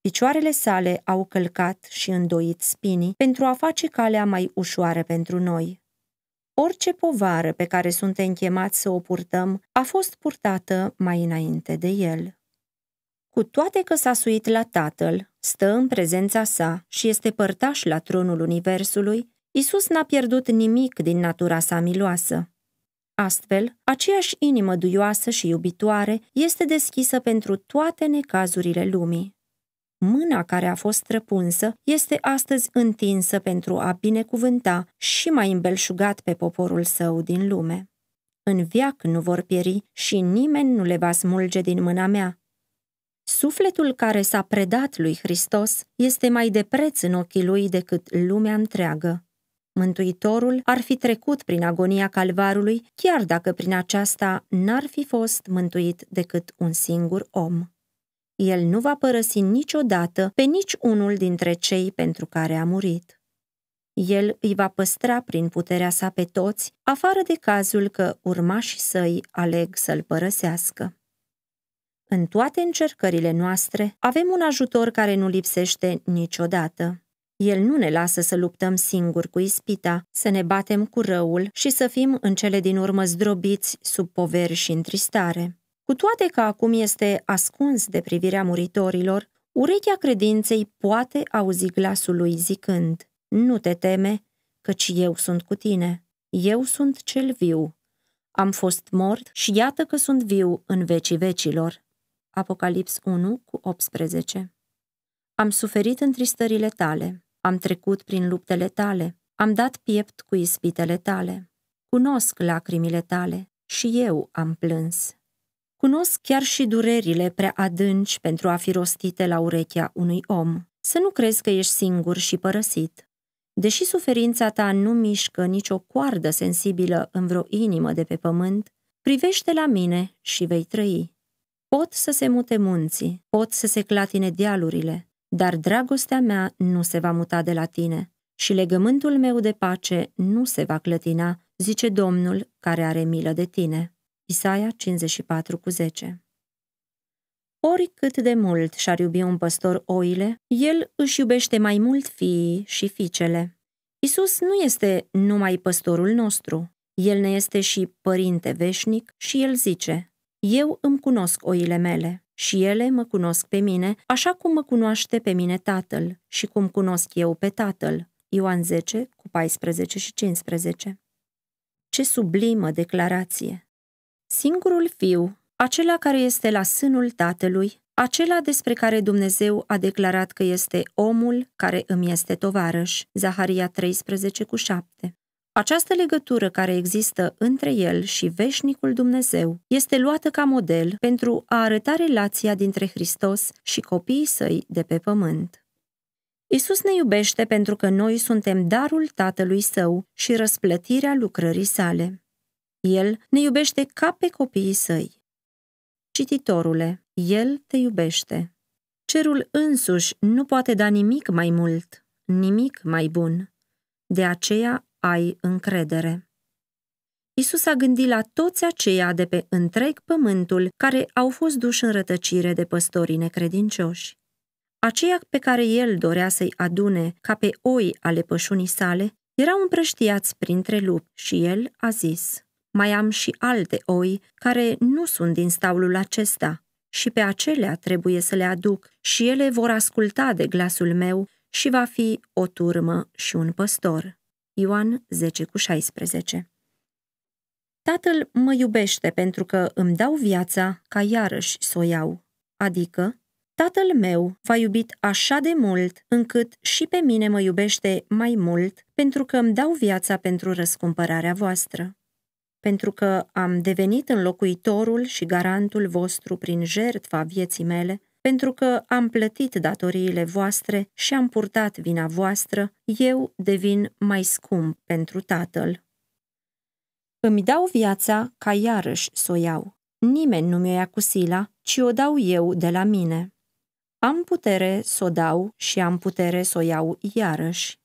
Picioarele sale au călcat și îndoit spinii pentru a face calea mai ușoară pentru noi. Orice povară pe care suntem chemați să o purtăm a fost purtată mai înainte de el. Cu toate că s-a suit la Tatăl, stă în prezența sa și este părtaș la tronul Universului, Isus n-a pierdut nimic din natura sa miloasă. Astfel, aceeași inimă duioasă și iubitoare este deschisă pentru toate necazurile lumii. Mâna care a fost răpunsă este astăzi întinsă pentru a binecuvânta și mai îmbelșugat pe poporul său din lume. În viac nu vor pieri și nimeni nu le va smulge din mâna mea. Sufletul care s-a predat lui Hristos este mai de preț în ochii lui decât lumea întreagă. Mântuitorul ar fi trecut prin agonia calvarului, chiar dacă prin aceasta n-ar fi fost mântuit decât un singur om. El nu va părăsi niciodată pe nici unul dintre cei pentru care a murit. El îi va păstra prin puterea sa pe toți, afară de cazul că urmașii săi aleg să-l părăsească. În toate încercările noastre avem un ajutor care nu lipsește niciodată. El nu ne lasă să luptăm singuri cu ispita, să ne batem cu răul și să fim în cele din urmă zdrobiți sub poveri și întristare. Cu toate că acum este ascuns de privirea muritorilor, urechea credinței poate auzi glasul lui zicând, Nu te teme, căci eu sunt cu tine, eu sunt cel viu. Am fost mort și iată că sunt viu în vecii vecilor. Apocalips 1 cu 18 Am suferit în tristările tale, am trecut prin luptele tale, am dat piept cu ispitele tale, cunosc lacrimile tale și eu am plâns. Cunosc chiar și durerile prea adânci pentru a fi rostite la urechea unui om. Să nu crezi că ești singur și părăsit. Deși suferința ta nu mișcă nicio coardă sensibilă în vreo inimă de pe pământ, privește la mine și vei trăi. Pot să se mute munții, pot să se clatine dealurile, dar dragostea mea nu se va muta de la tine și legământul meu de pace nu se va clătina, zice Domnul care are milă de tine. Isaia 54 cu 10 Ori cât de mult și-ar iubi un păstor oile, el își iubește mai mult fiii și fiicele. Isus nu este numai păstorul nostru, el ne este și părinte veșnic și el zice, eu îmi cunosc oile mele și ele mă cunosc pe mine, așa cum mă cunoaște pe mine tatăl și cum cunosc eu pe tatăl. Ioan 10, cu 14 și 15 Ce sublimă declarație! Singurul fiu, acela care este la sânul tatălui, acela despre care Dumnezeu a declarat că este omul care îmi este tovarăș, Zaharia 13 cu 7. Această legătură care există între el și veșnicul Dumnezeu este luată ca model pentru a arăta relația dintre Hristos și copiii săi de pe pământ. Isus ne iubește pentru că noi suntem darul Tatălui Său și răsplătirea lucrării sale. El ne iubește ca pe copiii săi. Cititorule, El te iubește. Cerul însuși nu poate da nimic mai mult, nimic mai bun. De aceea ai încredere. Isus a gândit la toți aceia de pe întreg pământul care au fost duși în rătăcire de păstorii necredincioși. Aceia pe care el dorea să-i adune ca pe oi ale pășunii sale erau împrăștiați printre lupi și el a zis, mai am și alte oi care nu sunt din staulul acesta și pe acelea trebuie să le aduc și ele vor asculta de glasul meu și va fi o turmă și un păstor. Ioan 10 cu 16 Tatăl mă iubește pentru că îmi dau viața ca iarăși să o iau, adică Tatăl meu v-a iubit așa de mult încât și pe mine mă iubește mai mult pentru că îmi dau viața pentru răscumpărarea voastră pentru că am devenit înlocuitorul și garantul vostru prin jertfa vieții mele, pentru că am plătit datoriile voastre și am purtat vina voastră, eu devin mai scump pentru Tatăl. Îmi dau viața ca iarăși să o iau. Nimeni nu mi-o ia cu sila, ci o dau eu de la mine. Am putere să o dau și am putere să o iau iarăși.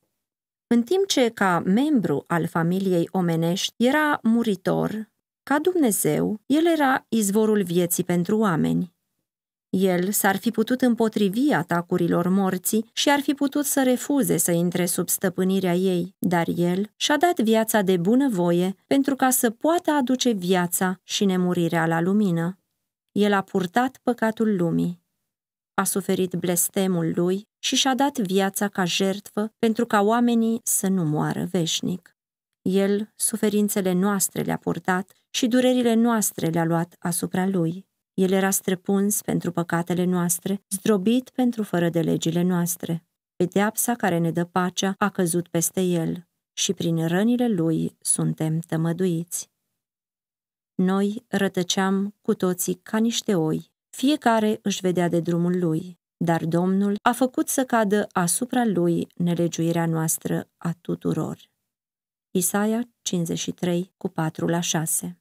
În timp ce, ca membru al familiei omenești, era muritor, ca Dumnezeu, el era izvorul vieții pentru oameni. El s-ar fi putut împotrivi atacurilor morții și ar fi putut să refuze să intre sub stăpânirea ei, dar el și-a dat viața de bunăvoie pentru ca să poată aduce viața și nemurirea la lumină. El a purtat păcatul lumii a suferit blestemul lui și și-a dat viața ca jertfă pentru ca oamenii să nu moară veșnic. El suferințele noastre le-a purtat și durerile noastre le-a luat asupra lui. El era străpuns pentru păcatele noastre, zdrobit pentru fără de legile noastre. Pedeapsa care ne dă pacea a căzut peste el și prin rănile lui suntem tămăduiți. Noi rătăceam cu toții ca niște oi fiecare își vedea de drumul lui, dar Domnul a făcut să cadă asupra lui nelegiuirea noastră a tuturor. Isaia 53, cu 4 la 6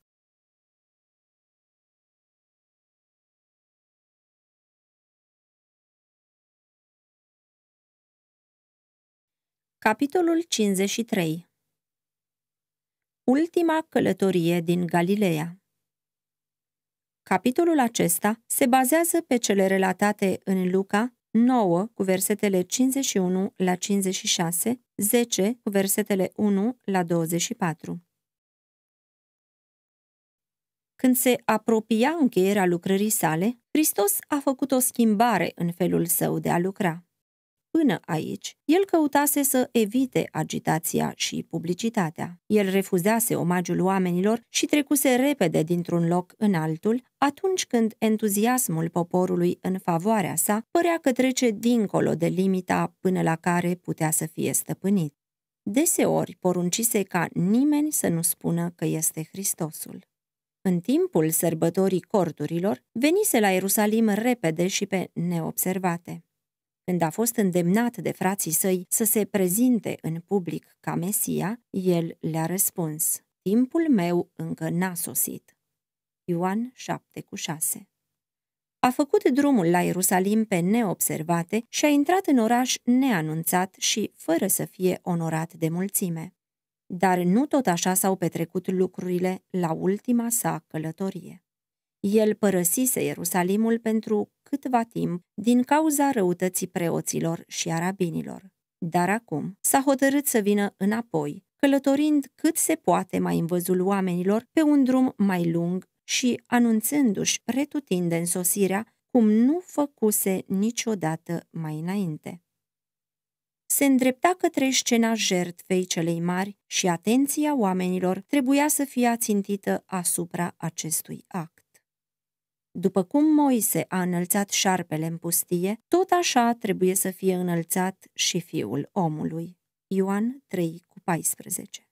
Capitolul 53 Ultima călătorie din Galileea Capitolul acesta se bazează pe cele relatate în Luca 9 cu versetele 51 la 56, 10 cu versetele 1 la 24. Când se apropia încheierea lucrării sale, Hristos a făcut o schimbare în felul său de a lucra. Până aici, el căutase să evite agitația și publicitatea. El refuzase omagiul oamenilor și trecuse repede dintr-un loc în altul, atunci când entuziasmul poporului în favoarea sa părea că trece dincolo de limita până la care putea să fie stăpânit. Deseori poruncise ca nimeni să nu spună că este Hristosul. În timpul sărbătorii corturilor, venise la Ierusalim repede și pe neobservate. Când a fost îndemnat de frații săi să se prezinte în public ca Mesia, el le-a răspuns, timpul meu încă n-a sosit. Ioan 7:6 a făcut drumul la Ierusalim pe neobservate și a intrat în oraș neanunțat și fără să fie onorat de mulțime. Dar nu tot așa s-au petrecut lucrurile la ultima sa călătorie. El părăsise Ierusalimul pentru câtva timp din cauza răutății preoților și arabinilor. Dar acum s-a hotărât să vină înapoi, călătorind cât se poate mai în văzul oamenilor pe un drum mai lung și anunțându-și retutinde în sosirea cum nu făcuse niciodată mai înainte. Se îndrepta către scena jertfei celei mari și atenția oamenilor trebuia să fie ațintită asupra acestui act. După cum Moise a înălțat șarpele în pustie, tot așa trebuie să fie înălțat și fiul omului. Ioan 3 cu 14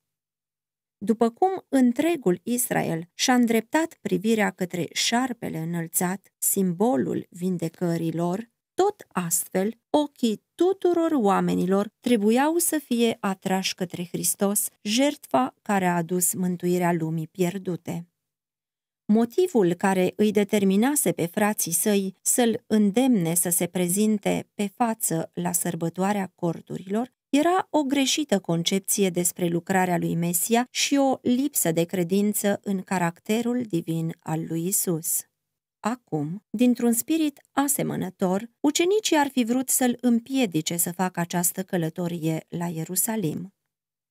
După cum întregul Israel și-a îndreptat privirea către șarpele înălțat, simbolul vindecării lor, tot astfel, ochii tuturor oamenilor trebuiau să fie atrași către Hristos, jertfa care a adus mântuirea lumii pierdute. Motivul care îi determinase pe frații săi să-l îndemne să se prezinte pe față la sărbătoarea corturilor era o greșită concepție despre lucrarea lui Mesia și o lipsă de credință în caracterul divin al lui Isus. Acum, dintr-un spirit asemănător, ucenicii ar fi vrut să-l împiedice să facă această călătorie la Ierusalim.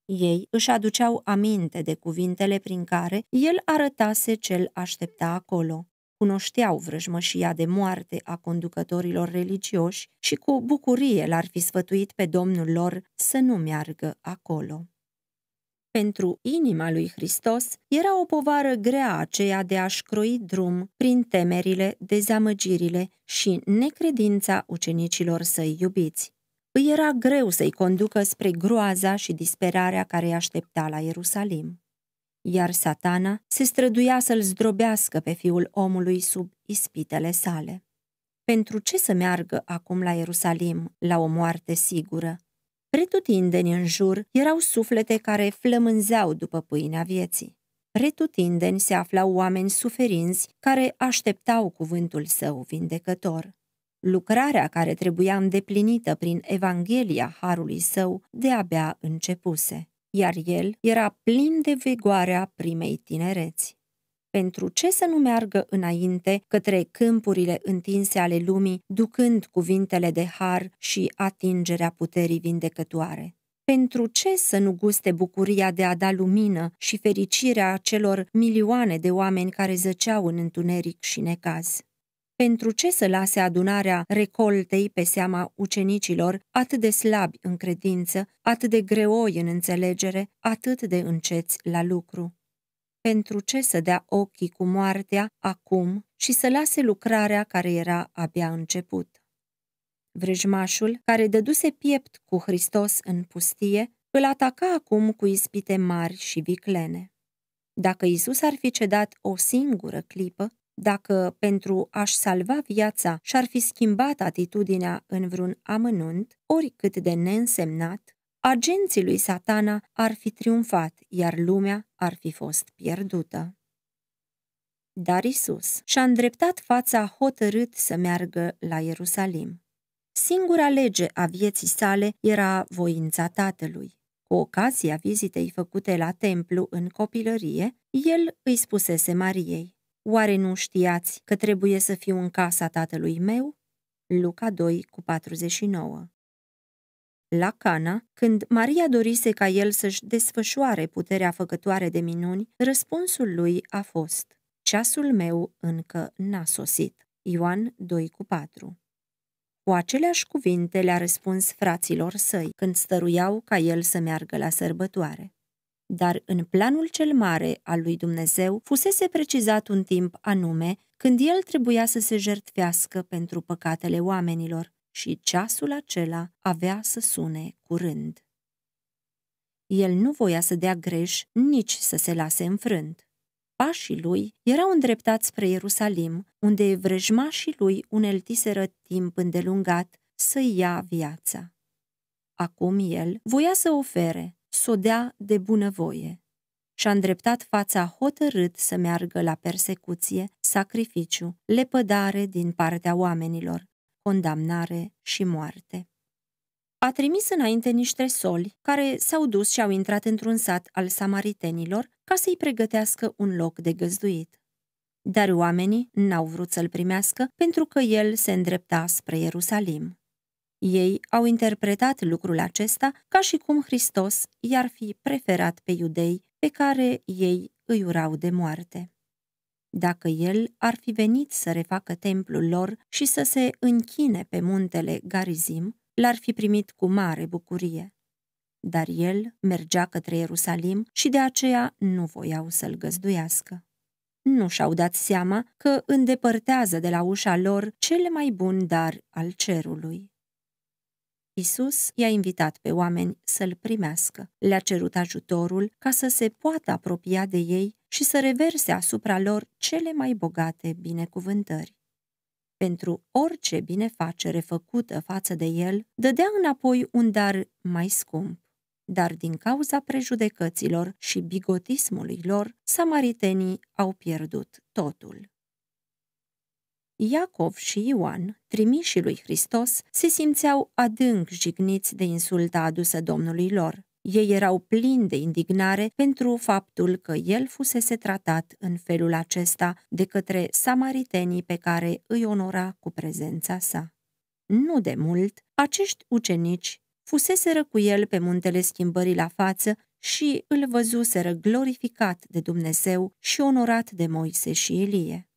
Ei își aduceau aminte de cuvintele prin care el arătase cel aștepta acolo. Cunoșteau vrăjmășia de moarte a conducătorilor religioși și cu bucurie l-ar fi sfătuit pe domnul lor să nu meargă acolo. Pentru inima lui Hristos era o povară grea aceea de a-și croi drum prin temerile, dezamăgirile și necredința ucenicilor săi iubiți. Îi era greu să-i conducă spre groaza și disperarea care îi aștepta la Ierusalim. Iar satana se străduia să-l zdrobească pe fiul omului sub ispitele sale. Pentru ce să meargă acum la Ierusalim, la o moarte sigură? Pretutindeni în jur erau suflete care flămânzeau după pâinea vieții. Pretutindeni se aflau oameni suferinți care așteptau cuvântul său vindecător. Lucrarea care trebuia îndeplinită prin Evanghelia Harului Său de-abia începuse, iar el era plin de vigoarea primei tinereți. Pentru ce să nu meargă înainte către câmpurile întinse ale lumii, ducând cuvintele de har și atingerea puterii vindecătoare? Pentru ce să nu guste bucuria de a da lumină și fericirea celor milioane de oameni care zăceau în întuneric și necaz? pentru ce să lase adunarea recoltei pe seama ucenicilor, atât de slabi în credință, atât de greoi în înțelegere, atât de înceți la lucru? Pentru ce să dea ochii cu moartea acum și să lase lucrarea care era abia început? Vrăjmașul, care dăduse piept cu Hristos în pustie, îl ataca acum cu ispite mari și viclene. Dacă Isus ar fi cedat o singură clipă, dacă pentru a-și salva viața și-ar fi schimbat atitudinea în vreun amănunt, oricât de neînsemnat, agenții lui satana ar fi triumfat, iar lumea ar fi fost pierdută. Dar Isus și-a îndreptat fața hotărât să meargă la Ierusalim. Singura lege a vieții sale era voința tatălui. Cu ocazia vizitei făcute la templu în copilărie, el îi spusese Mariei, Oare nu știați că trebuie să fiu în casa tatălui meu? Luca 2 cu 49 La Cana, când Maria dorise ca el să-și desfășoare puterea făcătoare de minuni, răspunsul lui a fost Ceasul meu încă n-a sosit. Ioan 2 cu 4 cu aceleași cuvinte le-a răspuns fraților săi când stăruiau ca el să meargă la sărbătoare dar în planul cel mare al lui Dumnezeu fusese precizat un timp anume când el trebuia să se jertfească pentru păcatele oamenilor și ceasul acela avea să sune curând. El nu voia să dea greș nici să se lase înfrânt. Pașii lui erau îndreptați spre Ierusalim, unde vrăjmașii lui uneltiseră timp îndelungat să ia viața. Acum el voia să ofere, s o dea de bunăvoie și-a îndreptat fața hotărât să meargă la persecuție, sacrificiu, lepădare din partea oamenilor, condamnare și moarte. A trimis înainte niște soli care s-au dus și au intrat într-un sat al samaritenilor ca să-i pregătească un loc de găzduit. Dar oamenii n-au vrut să-l primească pentru că el se îndrepta spre Ierusalim. Ei au interpretat lucrul acesta ca și cum Hristos i-ar fi preferat pe iudei pe care ei îi urau de moarte. Dacă el ar fi venit să refacă templul lor și să se închine pe muntele Garizim, l-ar fi primit cu mare bucurie. Dar el mergea către Ierusalim și de aceea nu voiau să-l găzduiască. Nu și-au dat seama că îndepărtează de la ușa lor cel mai bun dar al cerului. Isus i-a invitat pe oameni să-l primească, le-a cerut ajutorul ca să se poată apropia de ei și să reverse asupra lor cele mai bogate binecuvântări. Pentru orice binefacere făcută față de el, dădea înapoi un dar mai scump. Dar din cauza prejudecăților și bigotismului lor, samaritenii au pierdut totul. Iacov și Ioan, trimișii lui Hristos, se simțeau adânc jigniți de insulta adusă Domnului lor. Ei erau plini de indignare pentru faptul că el fusese tratat în felul acesta de către samaritenii pe care îi onora cu prezența sa. Nu de mult, acești ucenici fuseseră cu el pe muntele schimbării la față și îl văzuseră glorificat de Dumnezeu și onorat de Moise și Elie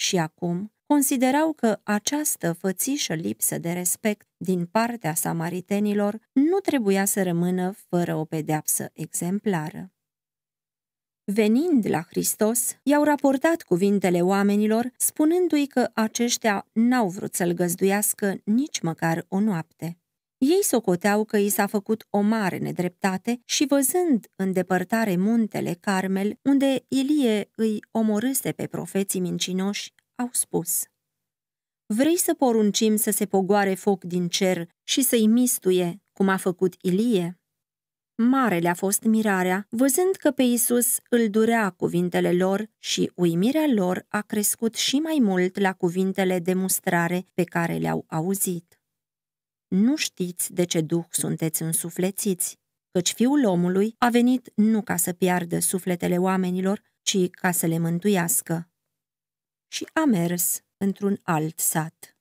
și acum considerau că această fățișă lipsă de respect din partea samaritenilor nu trebuia să rămână fără o pedeapsă exemplară. Venind la Hristos, i-au raportat cuvintele oamenilor, spunându-i că aceștia n-au vrut să-l găzduiască nici măcar o noapte. Ei socoteau că i s-a făcut o mare nedreptate și văzând în depărtare muntele Carmel, unde Ilie îi omorâse pe profeții mincinoși, au spus Vrei să poruncim să se pogoare foc din cer și să-i mistuie, cum a făcut Ilie? Mare le-a fost mirarea, văzând că pe Isus îl durea cuvintele lor și uimirea lor a crescut și mai mult la cuvintele de mustrare pe care le-au auzit nu știți de ce duh sunteți însuflețiți, căci fiul omului a venit nu ca să piardă sufletele oamenilor, ci ca să le mântuiască. Și a mers într-un alt sat.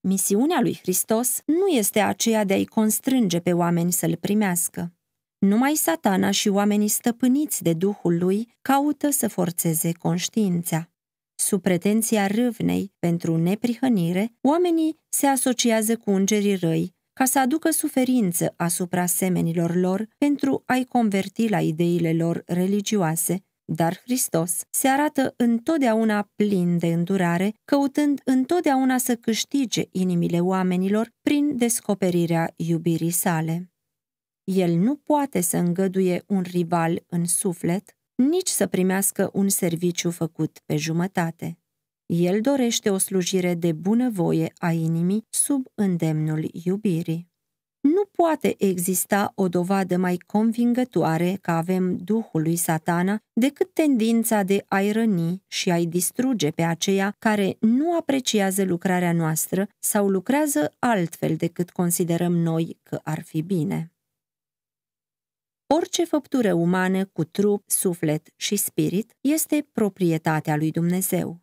Misiunea lui Hristos nu este aceea de a-i constrânge pe oameni să-l primească. Numai satana și oamenii stăpâniți de Duhul lui caută să forțeze conștiința. Sub pretenția râvnei pentru neprihănire, oamenii se asociază cu îngerii răi ca să aducă suferință asupra semenilor lor pentru a-i converti la ideile lor religioase, dar Hristos se arată întotdeauna plin de îndurare, căutând întotdeauna să câștige inimile oamenilor prin descoperirea iubirii sale. El nu poate să îngăduie un rival în suflet nici să primească un serviciu făcut pe jumătate. El dorește o slujire de bunăvoie a inimii sub îndemnul iubirii. Nu poate exista o dovadă mai convingătoare că avem Duhul lui Satana decât tendința de a-i răni și a-i distruge pe aceia care nu apreciază lucrarea noastră sau lucrează altfel decât considerăm noi că ar fi bine. Orice făptură umană cu trup, suflet și spirit este proprietatea lui Dumnezeu.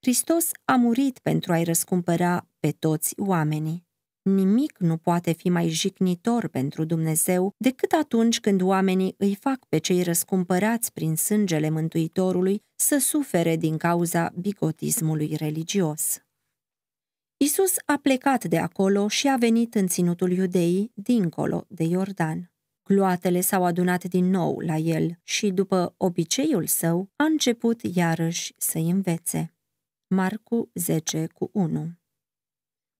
Hristos a murit pentru a-i răscumpăra pe toți oamenii. Nimic nu poate fi mai jignitor pentru Dumnezeu decât atunci când oamenii îi fac pe cei răscumpărați prin sângele Mântuitorului să sufere din cauza bigotismului religios. Isus a plecat de acolo și a venit în ținutul iudeii, dincolo de Iordan. Gloatele s-au adunat din nou la el și, după obiceiul său, a început iarăși să-i învețe. Marcu 10 cu 1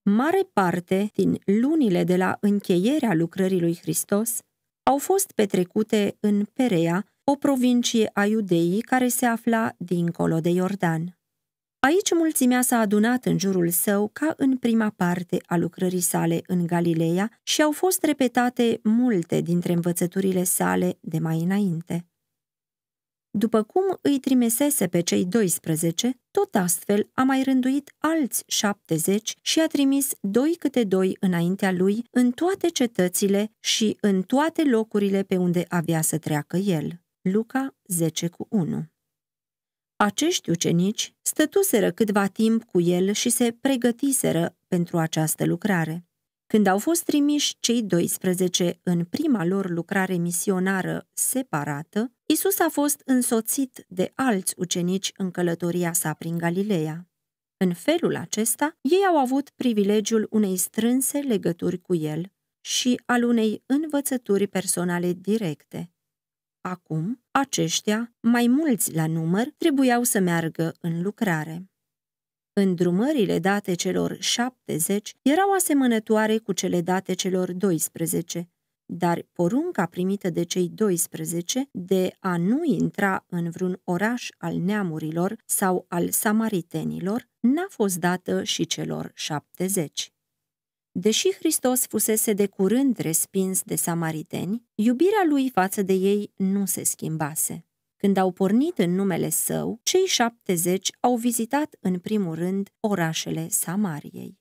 Mare parte din lunile de la încheierea lucrării lui Hristos au fost petrecute în Perea, o provincie a iudeii care se afla dincolo de Iordan. Aici mulțimea s-a adunat în jurul său ca în prima parte a lucrării sale în Galileea și au fost repetate multe dintre învățăturile sale de mai înainte. După cum îi trimisese pe cei 12, tot astfel a mai rânduit alți 70 și a trimis doi câte doi înaintea lui în toate cetățile și în toate locurile pe unde avea să treacă el. Luca 10 cu 1 acești ucenici stătuseră câtva timp cu el și se pregătiseră pentru această lucrare. Când au fost trimiși cei 12 în prima lor lucrare misionară separată, Isus a fost însoțit de alți ucenici în călătoria sa prin Galileea. În felul acesta, ei au avut privilegiul unei strânse legături cu el și al unei învățături personale directe. Acum, aceștia, mai mulți la număr, trebuiau să meargă în lucrare. Îndrumările date celor 70 erau asemănătoare cu cele date celor 12, dar porunca primită de cei 12 de a nu intra în vreun oraș al neamurilor sau al samaritenilor n-a fost dată și celor 70. Deși Hristos fusese de curând respins de samariteni, iubirea lui față de ei nu se schimbase. Când au pornit în numele său, cei șaptezeci au vizitat în primul rând orașele Samariei.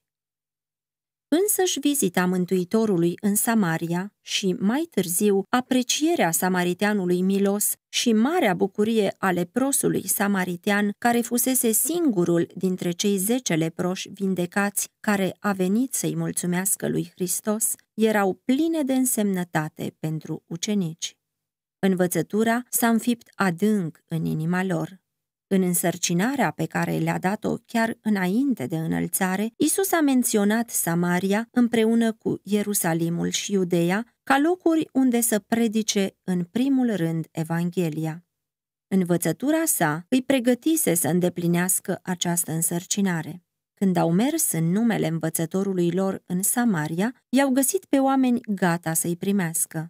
Însăși vizita Mântuitorului în Samaria și, mai târziu, aprecierea samariteanului Milos și marea bucurie a leprosului samaritean, care fusese singurul dintre cei zece leproși vindecați care a venit să-i mulțumească lui Hristos, erau pline de însemnătate pentru ucenici. Învățătura s-a înfipt adânc în inima lor. În însărcinarea pe care le-a dat-o chiar înainte de înălțare, Isus a menționat Samaria împreună cu Ierusalimul și Iudeea ca locuri unde să predice în primul rând Evanghelia. Învățătura sa îi pregătise să îndeplinească această însărcinare. Când au mers în numele învățătorului lor în Samaria, i-au găsit pe oameni gata să-i primească.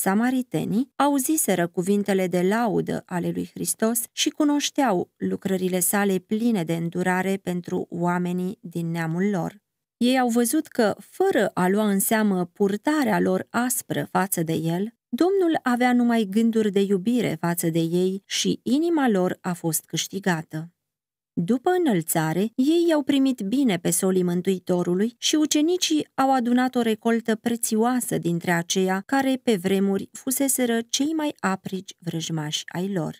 Samaritenii auziseră cuvintele de laudă ale lui Hristos și cunoșteau lucrările sale pline de îndurare pentru oamenii din neamul lor. Ei au văzut că, fără a lua în seamă purtarea lor aspră față de el, Domnul avea numai gânduri de iubire față de ei și inima lor a fost câștigată. După înălțare, ei i-au primit bine pe solii Mântuitorului și ucenicii au adunat o recoltă prețioasă dintre aceia care, pe vremuri, fuseseră cei mai aprici vrăjmași ai lor.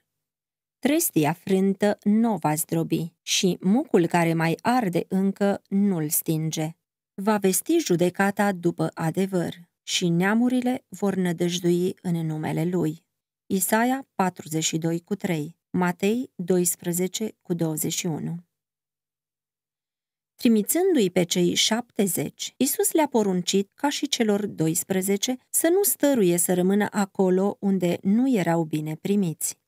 Trestia frântă nu va zdrobi și mucul care mai arde încă nu-l stinge. Va vesti judecata după adevăr și neamurile vor nădăjdui în numele lui. Isaia 42 cu 3 Matei 12 cu 21 Trimițându-i pe cei șaptezeci, Isus le-a poruncit, ca și celor 12, să nu stăruie să rămână acolo unde nu erau bine primiți.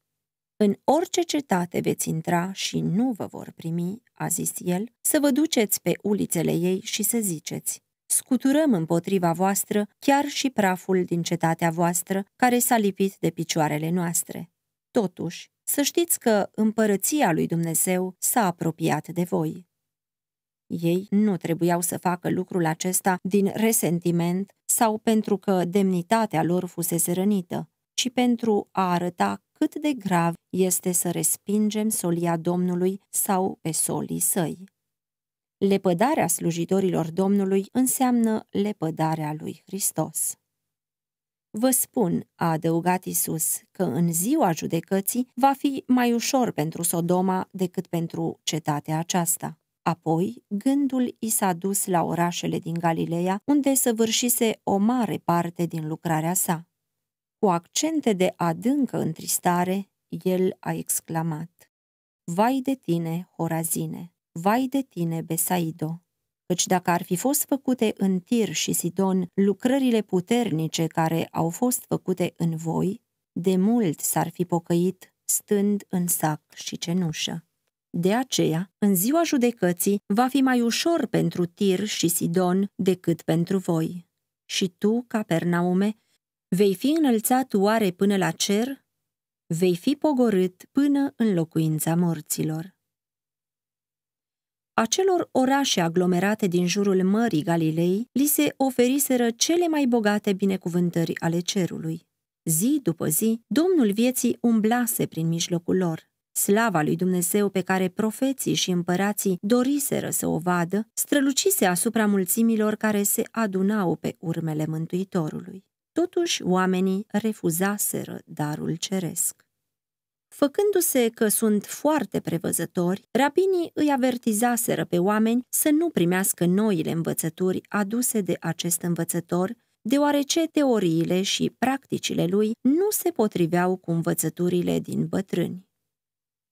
În orice cetate veți intra și nu vă vor primi, a zis el, să vă duceți pe ulițele ei și să ziceți, scuturăm împotriva voastră chiar și praful din cetatea voastră care s-a lipit de picioarele noastre. Totuși, să știți că împărăția lui Dumnezeu s-a apropiat de voi. Ei nu trebuiau să facă lucrul acesta din resentiment sau pentru că demnitatea lor fusese rănită, ci pentru a arăta cât de grav este să respingem solia Domnului sau pe solii săi. Lepădarea slujitorilor Domnului înseamnă lepădarea lui Hristos. Vă spun, a adăugat Isus, că în ziua judecății va fi mai ușor pentru Sodoma decât pentru cetatea aceasta. Apoi, gândul i s-a dus la orașele din Galileea, unde săvârșise o mare parte din lucrarea sa. Cu accente de adâncă întristare, el a exclamat, Vai de tine, Horazine! Vai de tine, Besaido! căci dacă ar fi fost făcute în Tir și Sidon lucrările puternice care au fost făcute în voi, de mult s-ar fi pocăit stând în sac și cenușă. De aceea, în ziua judecății, va fi mai ușor pentru Tir și Sidon decât pentru voi. Și tu, Capernaume, vei fi înălțat oare până la cer? Vei fi pogorât până în locuința morților. Acelor orașe aglomerate din jurul Mării Galilei li se oferiseră cele mai bogate binecuvântări ale cerului. Zi după zi, Domnul vieții umblase prin mijlocul lor. Slava lui Dumnezeu pe care profeții și împărații doriseră să o vadă, strălucise asupra mulțimilor care se adunau pe urmele Mântuitorului. Totuși, oamenii refuzaseră darul ceresc. Făcându-se că sunt foarte prevăzători, rabinii îi avertizaseră pe oameni să nu primească noile învățături aduse de acest învățător, deoarece teoriile și practicile lui nu se potriveau cu învățăturile din bătrâni.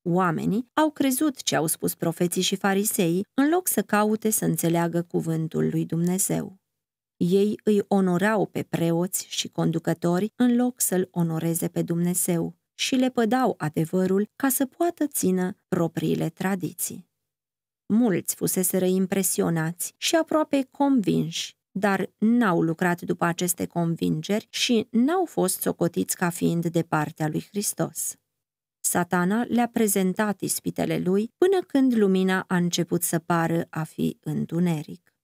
Oamenii au crezut ce au spus profeții și fariseii, în loc să caute să înțeleagă cuvântul lui Dumnezeu. Ei îi onorau pe preoți și conducători în loc să-l onoreze pe Dumnezeu, și le pădau adevărul ca să poată țină propriile tradiții. Mulți fuseseră impresionați și aproape convinși, dar n-au lucrat după aceste convingeri și n-au fost socotiți ca fiind de partea lui Hristos. Satana le-a prezentat ispitele lui până când lumina a început să pară a fi întuneric.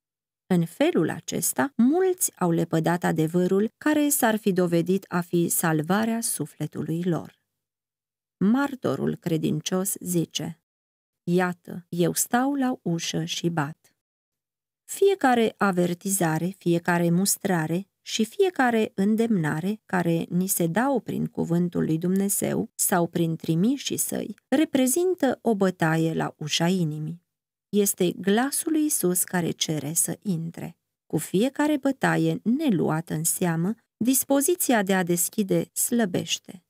În felul acesta, mulți au lepădat adevărul care s-ar fi dovedit a fi salvarea sufletului lor martorul credincios zice, Iată, eu stau la ușă și bat. Fiecare avertizare, fiecare mustrare și fiecare îndemnare care ni se dau prin cuvântul lui Dumnezeu sau prin trimișii săi, reprezintă o bătaie la ușa inimii. Este glasul lui Isus care cere să intre. Cu fiecare bătaie neluată în seamă, dispoziția de a deschide slăbește.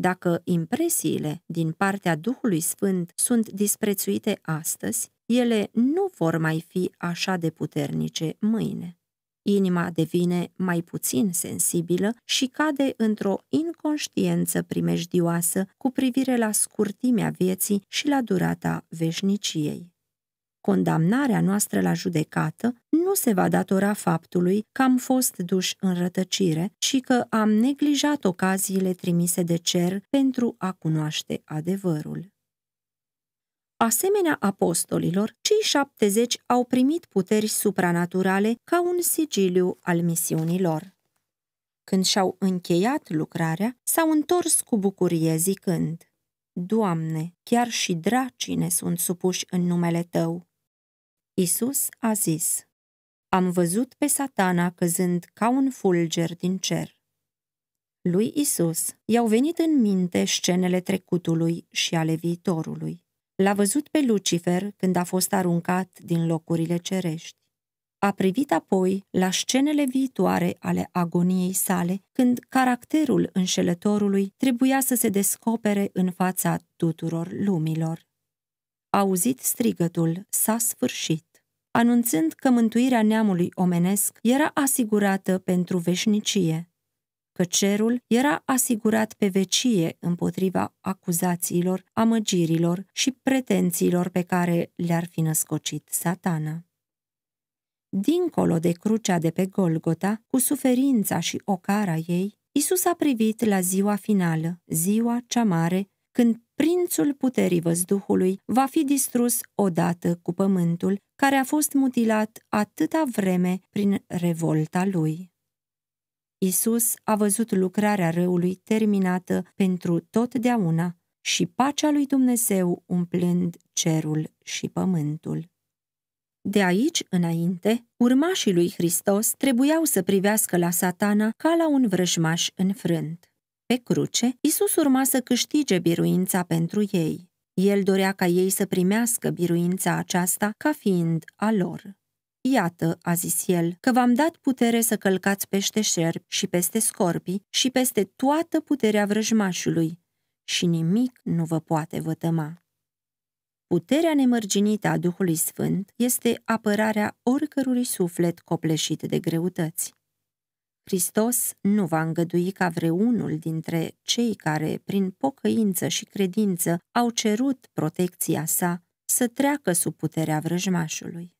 Dacă impresiile din partea Duhului Sfânt sunt disprețuite astăzi, ele nu vor mai fi așa de puternice mâine. Inima devine mai puțin sensibilă și cade într-o inconștiență primejdioasă cu privire la scurtimea vieții și la durata veșniciei condamnarea noastră la judecată nu se va datora faptului că am fost duși în rătăcire și că am neglijat ocaziile trimise de cer pentru a cunoaște adevărul. Asemenea apostolilor, cei șaptezeci au primit puteri supranaturale ca un sigiliu al misiunilor. Când și-au încheiat lucrarea, s-au întors cu bucurie zicând, Doamne, chiar și dracii ne sunt supuși în numele Tău. Isus a zis, Am văzut pe satana căzând ca un fulger din cer. Lui Isus i-au venit în minte scenele trecutului și ale viitorului. L-a văzut pe Lucifer când a fost aruncat din locurile cerești. A privit apoi la scenele viitoare ale agoniei sale, când caracterul înșelătorului trebuia să se descopere în fața tuturor lumilor. A auzit strigătul, s-a sfârșit anunțând că mântuirea neamului omenesc era asigurată pentru veșnicie, că cerul era asigurat pe vecie împotriva acuzațiilor, amăgirilor și pretențiilor pe care le-ar fi născocit satana. Dincolo de crucea de pe Golgota, cu suferința și ocara ei, Isus a privit la ziua finală, ziua cea mare, când prințul puterii văzduhului va fi distrus odată cu pământul, care a fost mutilat atâta vreme prin revolta lui. Isus a văzut lucrarea răului terminată pentru totdeauna și pacea lui Dumnezeu umplând cerul și pământul. De aici înainte, urmașii lui Hristos trebuiau să privească la satana ca la un vrăjmaș înfrânt. Pe cruce, Isus urma să câștige biruința pentru ei. El dorea ca ei să primească biruința aceasta ca fiind a lor. Iată, a zis el, că v-am dat putere să călcați peste șerpi și peste scorpii și peste toată puterea vrăjmașului și nimic nu vă poate vătăma. Puterea nemărginită a Duhului Sfânt este apărarea oricărui suflet copleșit de greutăți. Hristos nu va îngădui ca vreunul dintre cei care, prin pocăință și credință, au cerut protecția sa, să treacă sub puterea vrăjmașului.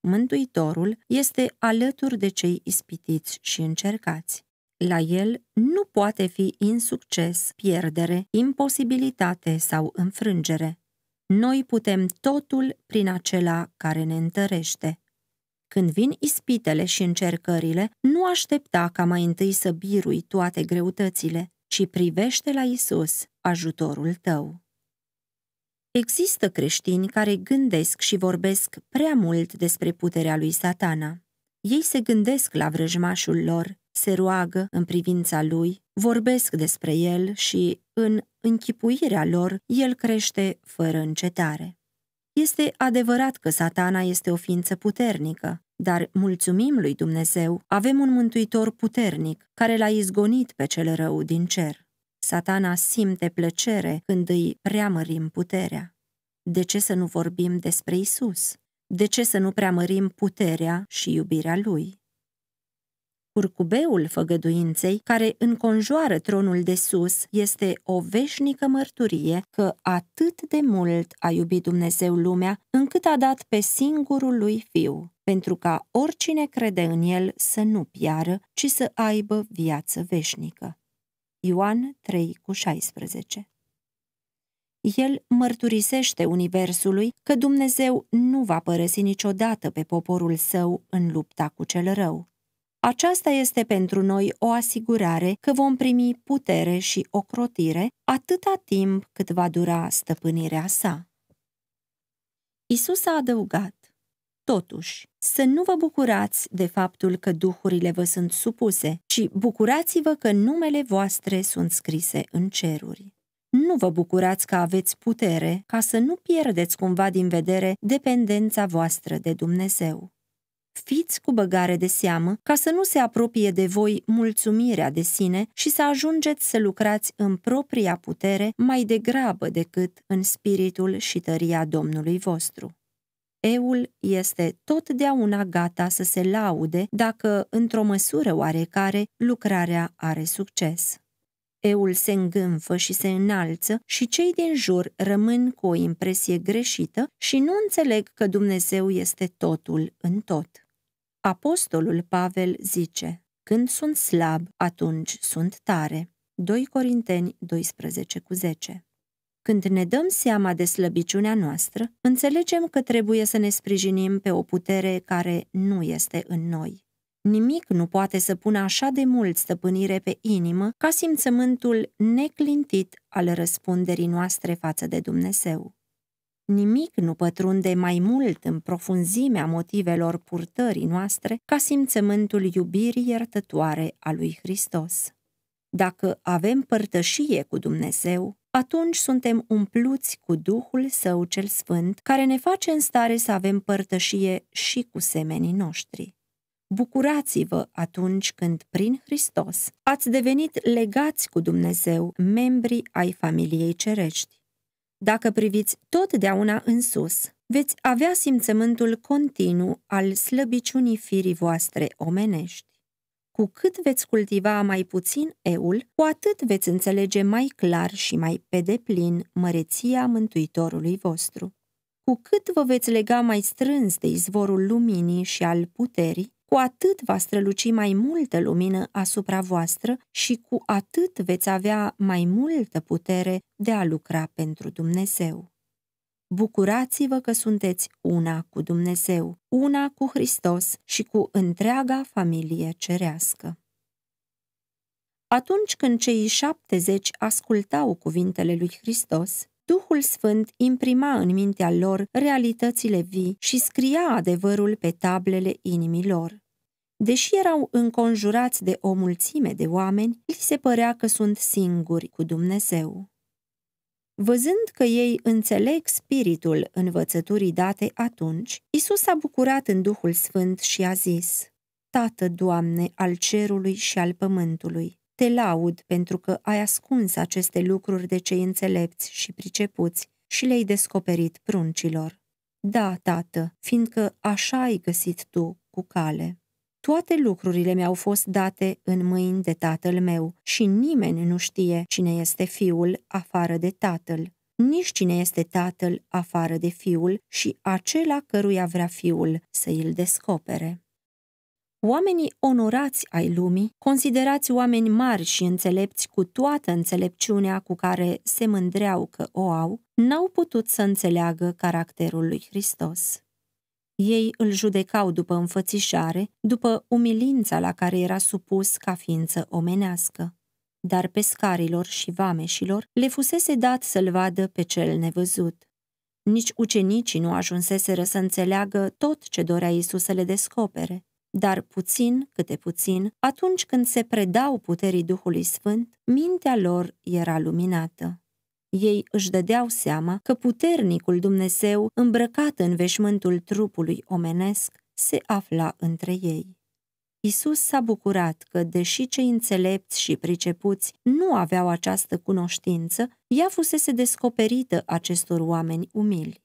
Mântuitorul este alături de cei ispitiți și încercați. La el nu poate fi insucces, pierdere, imposibilitate sau înfrângere. Noi putem totul prin acela care ne întărește. Când vin ispitele și încercările, nu aștepta ca mai întâi să birui toate greutățile, ci privește la Isus, ajutorul tău. Există creștini care gândesc și vorbesc prea mult despre puterea lui satana. Ei se gândesc la vrăjmașul lor, se roagă în privința lui, vorbesc despre el și, în închipuirea lor, el crește fără încetare. Este adevărat că satana este o ființă puternică, dar mulțumim lui Dumnezeu, avem un mântuitor puternic care l-a izgonit pe cel rău din cer. Satana simte plăcere când îi preamărim puterea. De ce să nu vorbim despre Isus? De ce să nu preamărim puterea și iubirea lui? Curcubeul făgăduinței, care înconjoară tronul de sus, este o veșnică mărturie că atât de mult a iubit Dumnezeu lumea, încât a dat pe singurul lui Fiu, pentru ca oricine crede în el să nu piară, ci să aibă viață veșnică. Ioan 3 cu 16 el mărturisește Universului că Dumnezeu nu va părăsi niciodată pe poporul său în lupta cu cel rău. Aceasta este pentru noi o asigurare că vom primi putere și ocrotire atâta timp cât va dura stăpânirea sa. Isus a adăugat, Totuși, să nu vă bucurați de faptul că duhurile vă sunt supuse, ci bucurați-vă că numele voastre sunt scrise în ceruri. Nu vă bucurați că aveți putere, ca să nu pierdeți cumva din vedere dependența voastră de Dumnezeu. Fiți cu băgare de seamă ca să nu se apropie de voi mulțumirea de sine și să ajungeți să lucrați în propria putere mai degrabă decât în spiritul și tăria Domnului vostru. Eul este totdeauna gata să se laude dacă, într-o măsură oarecare, lucrarea are succes. Eul se îngânfă și se înalță și cei din jur rămân cu o impresie greșită și nu înțeleg că Dumnezeu este totul în tot. Apostolul Pavel zice, când sunt slab, atunci sunt tare. 2 Corinteni 12 cu 10 Când ne dăm seama de slăbiciunea noastră, înțelegem că trebuie să ne sprijinim pe o putere care nu este în noi. Nimic nu poate să pună așa de mult stăpânire pe inimă ca simțământul neclintit al răspunderii noastre față de Dumnezeu. Nimic nu pătrunde mai mult în profunzimea motivelor purtării noastre ca simțământul iubirii iertătoare a lui Hristos. Dacă avem părtășie cu Dumnezeu, atunci suntem umpluți cu Duhul Său cel Sfânt, care ne face în stare să avem părtășie și cu semenii noștri. Bucurați-vă atunci când, prin Hristos, ați devenit legați cu Dumnezeu, membri ai familiei cerești. Dacă priviți totdeauna în sus, veți avea simțământul continuu al slăbiciunii firii voastre omenești. Cu cât veți cultiva mai puțin eul, cu atât veți înțelege mai clar și mai pe deplin măreția Mântuitorului vostru. Cu cât vă veți lega mai strâns de izvorul luminii și al puterii, cu atât va străluci mai multă lumină asupra voastră și cu atât veți avea mai multă putere de a lucra pentru Dumnezeu. Bucurați-vă că sunteți una cu Dumnezeu, una cu Hristos și cu întreaga familie cerească. Atunci când cei șaptezeci ascultau cuvintele lui Hristos, Duhul Sfânt imprima în mintea lor realitățile vii și scria adevărul pe tablele inimilor. Deși erau înconjurați de o mulțime de oameni, li se părea că sunt singuri cu Dumnezeu. Văzând că ei înțeleg spiritul învățăturii date atunci, Isus s-a bucurat în Duhul Sfânt și a zis, Tată, Doamne, al cerului și al pământului, te laud pentru că ai ascuns aceste lucruri de cei înțelepți și pricepuți și le-ai descoperit pruncilor. Da, tată, fiindcă așa ai găsit tu cu cale. Toate lucrurile mi-au fost date în mâini de tatăl meu și nimeni nu știe cine este fiul afară de tatăl, nici cine este tatăl afară de fiul și acela căruia vrea fiul să îl descopere. Oamenii onorați ai lumii, considerați oameni mari și înțelepți cu toată înțelepciunea cu care se mândreau că o au, n-au putut să înțeleagă caracterul lui Hristos. Ei îl judecau după înfățișare, după umilința la care era supus ca ființă omenească. Dar pescarilor și vameșilor le fusese dat să-l vadă pe cel nevăzut. Nici ucenicii nu ajunseseră să înțeleagă tot ce dorea Isus să le descopere dar puțin câte puțin, atunci când se predau puterii Duhului Sfânt, mintea lor era luminată. Ei își dădeau seama că puternicul Dumnezeu, îmbrăcat în veșmântul trupului omenesc, se afla între ei. Isus s-a bucurat că, deși cei înțelepți și pricepuți nu aveau această cunoștință, ea fusese descoperită acestor oameni umili.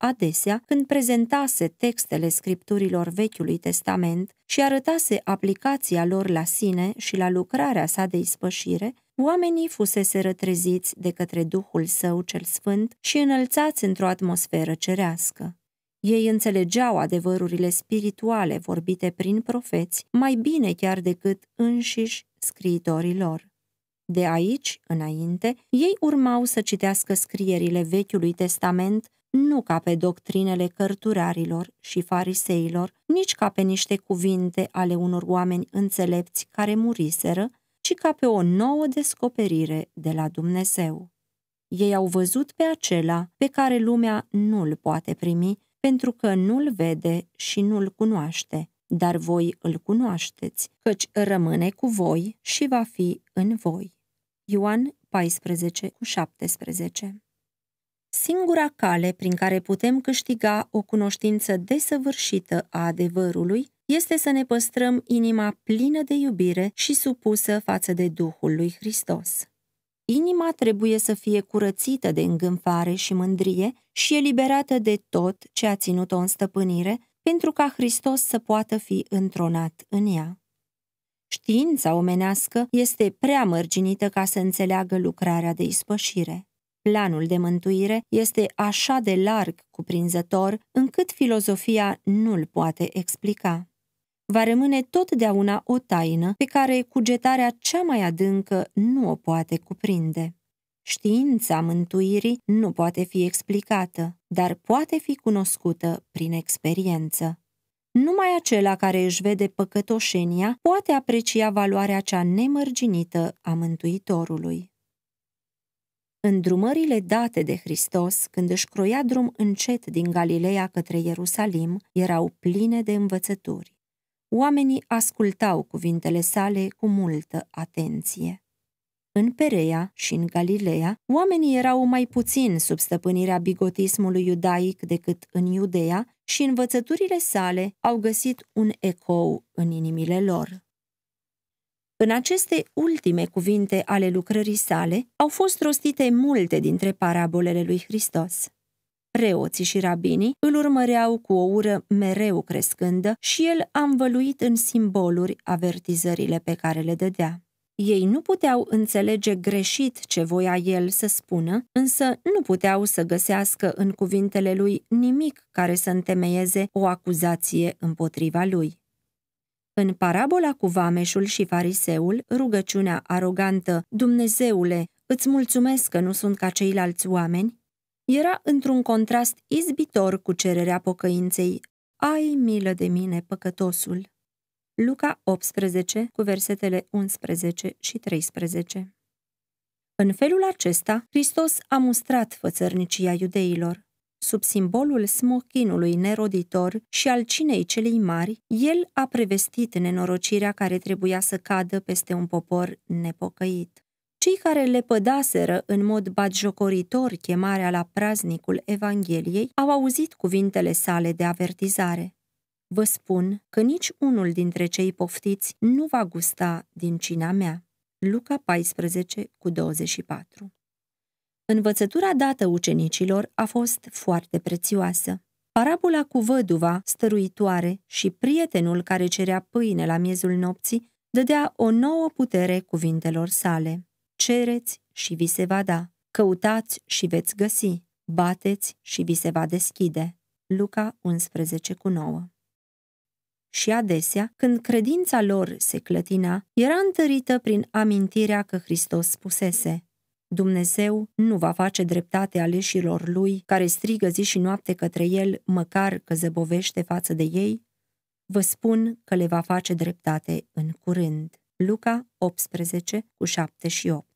Adesea, când prezentase textele scripturilor Vechiului Testament și arătase aplicația lor la sine și la lucrarea sa de ispășire, oamenii fusese rătreziți de către Duhul Său cel Sfânt și înălțați într-o atmosferă cerească. Ei înțelegeau adevărurile spirituale vorbite prin profeți mai bine chiar decât înșiși scriitorii lor. De aici, înainte, ei urmau să citească scrierile Vechiului Testament nu ca pe doctrinele cărturarilor și fariseilor, nici ca pe niște cuvinte ale unor oameni înțelepți care muriseră, ci ca pe o nouă descoperire de la Dumnezeu. Ei au văzut pe acela pe care lumea nu-l poate primi, pentru că nu-l vede și nu-l cunoaște, dar voi îl cunoașteți, căci rămâne cu voi și va fi în voi. Ioan 14 cu 17 Singura cale prin care putem câștiga o cunoștință desăvârșită a adevărului este să ne păstrăm inima plină de iubire și supusă față de Duhul lui Hristos. Inima trebuie să fie curățită de îngânfare și mândrie și eliberată de tot ce a ținut-o în stăpânire, pentru ca Hristos să poată fi întronat în ea. Știința omenească este prea mărginită ca să înțeleagă lucrarea de ispășire. Planul de mântuire este așa de larg cuprinzător încât filozofia nu-l poate explica. Va rămâne totdeauna o taină pe care cugetarea cea mai adâncă nu o poate cuprinde. Știința mântuirii nu poate fi explicată, dar poate fi cunoscută prin experiență. Numai acela care își vede păcătoșenia poate aprecia valoarea cea nemărginită a Mântuitorului. Îndrumările date de Hristos, când își croia drum încet din Galileea către Ierusalim, erau pline de învățături. Oamenii ascultau cuvintele sale cu multă atenție. În Perea și în Galileea, oamenii erau mai puțin sub stăpânirea bigotismului iudaic decât în Iudea și învățăturile sale au găsit un ecou în inimile lor. În aceste ultime cuvinte ale lucrării sale au fost rostite multe dintre parabolele lui Hristos. Preoții și rabinii îl urmăreau cu o ură mereu crescândă și el a învăluit în simboluri avertizările pe care le dădea. Ei nu puteau înțelege greșit ce voia el să spună, însă nu puteau să găsească în cuvintele lui nimic care să întemeieze o acuzație împotriva lui. În parabola cu vameșul și fariseul, rugăciunea arogantă, Dumnezeule, îți mulțumesc că nu sunt ca ceilalți oameni, era într-un contrast izbitor cu cererea pocăinței, ai milă de mine, păcătosul. Luca 18, cu versetele 11 și 13. În felul acesta, Hristos a mustrat fățărnicia iudeilor sub simbolul smochinului neroditor și al cinei celei mari, el a prevestit nenorocirea care trebuia să cadă peste un popor nepocăit. Cei care le pădaseră în mod batjocoritor chemarea la praznicul Evangheliei au auzit cuvintele sale de avertizare. Vă spun că nici unul dintre cei poftiți nu va gusta din cina mea. Luca 14 cu 24 Învățătura dată ucenicilor a fost foarte prețioasă. Parabola cu văduva stăruitoare și prietenul care cerea pâine la miezul nopții dădea o nouă putere cuvintelor sale. Cereți și vi se va da, căutați și veți găsi, bateți și vi se va deschide. Luca 11 cu 9 și adesea, când credința lor se clătina, era întărită prin amintirea că Hristos spusese, Dumnezeu nu va face dreptate aleșilor lui, care strigă zi și noapte către el, măcar că zăbovește față de ei? Vă spun că le va face dreptate în curând. Luca 18, cu 7 și 8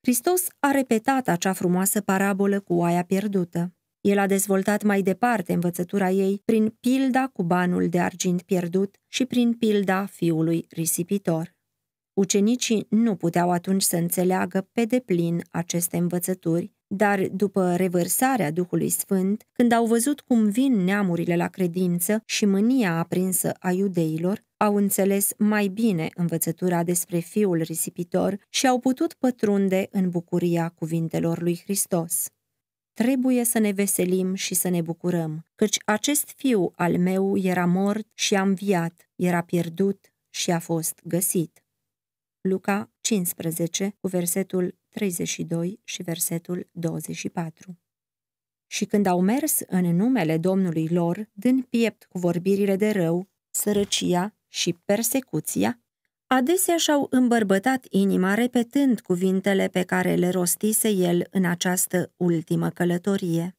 Hristos a repetat acea frumoasă parabolă cu oaia pierdută. El a dezvoltat mai departe învățătura ei prin pilda cu banul de argint pierdut și prin pilda fiului risipitor. Ucenicii nu puteau atunci să înțeleagă pe deplin aceste învățături, dar după revărsarea Duhului Sfânt, când au văzut cum vin neamurile la credință și mânia aprinsă a iudeilor, au înțeles mai bine învățătura despre Fiul risipitor și au putut pătrunde în bucuria cuvintelor lui Hristos. Trebuie să ne veselim și să ne bucurăm, căci acest fiu al meu era mort și a înviat, era pierdut și a fost găsit. Luca 15, cu versetul 32 și versetul 24. Și când au mers în numele Domnului lor, dând piept cu vorbirile de rău, sărăcia și persecuția, adesea și-au îmbărbătat inima repetând cuvintele pe care le rostise el în această ultimă călătorie.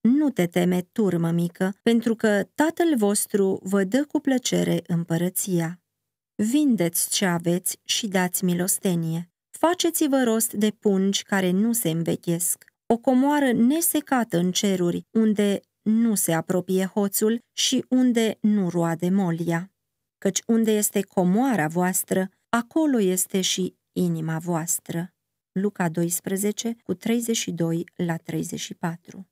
Nu te teme, turmă mică, pentru că tatăl vostru vă dă cu plăcere împărăția vindeți ce aveți și dați milostenie. Faceți-vă rost de pungi care nu se învechesc, o comoară nesecată în ceruri, unde nu se apropie hoțul și unde nu roade molia. Căci unde este comoara voastră, acolo este și inima voastră. Luca 12, cu 32 la 34